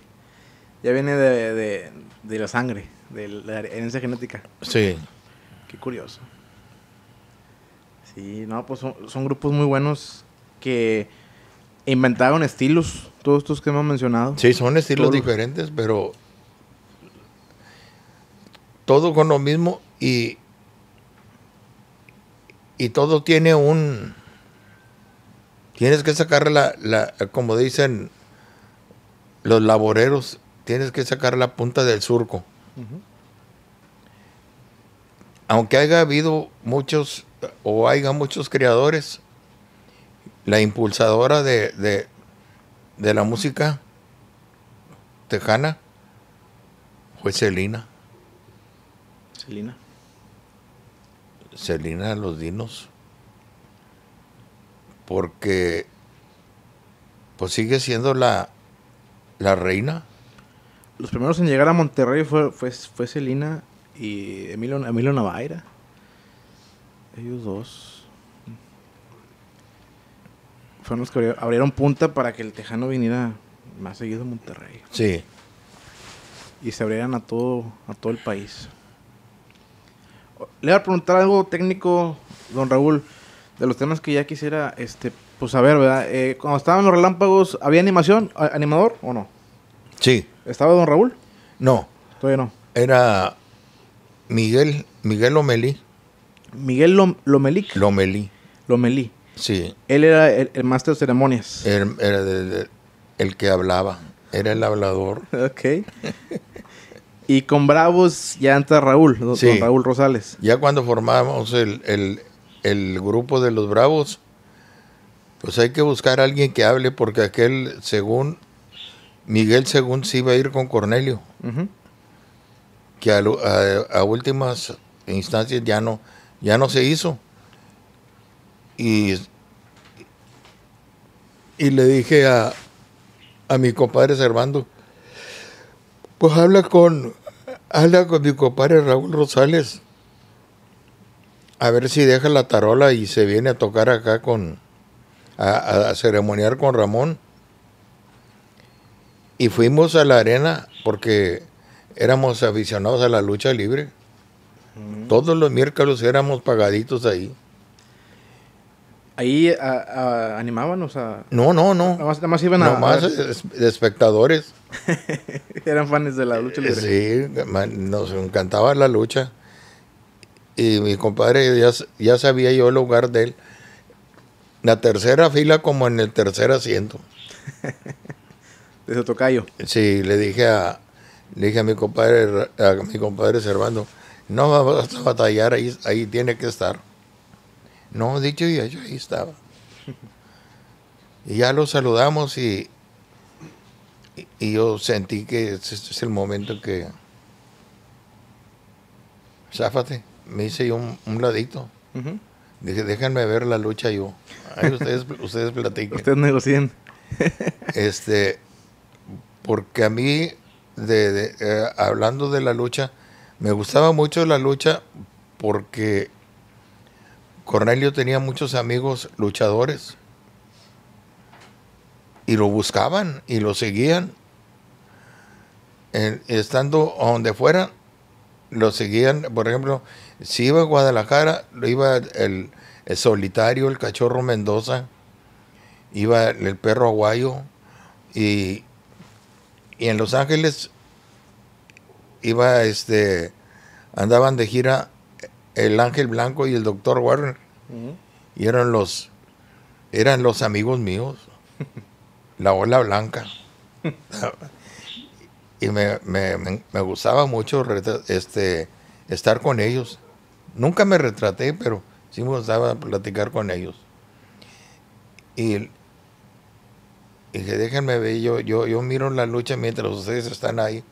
ya viene de, la sangre, de la herencia genética. Sí. Qué curioso. Sí, no, pues son, grupos muy buenos que inventaron estilos, todos estos que hemos mencionado. Sí, son estilos diferentes, pero todo con lo mismo y, y todo tiene un... Tienes que sacarle la, como dicen los laboreros, tienes que sacar la punta del surco. Aunque haya habido muchos o haya muchos creadores, la impulsadora de, de, la música tejana fue Celina. Celina. Celina los dinos. Porque pues sigue siendo la, la reina los primeros en llegar a Monterrey fue, fue, Celina y Emilio, Emilio Navaira. Ellos dos. Fueron los que abrieron punta para que el Tejano viniera más seguido a Monterrey. Sí. Y se abrieran a todo, a todo el país. Le voy a preguntar algo técnico, don Raúl, de los temas que ya quisiera, este, pues saber, ¿verdad? Eh, cuando estaban los relámpagos, ¿había animación, animador o no? Sí. ¿Estaba don Raúl? No. Todavía no. Era Miguel, Miguel Lomelí. Miguel Lomelí? Lomelí. Lomelí. Sí. Él era el, máster de ceremonias. era el, que hablaba. Era el hablador. Ok. y con Bravos ya entra Raúl, don, sí. Raúl Rosales. Ya cuando formamos el, el grupo de los Bravos, pues hay que buscar a alguien que hable porque aquel, según Miguel según se iba a ir con Cornelio, que a, últimas instancias ya no, ya no se hizo. Y, y le dije a, a mi compadre Servando, pues habla con, habla con mi compadre Raúl Rosales, a ver si deja la tarola y se viene a tocar acá con, a ceremoniar con Ramón y fuimos a la arena porque éramos aficionados a la lucha libre. Mm. Todos los miércoles éramos pagaditos ahí. Ahí a, a, a... No, no, no. Nada más, iban a... espectadores. Eran fans de la lucha libre. Sí, nos encantaba la lucha. Y mi compadre, ya, sabía yo el lugar de él. La tercera fila como en el tercer asiento. Desde Tocayo. Sí, le dije a, le dije a mi compadre, a mi compadre Servando, no vamos a batallar, ahí, ahí tiene que estar. No, dicho y hecho, ahí estaba. Y ya lo saludamos y, y yo sentí que este es el momento que... Záfate, me hice yo un, un ladito. Dije, déjenme ver la lucha yo. Ahí ustedes, ustedes platiquen. Ustedes negocien. este, porque a mí, de, eh, hablando de la lucha, me gustaba mucho la lucha porque Cornelio tenía muchos amigos luchadores y lo buscaban y lo seguían. Estando estando donde fuera, lo seguían. Por ejemplo, si iba a Guadalajara, lo iba el, solitario, el cachorro Mendoza, iba el perro aguayo y y en Los Ángeles iba este andaban de gira el Ángel Blanco y el Doctor Warner. Y eran los eran los amigos míos. la ola blanca. y me, gustaba mucho este estar con ellos. Nunca me retraté, pero sí me gustaba platicar con ellos. Y y dije, déjenme ver, yo, yo, yo miro la lucha mientras ustedes están ahí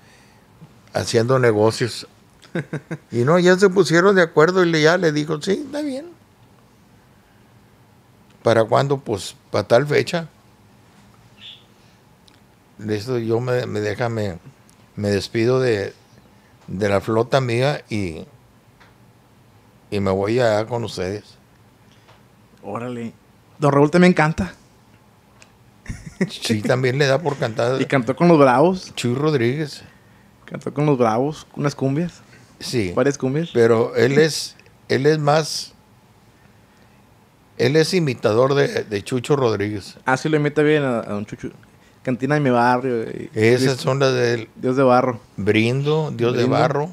haciendo negocios. y no, ya se pusieron de acuerdo y ya le dijo, sí, está bien. ¿Para cuándo? Pues para tal fecha. Listo, yo me, me me, despido de, de, la flota mía y, y me voy allá con ustedes. Órale. Don Raúl, te me encanta. Sí, también le da por cantar. Y cantó con los Bravos. Chuy Rodríguez. Cantó con los Bravos, unas cumbias. Sí. Varias cumbias. Pero él es, él es más. Él es imitador de, Chucho Rodríguez. Ah, sí, lo imita bien a, a, Don Chucho. Cantina de mi barrio. Eh, esas son las del. Dios de barro. Brindo, Dios de barro.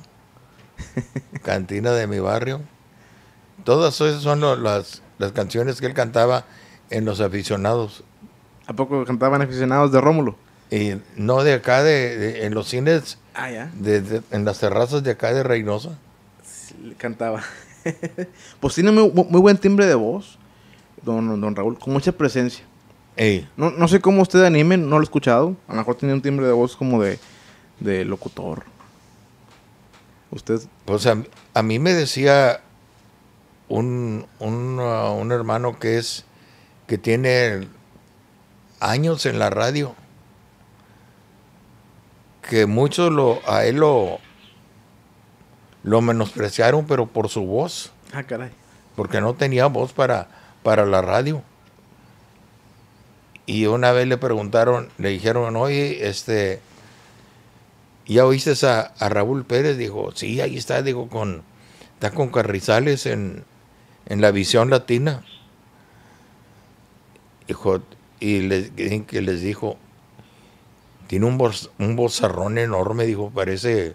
Cantina de mi barrio. Todas esas son las, las canciones que él cantaba en Los Aficionados. ¿A poco cantaban aficionados de Rómulo? Y no, de acá, de, en los cines. Ah, ya. en las terrazas de acá de Reynosa. cantaba. pues tiene muy, buen timbre de voz, don, Raúl, con mucha presencia. No, sé cómo usted anime, no lo he escuchado. A lo mejor tiene un timbre de voz como de, de locutor. Usted. Pues a, a mí me decía un, uh, hermano que es que tiene años en la radio que muchos lo, a él lo, menospreciaron, pero por su voz. Ah, Porque no tenía voz para, para la radio. Y una vez le preguntaron, le dijeron, oye, este, ¿ya oíste a, Raúl Pérez? Dijo, sí, ahí está, digo, con, está con Carrizales en, en la visión latina. Dijo, y les, que les dijo, tiene un, un bozarrón enorme, dijo, parece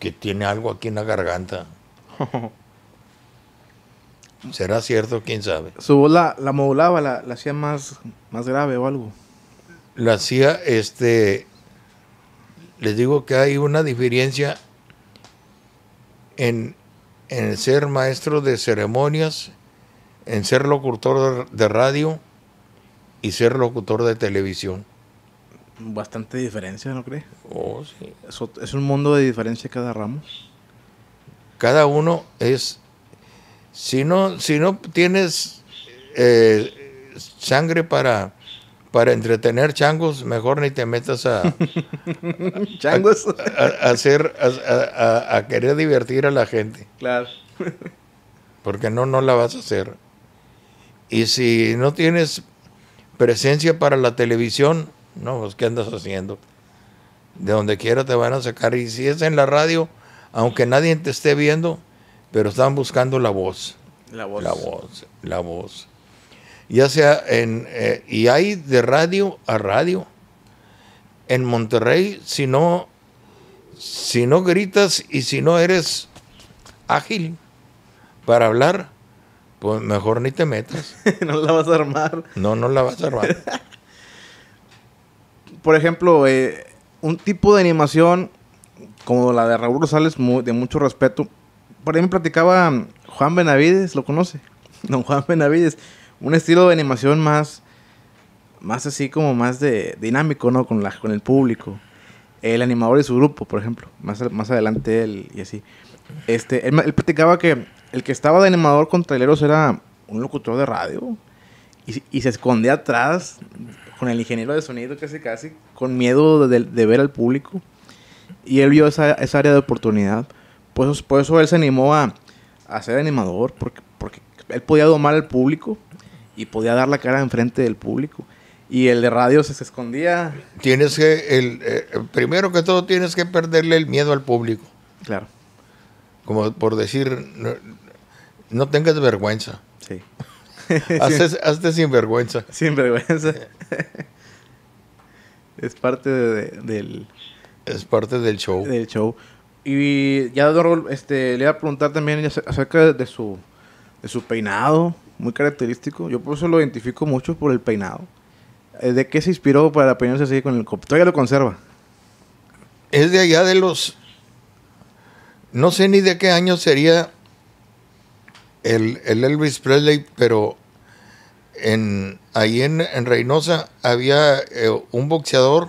que tiene algo aquí en la garganta. ¿Será cierto? ¿Quién sabe? ¿Su la, la modulaba, la, la, hacía más, más grave o algo? La hacía, este, les digo que hay una diferencia en, en ser maestro de ceremonias, en ser locutor de radio y ser locutor de televisión. Bastante diferencia, ¿no crees? Oh, sí. es un mundo de diferencia cada ramo. Cada uno es. Si no, si no tienes eh, sangre para, para entretener changos, mejor ni te metas a. ¿Changos? A, hacer, a, a querer divertir a la gente. Claro. Porque no, no la vas a hacer. Y si no tienes presencia para la televisión, no, los pues, ¿qué andas haciendo? De donde quiera te van a sacar. Y si es en la radio, aunque nadie te esté viendo, pero están buscando la voz. La voz. La voz, la voz. Ya sea en. Eh, y hay de radio a radio. En Monterrey, si no. Si no gritas y si no eres ágil para hablar, pues, mejor ni te metas. no la vas a armar. No, no la vas a armar. Por ejemplo, eh, un tipo de animación como la de Raúl Rosales, de mucho respeto. Por ahí me platicaba Juan Benavides, ¿lo conoce? Don Juan Benavides. Un estilo de animación más, más así como más de dinámico, ¿no? Con, la, con el público. El animador y su grupo, por ejemplo. Más, más adelante él y así. Este, él platicaba que el que estaba de animador con traileros era un locutor de radio y, se escondía atrás con el ingeniero de sonido casi casi, con miedo de, ver al público. Y él vio esa, esa área de oportunidad. Pues por eso él se animó a, a, ser animador, porque, porque él podía domar al público y podía dar la cara enfrente del público. Y el de radio se, escondía. Tienes que, el, eh, primero que todo, tienes que perderle el miedo al público. Claro como por decir, no, tengas vergüenza. Sí. hazte, hazte sin vergüenza. Sin vergüenza. es parte del... Es parte del show. Del show. Y ya, este, le iba a preguntar también acerca de su, de su peinado, muy característico. Yo por eso lo identifico mucho por el peinado. Eh, ¿De qué se inspiró para peinarse así con el copo? ¿Todavía lo conserva? Es de allá de los no sé ni de qué año sería el, Elvis Presley, pero en, ahí en, Reynosa había eh, un boxeador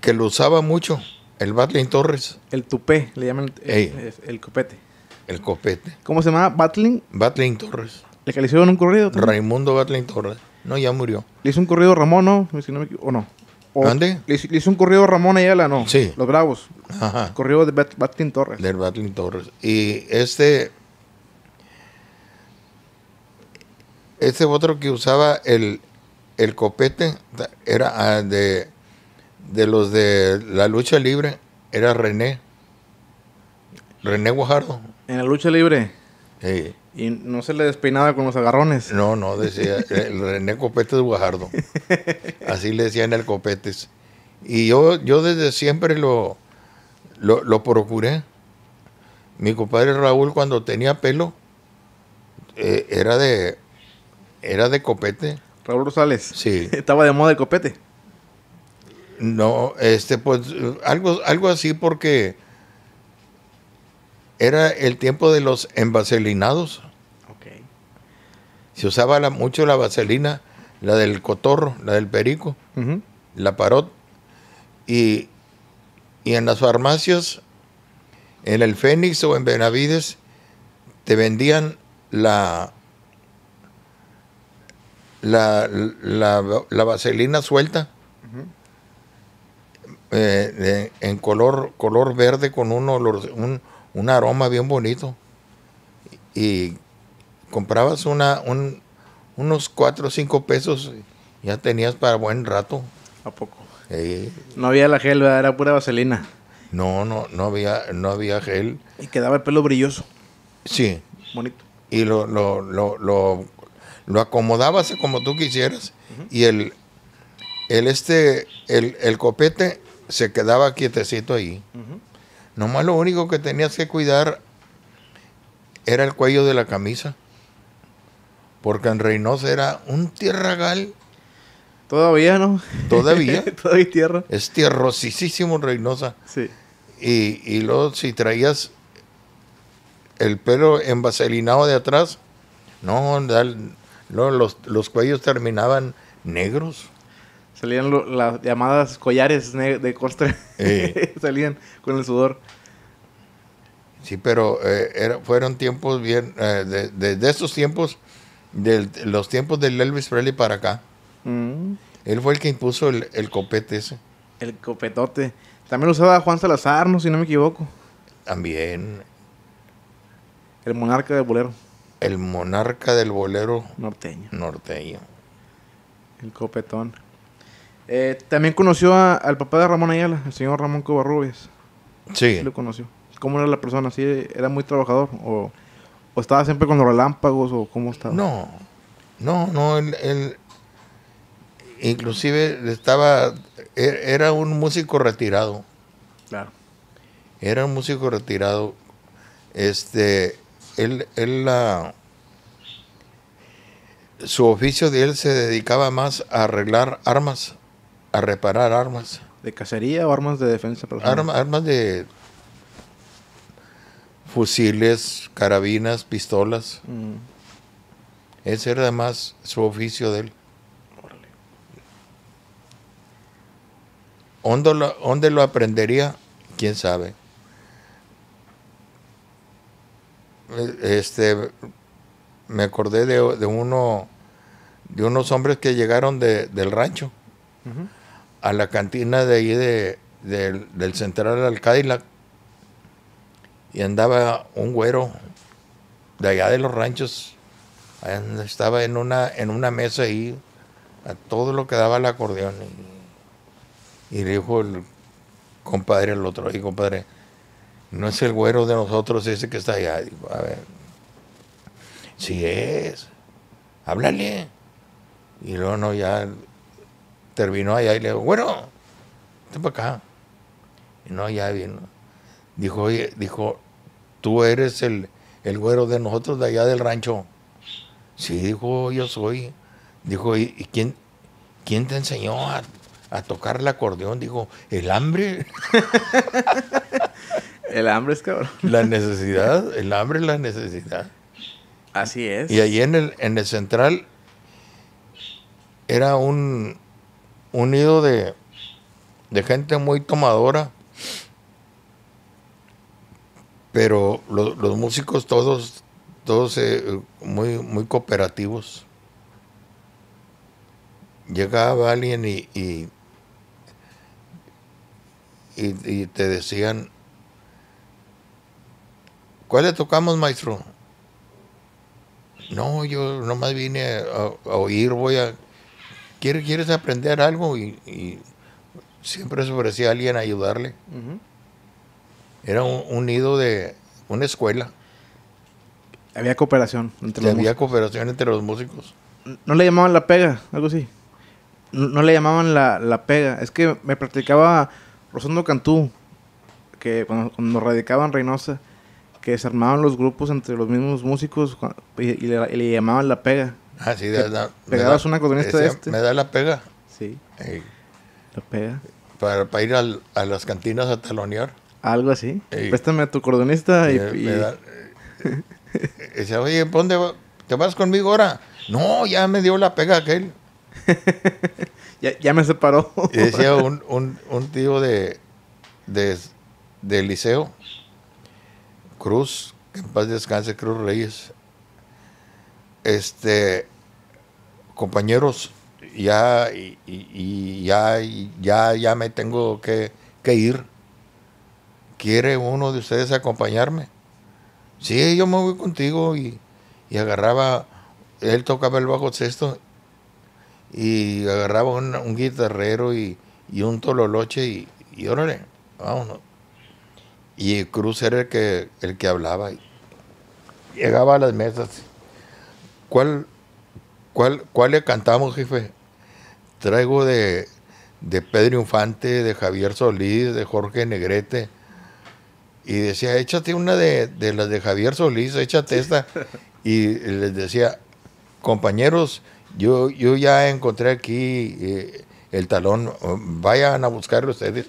que lo usaba mucho, el Batlin Torres. El tupé, le llaman eh, el, copete. El copete. ¿Cómo se llama? Batlin. Batlin Torres. ¿Le hicieron un corrido? Raimundo Batlin Torres. No, ya murió. Le hizo un corrido Ramón, ¿no? ¿O no? ¿Dónde? Le, hizo un corrido Ramón Ayala, ¿no? Sí. Los Bravos. Ajá. Corrido de Bat Torres. Del Batlin Torres. Y este. Este otro que usaba el, el copete era ah, de, de los de la lucha libre, era René. René Guajardo. ¿En la lucha libre? Sí. Y no se le despeinaba con los agarrones. No, no, decía el eh, René de Guajardo. Así le decían el Copetes. Y yo, yo desde siempre lo, lo, procuré. Mi compadre Raúl cuando tenía pelo eh, era de era de copete. Raúl Rosales. Sí. Estaba de moda el copete. No, este pues algo algo así porque era el tiempo de los envaselinados. Se usaba mucho la vaselina, la del cotorro, la del perico, la parot. Y, en las farmacias, en el Fénix o en Benavides, te vendían la la, vaselina suelta eh, en color, color verde con un olor, un, un aroma bien bonito. Y comprabas una, unos cuatro o cinco pesos, ya tenías para buen rato. ¿A poco? No había la gel, era pura vaselina. No, no, no había, no había gel. Y quedaba el pelo brilloso. Sí. Bonito. Y lo, lo, lo, lo, lo acomodabas como tú quisieras. Y el, el, este, el, el copete se quedaba quietecito ahí. Nomás lo único que tenías que cuidar era el cuello de la camisa. Porque en Reynosa era un tierragal. Todavía, ¿no? Todavía. Todavía tierra. Es tierrosísimo Reynosa. Sí. Y, y luego si traías el pelo envaselinado de atrás, no, los, los cuellos terminaban negros. Salían las llamadas collares de costre. Salían con el sudor. Sí, pero eh, fueron tiempos bien. Eh, de, estos tiempos, de los tiempos del Elvis Presley para acá. Mm. Él fue el que impuso el, copete ese. El copetote. También lo usaba Juan Salazar, no, si no me equivoco. También. El monarca del bolero. El monarca del bolero. Norteño. Norteño. El copetón. Eh, también conoció al papá de Ramón Ayala, el señor Ramón Covarrubias. Sí. Lo conoció. ¿Cómo era la persona? ¿Sí era muy trabajador? ¿O, estaba siempre con los relámpagos? ¿O cómo estaba? No, no, no. Él, él inclusive estaba... E, era un músico retirado. Claro. Era un músico retirado. Este... Él, él la su oficio de él se dedicaba más a arreglar armas a reparar armas. ¿De cacería o armas de defensa armas de fusiles, carabinas, pistolas. Mm. Ese era además su oficio de él. ¿Dónde lo, ¿Dónde lo aprendería? ¿Quién sabe? Este, me acordé de, de uno de unos hombres que llegaron del rancho a la cantina de ahí de, del, central al y andaba un güero de allá de los ranchos. Estaba en una, en una mesa ahí, a todo lo que daba el acordeón. Y, dijo el compadre el otro, y compadre, no es el güero de nosotros ese que está allá. a ver, si es, háblale. Y luego no, ya terminó allá y le digo, bueno, ven para acá. Y no, allá vino. Dijo, oye, dijo, tú eres el, güero de nosotros de allá del rancho. Sí, dijo, yo soy. Dijo, ¿y, quién, quién te enseñó a, tocar el acordeón? Dijo, el hambre. el hambre es cabrón. La necesidad, el hambre es la necesidad. Así es. Y allí en el, en el central era un, un de, gente muy tomadora, pero los músicos todos, todos eh, muy, muy cooperativos. Llegaba alguien y, y, te decían, ¿cuál le tocamos, maestro? No, yo nomás vine a, oír, voy a, ¿Quieres, aprender algo? Y, siempre se ofrecía a alguien ayudarle. Era un, nido de una escuela. Había cooperación entre los Había músicos. cooperación entre los músicos. ¿No le llamaban la pega? Algo así. No, le llamaban la, pega. Es que me practicaba Rosendo Cantú, que cuando, radicaban radicaba en Reynosa, que desarmaban los grupos entre los mismos músicos y le llamaban la pega Ah, sí, da, pegabas da, una cordonista este, de este. Me da la pega. Sí. La pega. Para, para ir a las cantinas a talonear. Algo así. Péstame Préstame a tu cordonista y. Me, y... da, eh, dice, oye, ¿por dónde te vas conmigo ahora? No, ya me dio la pega aquel. ya, ya, me separó. y decía un, un, un tío de, de, de, liceo, Cruz, que en paz descanse, Cruz Reyes este, compañeros, ya, y, y ya, ya, me tengo que, ir. ¿Quiere uno de ustedes acompañarme? Sí, yo me voy contigo y, agarraba, él tocaba el bajo sexto y agarraba un, guitarrero y, un tololoche y, y órale, vámonos. Y Cruz era el que, el que hablaba. Y llegaba a las mesas ¿Cuál, cuál, cuál le cantamos, jefe? Traigo de, de Pedro Infante, de Javier Solís, de Jorge Negrete. Y decía, échate una de, las de Javier Solís, échate esta. Y les decía, compañeros, yo, yo ya encontré aquí eh, el talón, vayan a buscarlo ustedes.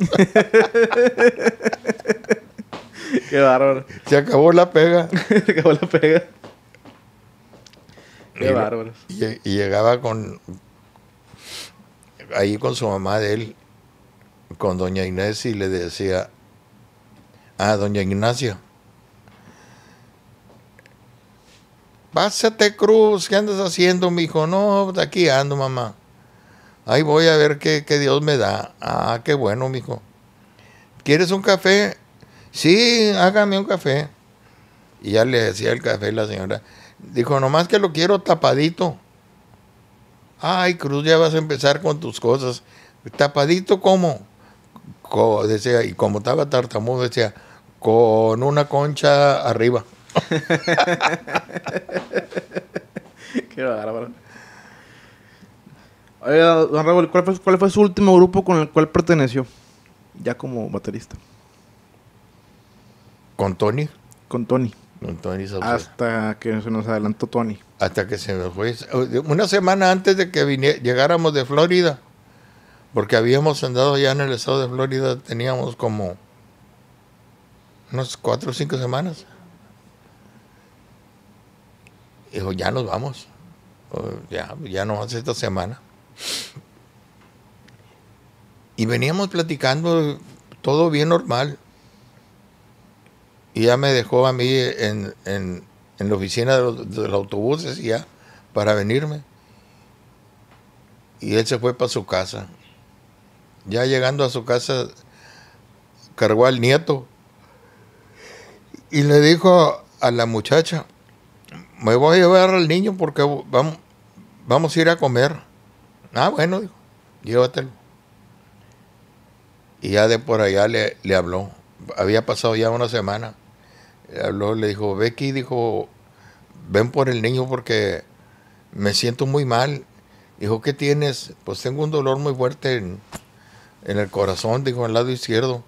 Qué bárbaro. Se acabó la pega. Se acabó la pega. Qué bárbaro. Y, llegaba con. Ahí con su mamá de él, con doña Inés, y le decía: Ah, doña Ignacia. Pásate, Cruz, ¿qué andas haciendo, mijo? No, aquí ando, mamá. Ahí voy a ver qué, Dios me da. Ah, qué bueno, mijo. ¿Quieres un café? Sí, hágame un café. Y ya le decía el café la señora, Dijo, nomás que lo quiero tapadito. Ay, Cruz, ya vas a empezar con tus cosas. ¿Tapadito cómo? decía, y como estaba tartamudo, decía, con una concha arriba. Qué bárbaro. don Raúl, ¿cuál fue, ¿cuál fue, su último grupo con el cual perteneció? Ya como baterista. Con Tony. Con Tony. Hasta que se nos adelantó Tony. Hasta que se nos fue. Una semana antes de que llegáramos de Florida, porque habíamos andado ya en el estado de Florida, teníamos como unas cuatro o cinco semanas. Dijo, ya nos vamos. Ya, ya nos hace esta semana. Y veníamos platicando todo bien normal y ya me dejó a mí en, la oficina de los, autobuses ya para venirme. Y él se fue para su casa. Ya llegando a su casa, cargó al nieto y le dijo a la muchacha, me voy a llevar al niño porque vamos, vamos a ir a comer. Ah, bueno, dijo, llévatelo. Y ya de por allá le habló. Había pasado ya una semana habló, le dijo, Becky, dijo, ven por el niño porque me siento muy mal. Dijo, ¿qué tienes? Pues tengo un dolor muy fuerte en, el corazón, dijo, al lado izquierdo.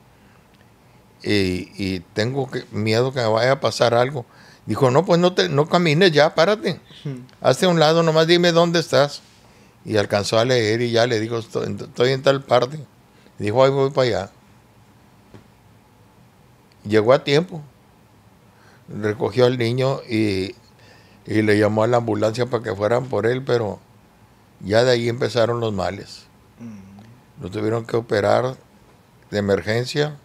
Y, tengo miedo que me vaya a pasar algo. Dijo, no, pues no, te, no camines ya, párate. Hazte a un lado, nomás dime dónde estás. Y alcanzó a leer y ya le dijo, estoy, estoy en tal parte. Dijo, ahí voy para allá. Llegó a tiempo recogió al niño y, le llamó a la ambulancia para que fueran por él, pero ya de ahí empezaron los males. Mm. Lo tuvieron que operar de emergencia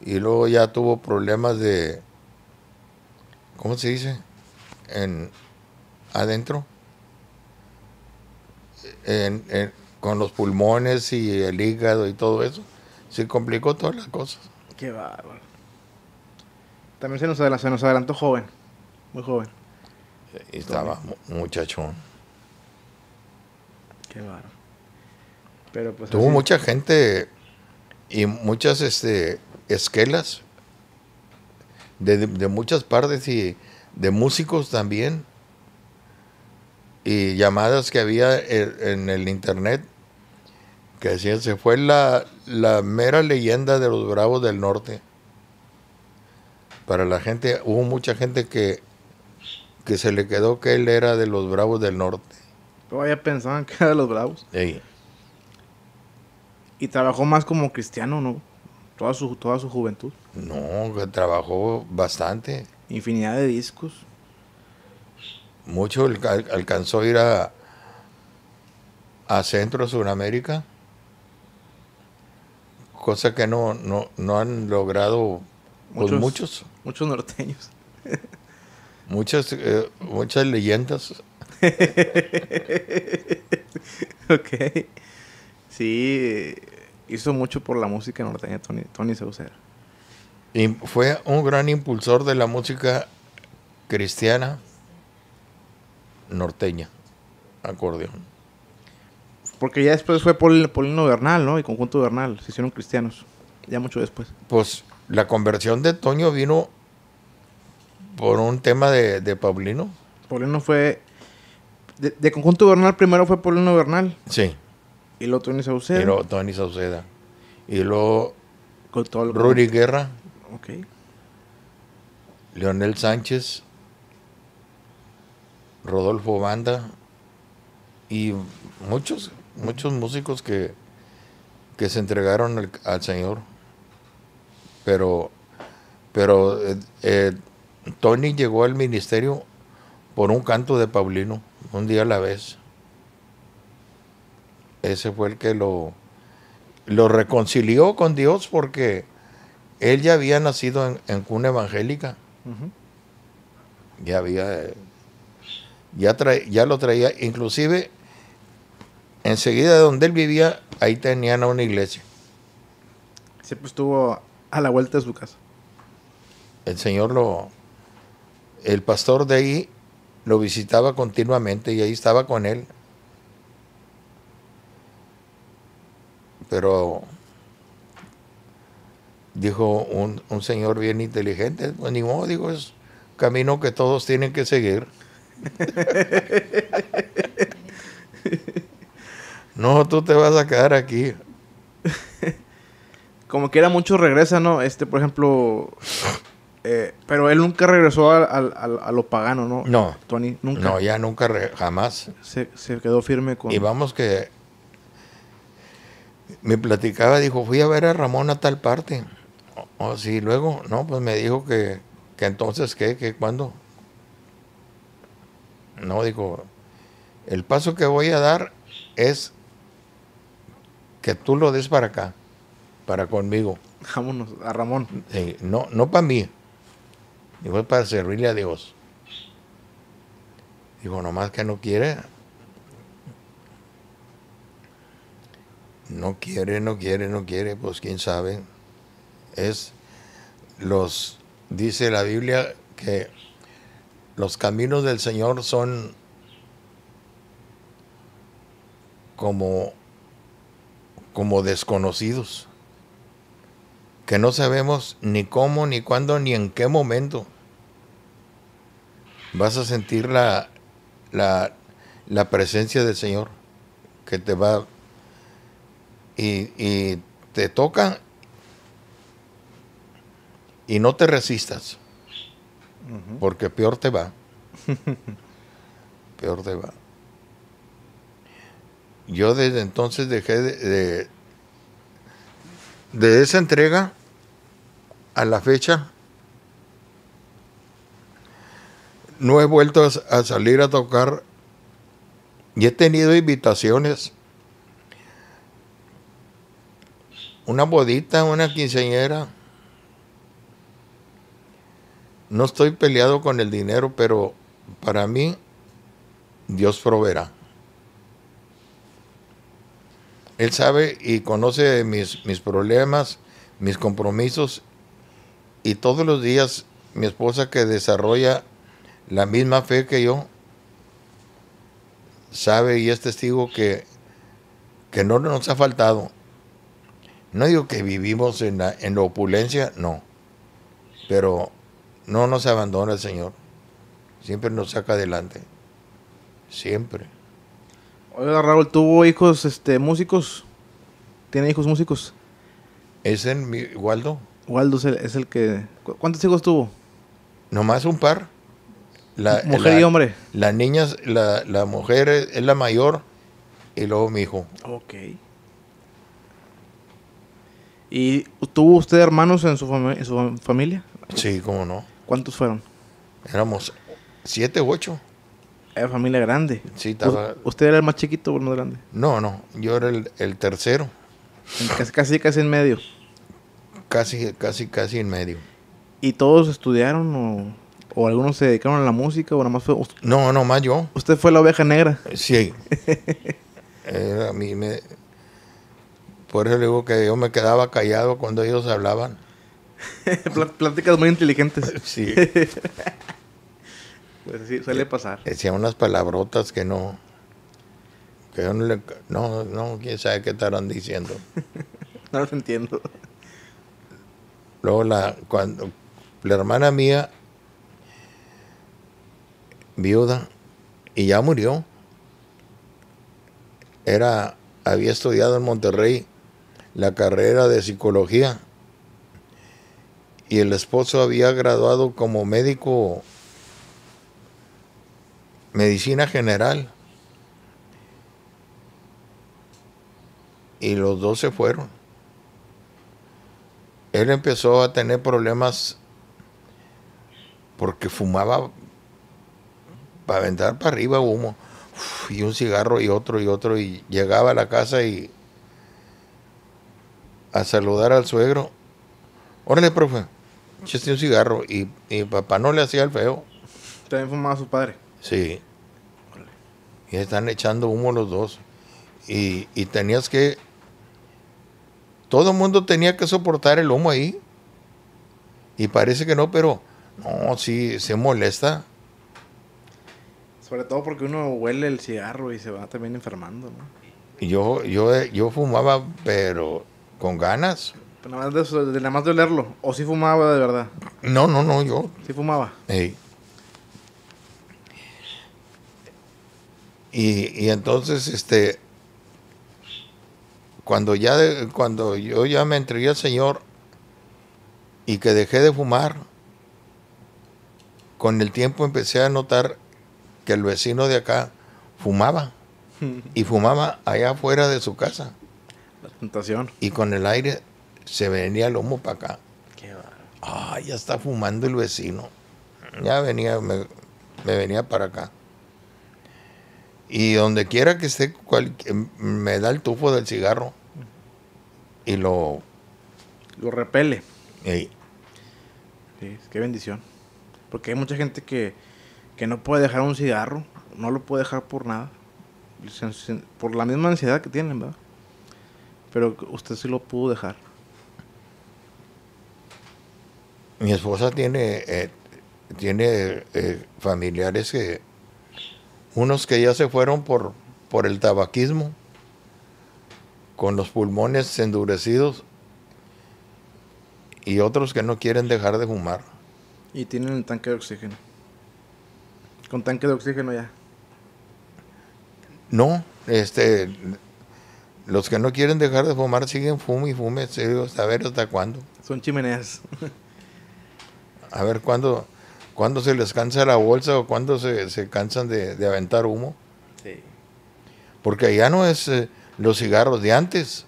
y luego ya tuvo problemas de, ¿cómo se dice? En, adentro, con los pulmones y el hígado y todo eso. Se complicó todas las cosas. Qué bárbaro. También se nos adelantó, se nos adelantó joven, muy joven. Y estaba muchachón. Qué raro. Pero pues, Tuvo mucha gente y muchas este, esquelas de, muchas partes y de músicos también. Y llamadas que había e, en, el internet que decían, se fue la mera leyenda de los Bravos del Norte para la gente, hubo mucha gente que, que se le quedó que él era de los Bravos del Norte. Todavía pensaban que era de los Bravos. Sí. Y trabajó más como cristiano, ¿no? Toda su, toda su juventud. No, trabajó bastante. Infinidad de discos. Mucho alcanzó a ir a, a Centro Sudamérica. Cosa que no, no, no han logrado pues muchos, muchos. Muchos norteños. Muchas, eh, muchas leyendas. ok. Sí, hizo mucho por la música norteña Tony, Tony Y fue un gran impulsor de la música cristiana norteña, acordeón. Porque ya después fue Polino Bernal, ¿no? Y Conjunto Bernal, se hicieron cristianos, ya mucho después. Pues la conversión de Toño vino por un tema de, de Paulino. Paulino fue. De, conjunto Bernal, primero fue Paulino Bernal. Sí. Y luego Tony Sauceda. Y luego Tony Sauceda. Y luego. Con Rudy Guerra. Ok. Leonel Sánchez. Rodolfo Banda. Y muchos, muchos músicos que, que se entregaron al Señor pero, pero eh, eh, Tony llegó al ministerio por un canto de Paulino, un día a la vez. Ese fue el que lo, lo reconcilió con Dios porque él ya había nacido en, cuna evangélica. Ya había, ya, ya lo traía, inclusive enseguida donde él vivía, ahí tenían una iglesia. se estuvo pues, a la vuelta de su casa. El Señor lo... El pastor de ahí lo visitaba continuamente y ahí estaba con él. Pero dijo un, señor bien inteligente, pues ni modo, digo, es camino que todos tienen que seguir. no, tú te vas a quedar aquí como que era mucho regresa, ¿no? Este, por ejemplo. Eh, pero él nunca regresó a, lo pagano, ¿no? No. Tony, nunca. No, ya nunca, jamás. Se, se, quedó firme con. Y vamos que. Me platicaba, dijo, fui a ver a Ramón a tal parte. O, oh, sí, luego, no, pues me dijo que, que entonces, ¿qué? ¿Qué? ¿Cuándo? No, dijo, el paso que voy a dar es que tú lo des para acá para conmigo. Vámonos, a Ramón. Eh, no, no para mí. Dijo, para servirle a Dios. Dijo, nomás que no quiere. No quiere, no quiere, no quiere, pues quién sabe. Es los, dice la Biblia que los caminos del Señor son como, como desconocidos que no sabemos ni cómo, ni cuándo, ni en qué momento vas a sentir la, la, presencia del Señor que te va y, te toca y no te resistas, porque peor te va. peor te va. Yo desde entonces dejé de, de esa entrega a la fecha no he vuelto a salir a tocar y he tenido invitaciones. Una bodita, una quinceañera. No estoy peleado con el dinero, pero para mí Dios proveerá. Él sabe y conoce mis, mis problemas, mis compromisos y todos los días mi esposa que desarrolla la misma fe que yo, sabe y es testigo que, que no nos ha faltado. No digo que vivimos en la, en opulencia, no, pero no nos abandona el Señor. Siempre nos saca adelante. Siempre. Oiga, Raúl, ¿tuvo hijos este, músicos? ¿Tiene hijos músicos? Es en mi Waldo. Waldo es el, que... ¿Cuántos hijos tuvo? Nomás un par. La, Mujer y hombre. La niñas, la, mujer es, la mayor y luego mi hijo. Ok. ¿Y tuvo usted hermanos en su, familia? Sí, cómo no. ¿Cuántos fueron? Éramos siete u ocho. Era familia grande. Sí, ¿Usted era el más chiquito o el más grande? No, no, yo era el, tercero. casi, casi en medio. Casi, casi, casi en medio. ¿Y todos estudiaron o, algunos se dedicaron a la música o nada más fue usted? No, nomás yo. ¿Usted fue la oveja negra? Eh, sí. Eh, a mí me... Por eso le digo que yo me quedaba callado cuando ellos hablaban. Pláticas muy inteligentes. Sí. pues sí, suele eh, pasar. Decía unas palabrotas que no. Que no No, no, quién sabe qué estarán diciendo. no lo entiendo. Luego la, cuando, la hermana mía, viuda, y ya murió, era, había estudiado en Monterrey la carrera de psicología y el esposo había graduado como médico medicina general. Y los dos se fueron él empezó a tener problemas porque fumaba para aventar para arriba humo y un cigarro y otro y otro y llegaba a la casa y a saludar al suegro. Órale, profe, echaste un cigarro y, mi papá no le hacía el feo. También fumaba su padre. Sí. Y están echando humo los dos. y tenías que todo el mundo tenía que soportar el humo ahí. Y parece que no, pero no, sí, se molesta. Sobre todo porque uno huele el cigarro y se va también enfermando, ¿no? Yo, yo, yo fumaba, pero con ganas. Pero nada más de, nada más de olerlo. ¿O sí fumaba de verdad? No, no, no, yo. ¿Sí fumaba? Sí. Y, y entonces, este, cuando, ya cuando yo ya me entregué al Señor y que dejé de fumar, con el tiempo empecé a notar que el vecino de acá fumaba y fumaba allá afuera de su casa. La tentación. Y con el aire se venía el humo para acá. Qué ah, ya está fumando el vecino. Ya venía, me, venía para acá. Y donde quiera que esté, em, me da el tufo del cigarro y lo... Lo repele. Sí, qué bendición. Porque hay mucha gente que, no puede dejar un cigarro, no lo puede dejar por nada. Por la misma ansiedad que tienen, ¿verdad? Pero usted sí lo pudo dejar. Mi esposa tiene, eh, tiene eh, familiares que, unos que ya se fueron por, por el tabaquismo con los pulmones endurecidos y otros que no quieren dejar de fumar. Y tienen el tanque de oxígeno. Con tanque de oxígeno ya. No, este los que no quieren dejar de fumar siguen fume y fume, a ver hasta cuándo. Son chimeneas. a ver cuándo, cuándo se les cansa la bolsa o cuándo se, cansan de, aventar humo. Sí. Porque ya no es eh, los cigarros de antes,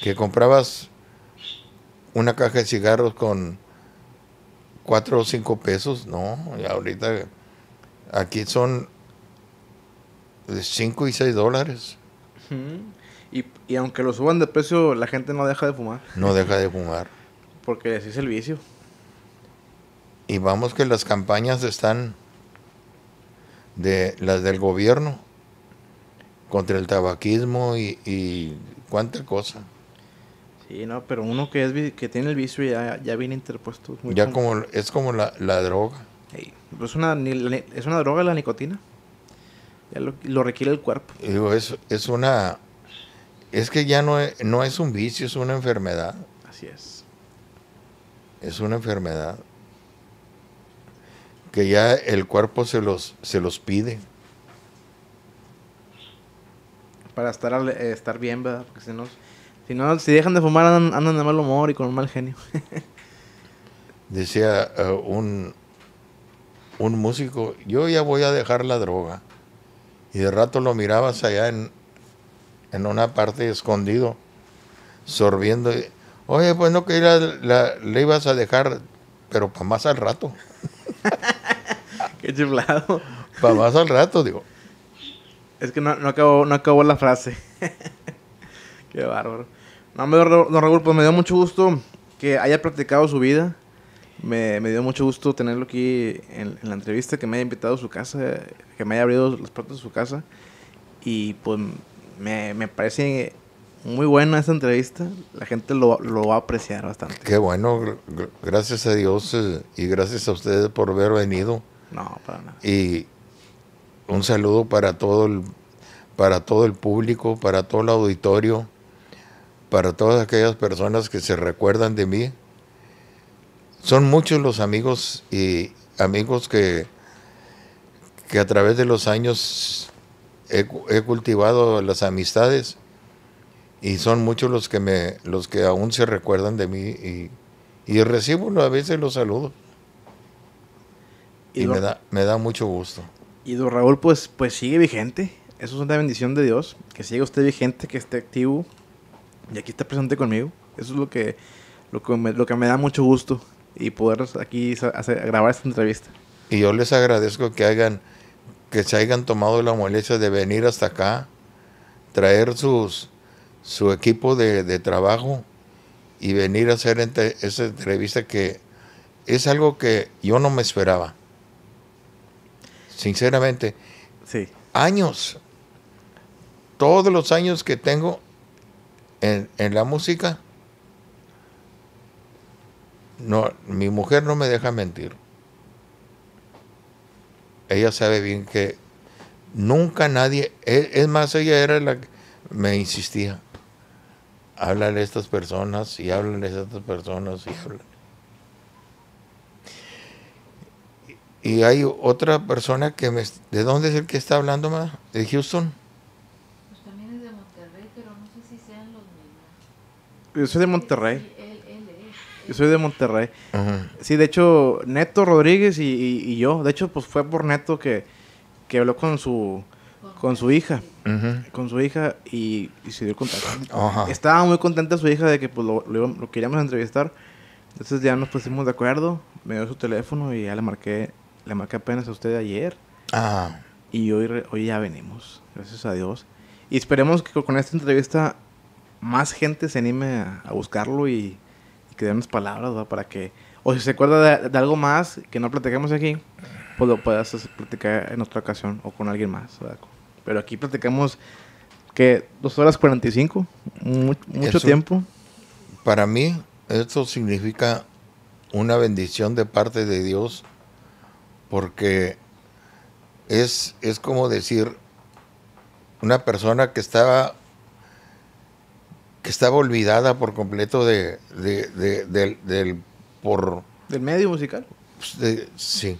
que comprabas una caja de cigarros con cuatro o cinco pesos, no, ahorita aquí son de cinco y seis dólares. Y, y, aunque lo suban de precio, la gente no deja de fumar. No deja de fumar. Porque así es el vicio. Y vamos que las campañas están de las del gobierno contra el tabaquismo y, cuánta cosa. Sí, no, pero uno que es que tiene el vicio ya, ya viene interpuesto. ya como es como la, droga. es, pues una, es una droga la nicotina. Ya lo, requiere el cuerpo. es, una es que ya no es, no es un vicio, es una enfermedad. Así es. Es una enfermedad que ya el cuerpo se los se los pide. para estar, eh, estar bien, ¿verdad? Porque si no, si, no, si dejan de fumar andan, de mal humor y con un mal genio. Decía eh, un, un músico, yo ya voy a dejar la droga. Y de rato lo mirabas allá en, una parte escondido, sorbiendo. Oye, pues no que la, le ibas a dejar, pero para más al rato. Qué chiflado. Para más al rato, digo. Es que no, no, acabó, no acabó la frase. Qué bárbaro. No, me, don Raúl, pues me dio mucho gusto que haya platicado su vida. Me, me dio mucho gusto tenerlo aquí en, la entrevista, que me haya invitado a su casa, que me haya abierto las puertas de su casa. Y pues me, me parece muy buena esta entrevista. La gente lo, lo, va a apreciar bastante. Qué bueno. Gracias a Dios eh, y gracias a ustedes por haber venido. No, para nada. Y un saludo para todo el, para todo el público, para todo el auditorio, para todas aquellas personas que se recuerdan de mí. Son muchos los amigos y amigos que, que a través de los años he, cultivado las amistades y son muchos los que me los que aún se recuerdan de mí y, recibo a veces los saludos y, y me, da, me da mucho gusto y don Raúl, pues, pues sigue vigente. Eso es una bendición de Dios. Que siga usted vigente, que esté activo. Y aquí está presente conmigo. Eso es lo que, lo que, me, da mucho gusto. Y poder aquí hacer, grabar esta entrevista. Y yo les agradezco que que se hayan tomado la molestia de venir hasta acá, traer sus, su equipo de, de trabajo y venir a hacer esa entrevista que es algo que yo no me esperaba sinceramente. Sí. Años. Todos los años que tengo en, la música, no, mi mujer no me deja mentir. Ella sabe bien que nunca nadie, e, es, más, ella era la que me insistía. Háblale a estas personas y háblale a estas personas y Y hay otra persona que me... ¿De dónde es el que está hablando más? ¿De Houston? Pues también es de Monterrey, pero no sé si sean los mismos. Yo soy de Monterrey. yo soy de Monterrey. Sí, de hecho, Neto Rodríguez y, yo. De hecho, pues fue por Neto que, habló con su con su hija. Con su hija y, se dio contacto. Estaba muy contenta su hija de que pues, lo, queríamos entrevistar. Entonces ya nos pusimos de acuerdo. Me dio su teléfono y ya le marqué le marqué apenas a usted ayer. Ah. Y hoy, hoy ya venimos, gracias a Dios. Y esperemos que con esta entrevista más gente se anime a, buscarlo y, que den unas palabras, Para que, o si se acuerda de, algo más que no platicamos aquí, pues lo puedas platicar en otra ocasión o con alguien más, Pero aquí platicamos que dos horas 45, cinco... mucho tiempo. Para mí, esto significa una bendición de parte de Dios porque es, como decir una persona que estaba que estaba olvidada por completo de, del, por del medio musical pues, sí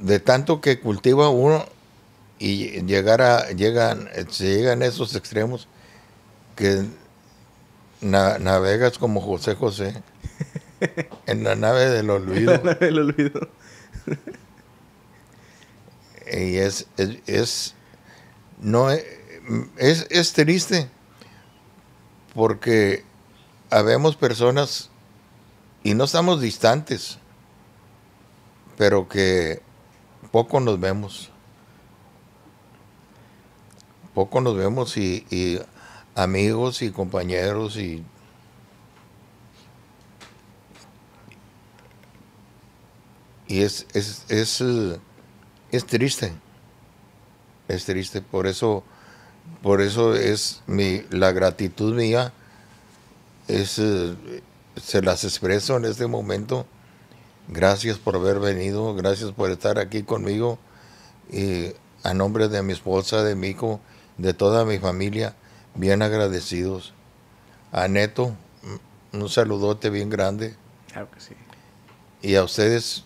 de tanto que cultiva uno y llegar llegan se llegan esos extremos que navegas como José José en la nave del olvido. En la nave del olvido. y es, es, no eh, es, es, triste porque habemos personas y no estamos distantes, pero que poco nos vemos. Poco nos vemos y amigos y compañeros y Y es, es, es, eh, es triste, es triste, por eso, por eso es mi, la gratitud mía, es, eh, se las expreso en este momento. Gracias por haber venido, gracias por estar aquí conmigo. Y a nombre de mi esposa, de mi hijo, de toda mi familia, bien agradecidos. A Neto, un saludote bien grande. Claro que sí. Y a ustedes,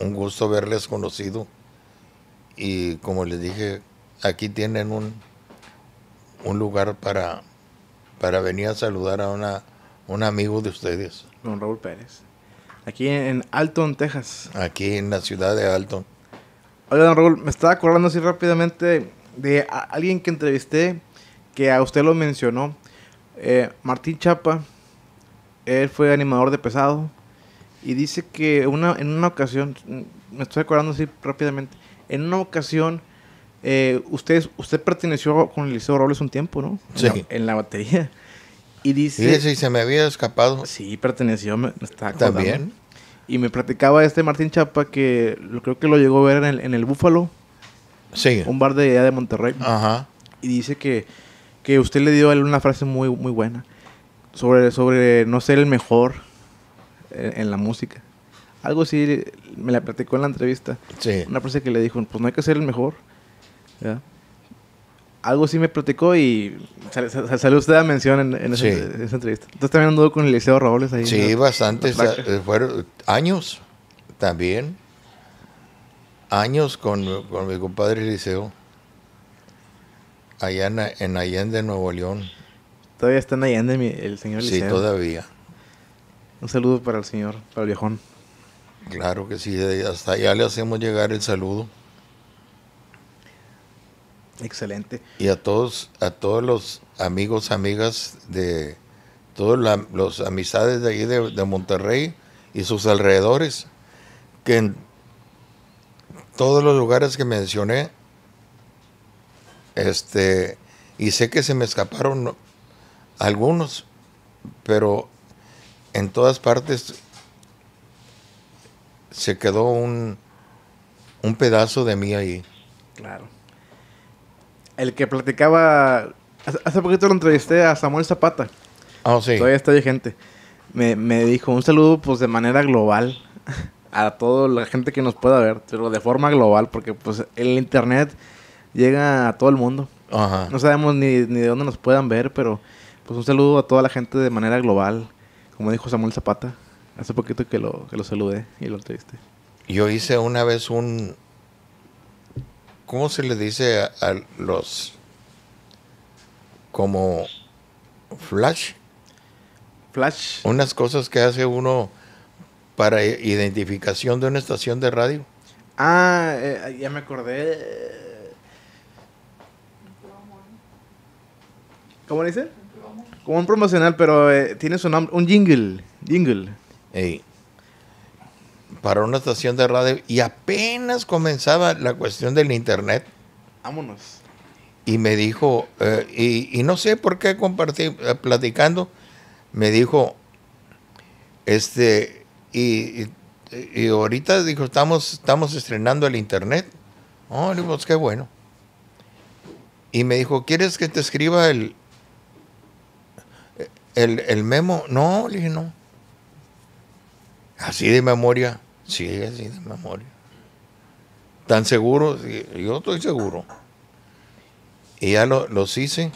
un gusto verles conocido y como les dije, aquí tienen un, un lugar para, para venir a saludar a una, un amigo de ustedes. Don Raúl Pérez. Aquí en Alton, Texas. Aquí en la ciudad de Alton. Hola don Raúl, me estaba acordando así rápidamente de alguien que entrevisté que a usted lo mencionó. Eh, Martín Chapa, él fue animador de pesado. Y dice que una, en una ocasión, me estoy acordando así rápidamente, en una ocasión eh, usted, usted perteneció con el Liceo Robles un tiempo, ¿no? Sí. En la, batería. Y dice... Sí, se me había escapado. Sí, perteneció, me, acordando. También. Y me platicaba este Martín Chapa que creo que lo llegó a ver en el, en el Búfalo. Sí. Un bar de allá de Monterrey. Ajá. Y dice que, que usted le dio a él una frase muy, muy buena sobre, sobre no ser el mejor, en la música. Algo sí me la platicó en la entrevista. Una persona que le dijo, pues no hay que ser el mejor. Algo sí me platicó y salió usted a mención en, esa entrevista. Entonces también anduvo con el Liceo Robles ahí. Sí, eh, Fueron años también. Años con, con mi compadre Liceo. Allá en, en Allende, Nuevo León. Todavía está en Allende el señor Liceo. Sí, todavía. Un saludo para el señor, para el viejón. Claro que sí, hasta allá le hacemos llegar el saludo. Excelente. Y a todos, a todos los amigos, amigas de todas las amistades de ahí, de, de, Monterrey y sus alrededores, que en todos los lugares que mencioné, este, y sé que se me escaparon algunos, pero en todas partes se quedó un, pedazo de mí ahí. Claro. El que platicaba, hace poquito lo entrevisté a Samuel Zapata. Ah, sí. Todavía está vigente. Me, me dijo un saludo pues de manera global a toda la gente que nos pueda ver, pero de forma global, porque pues el internet llega a todo el mundo. Ajá. No sabemos ni, ni de dónde nos puedan ver, pero pues un saludo a toda la gente de manera global como dijo Samuel Zapata, hace poquito que lo, que saludé y lo entrevisté. Yo hice una vez un... ¿Cómo se le dice a, los... como... flash? Flash. Unas cosas que hace uno para identificación de una estación de radio. Ah, eh, eh, ya me acordé. ¿Cómo dice? un promocional, pero eh, tiene su nombre, un jingle. Jingle. para una estación de radio y apenas comenzaba la cuestión del internet. Vámonos. Y me dijo, eh, y, no sé por qué compartí, eh, platicando, me dijo, este, y, ahorita dijo, estamos, estamos estrenando el internet. Oh, pues, qué bueno. Y me dijo, ¿quieres que te escriba el, el, memo, no, le dije, no. Así de memoria, sí, así de memoria. ¿Tan seguro? yo estoy seguro. Y ya los hice.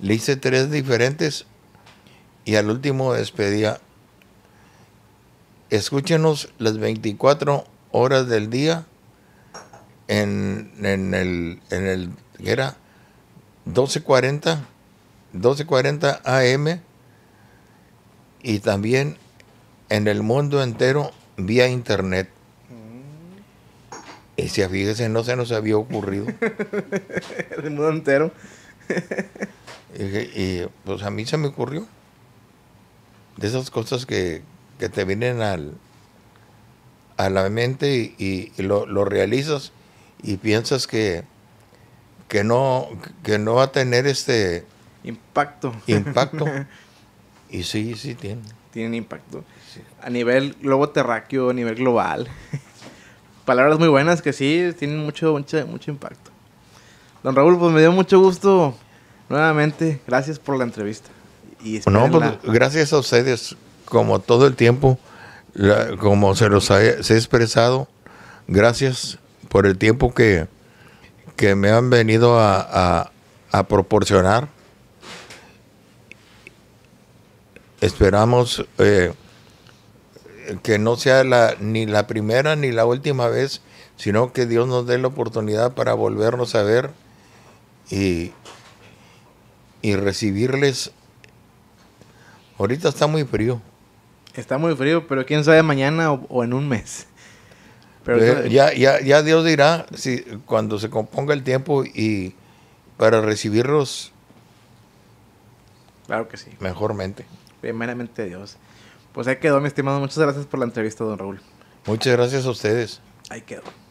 Le hice tres diferentes y al último despedía. Escúchenos las 24 horas del día en, el, en el, era? 1240 12.40 AM y también en el mundo entero vía internet. Mm. Y si fíjese, no se nos había ocurrido. el mundo entero. y, pues a mí se me ocurrió. De esas cosas que, te vienen al, a la mente y, lo, lo, realizas y piensas que, que, no, que no va a tener este Impacto. Impacto. y sí, sí tienen. Tienen impacto. A nivel globo terráqueo, a nivel global. Palabras muy buenas que sí, tienen mucho, mucho, mucho impacto. Don Raúl, pues me dio mucho gusto nuevamente. Gracias por la entrevista. Pues, gracias a ustedes, como todo el tiempo, como se los ha, expresado, gracias por el tiempo que, que me han venido a proporcionar Esperamos eh, que no sea ni la primera ni la última vez, sino que Dios nos dé la oportunidad para volvernos a ver y, y recibirles. Ahorita está muy frío. Está muy frío, pero quién sabe mañana o, en un mes. Pero eh, ya, ya, ya Dios dirá si, cuando se componga el tiempo y para recibirlos. Claro que sí. Mejormente primeramente Dios. Pues ahí quedó, mi estimado. Muchas gracias por la entrevista, don Raúl. Muchas gracias a ustedes. Ahí quedó.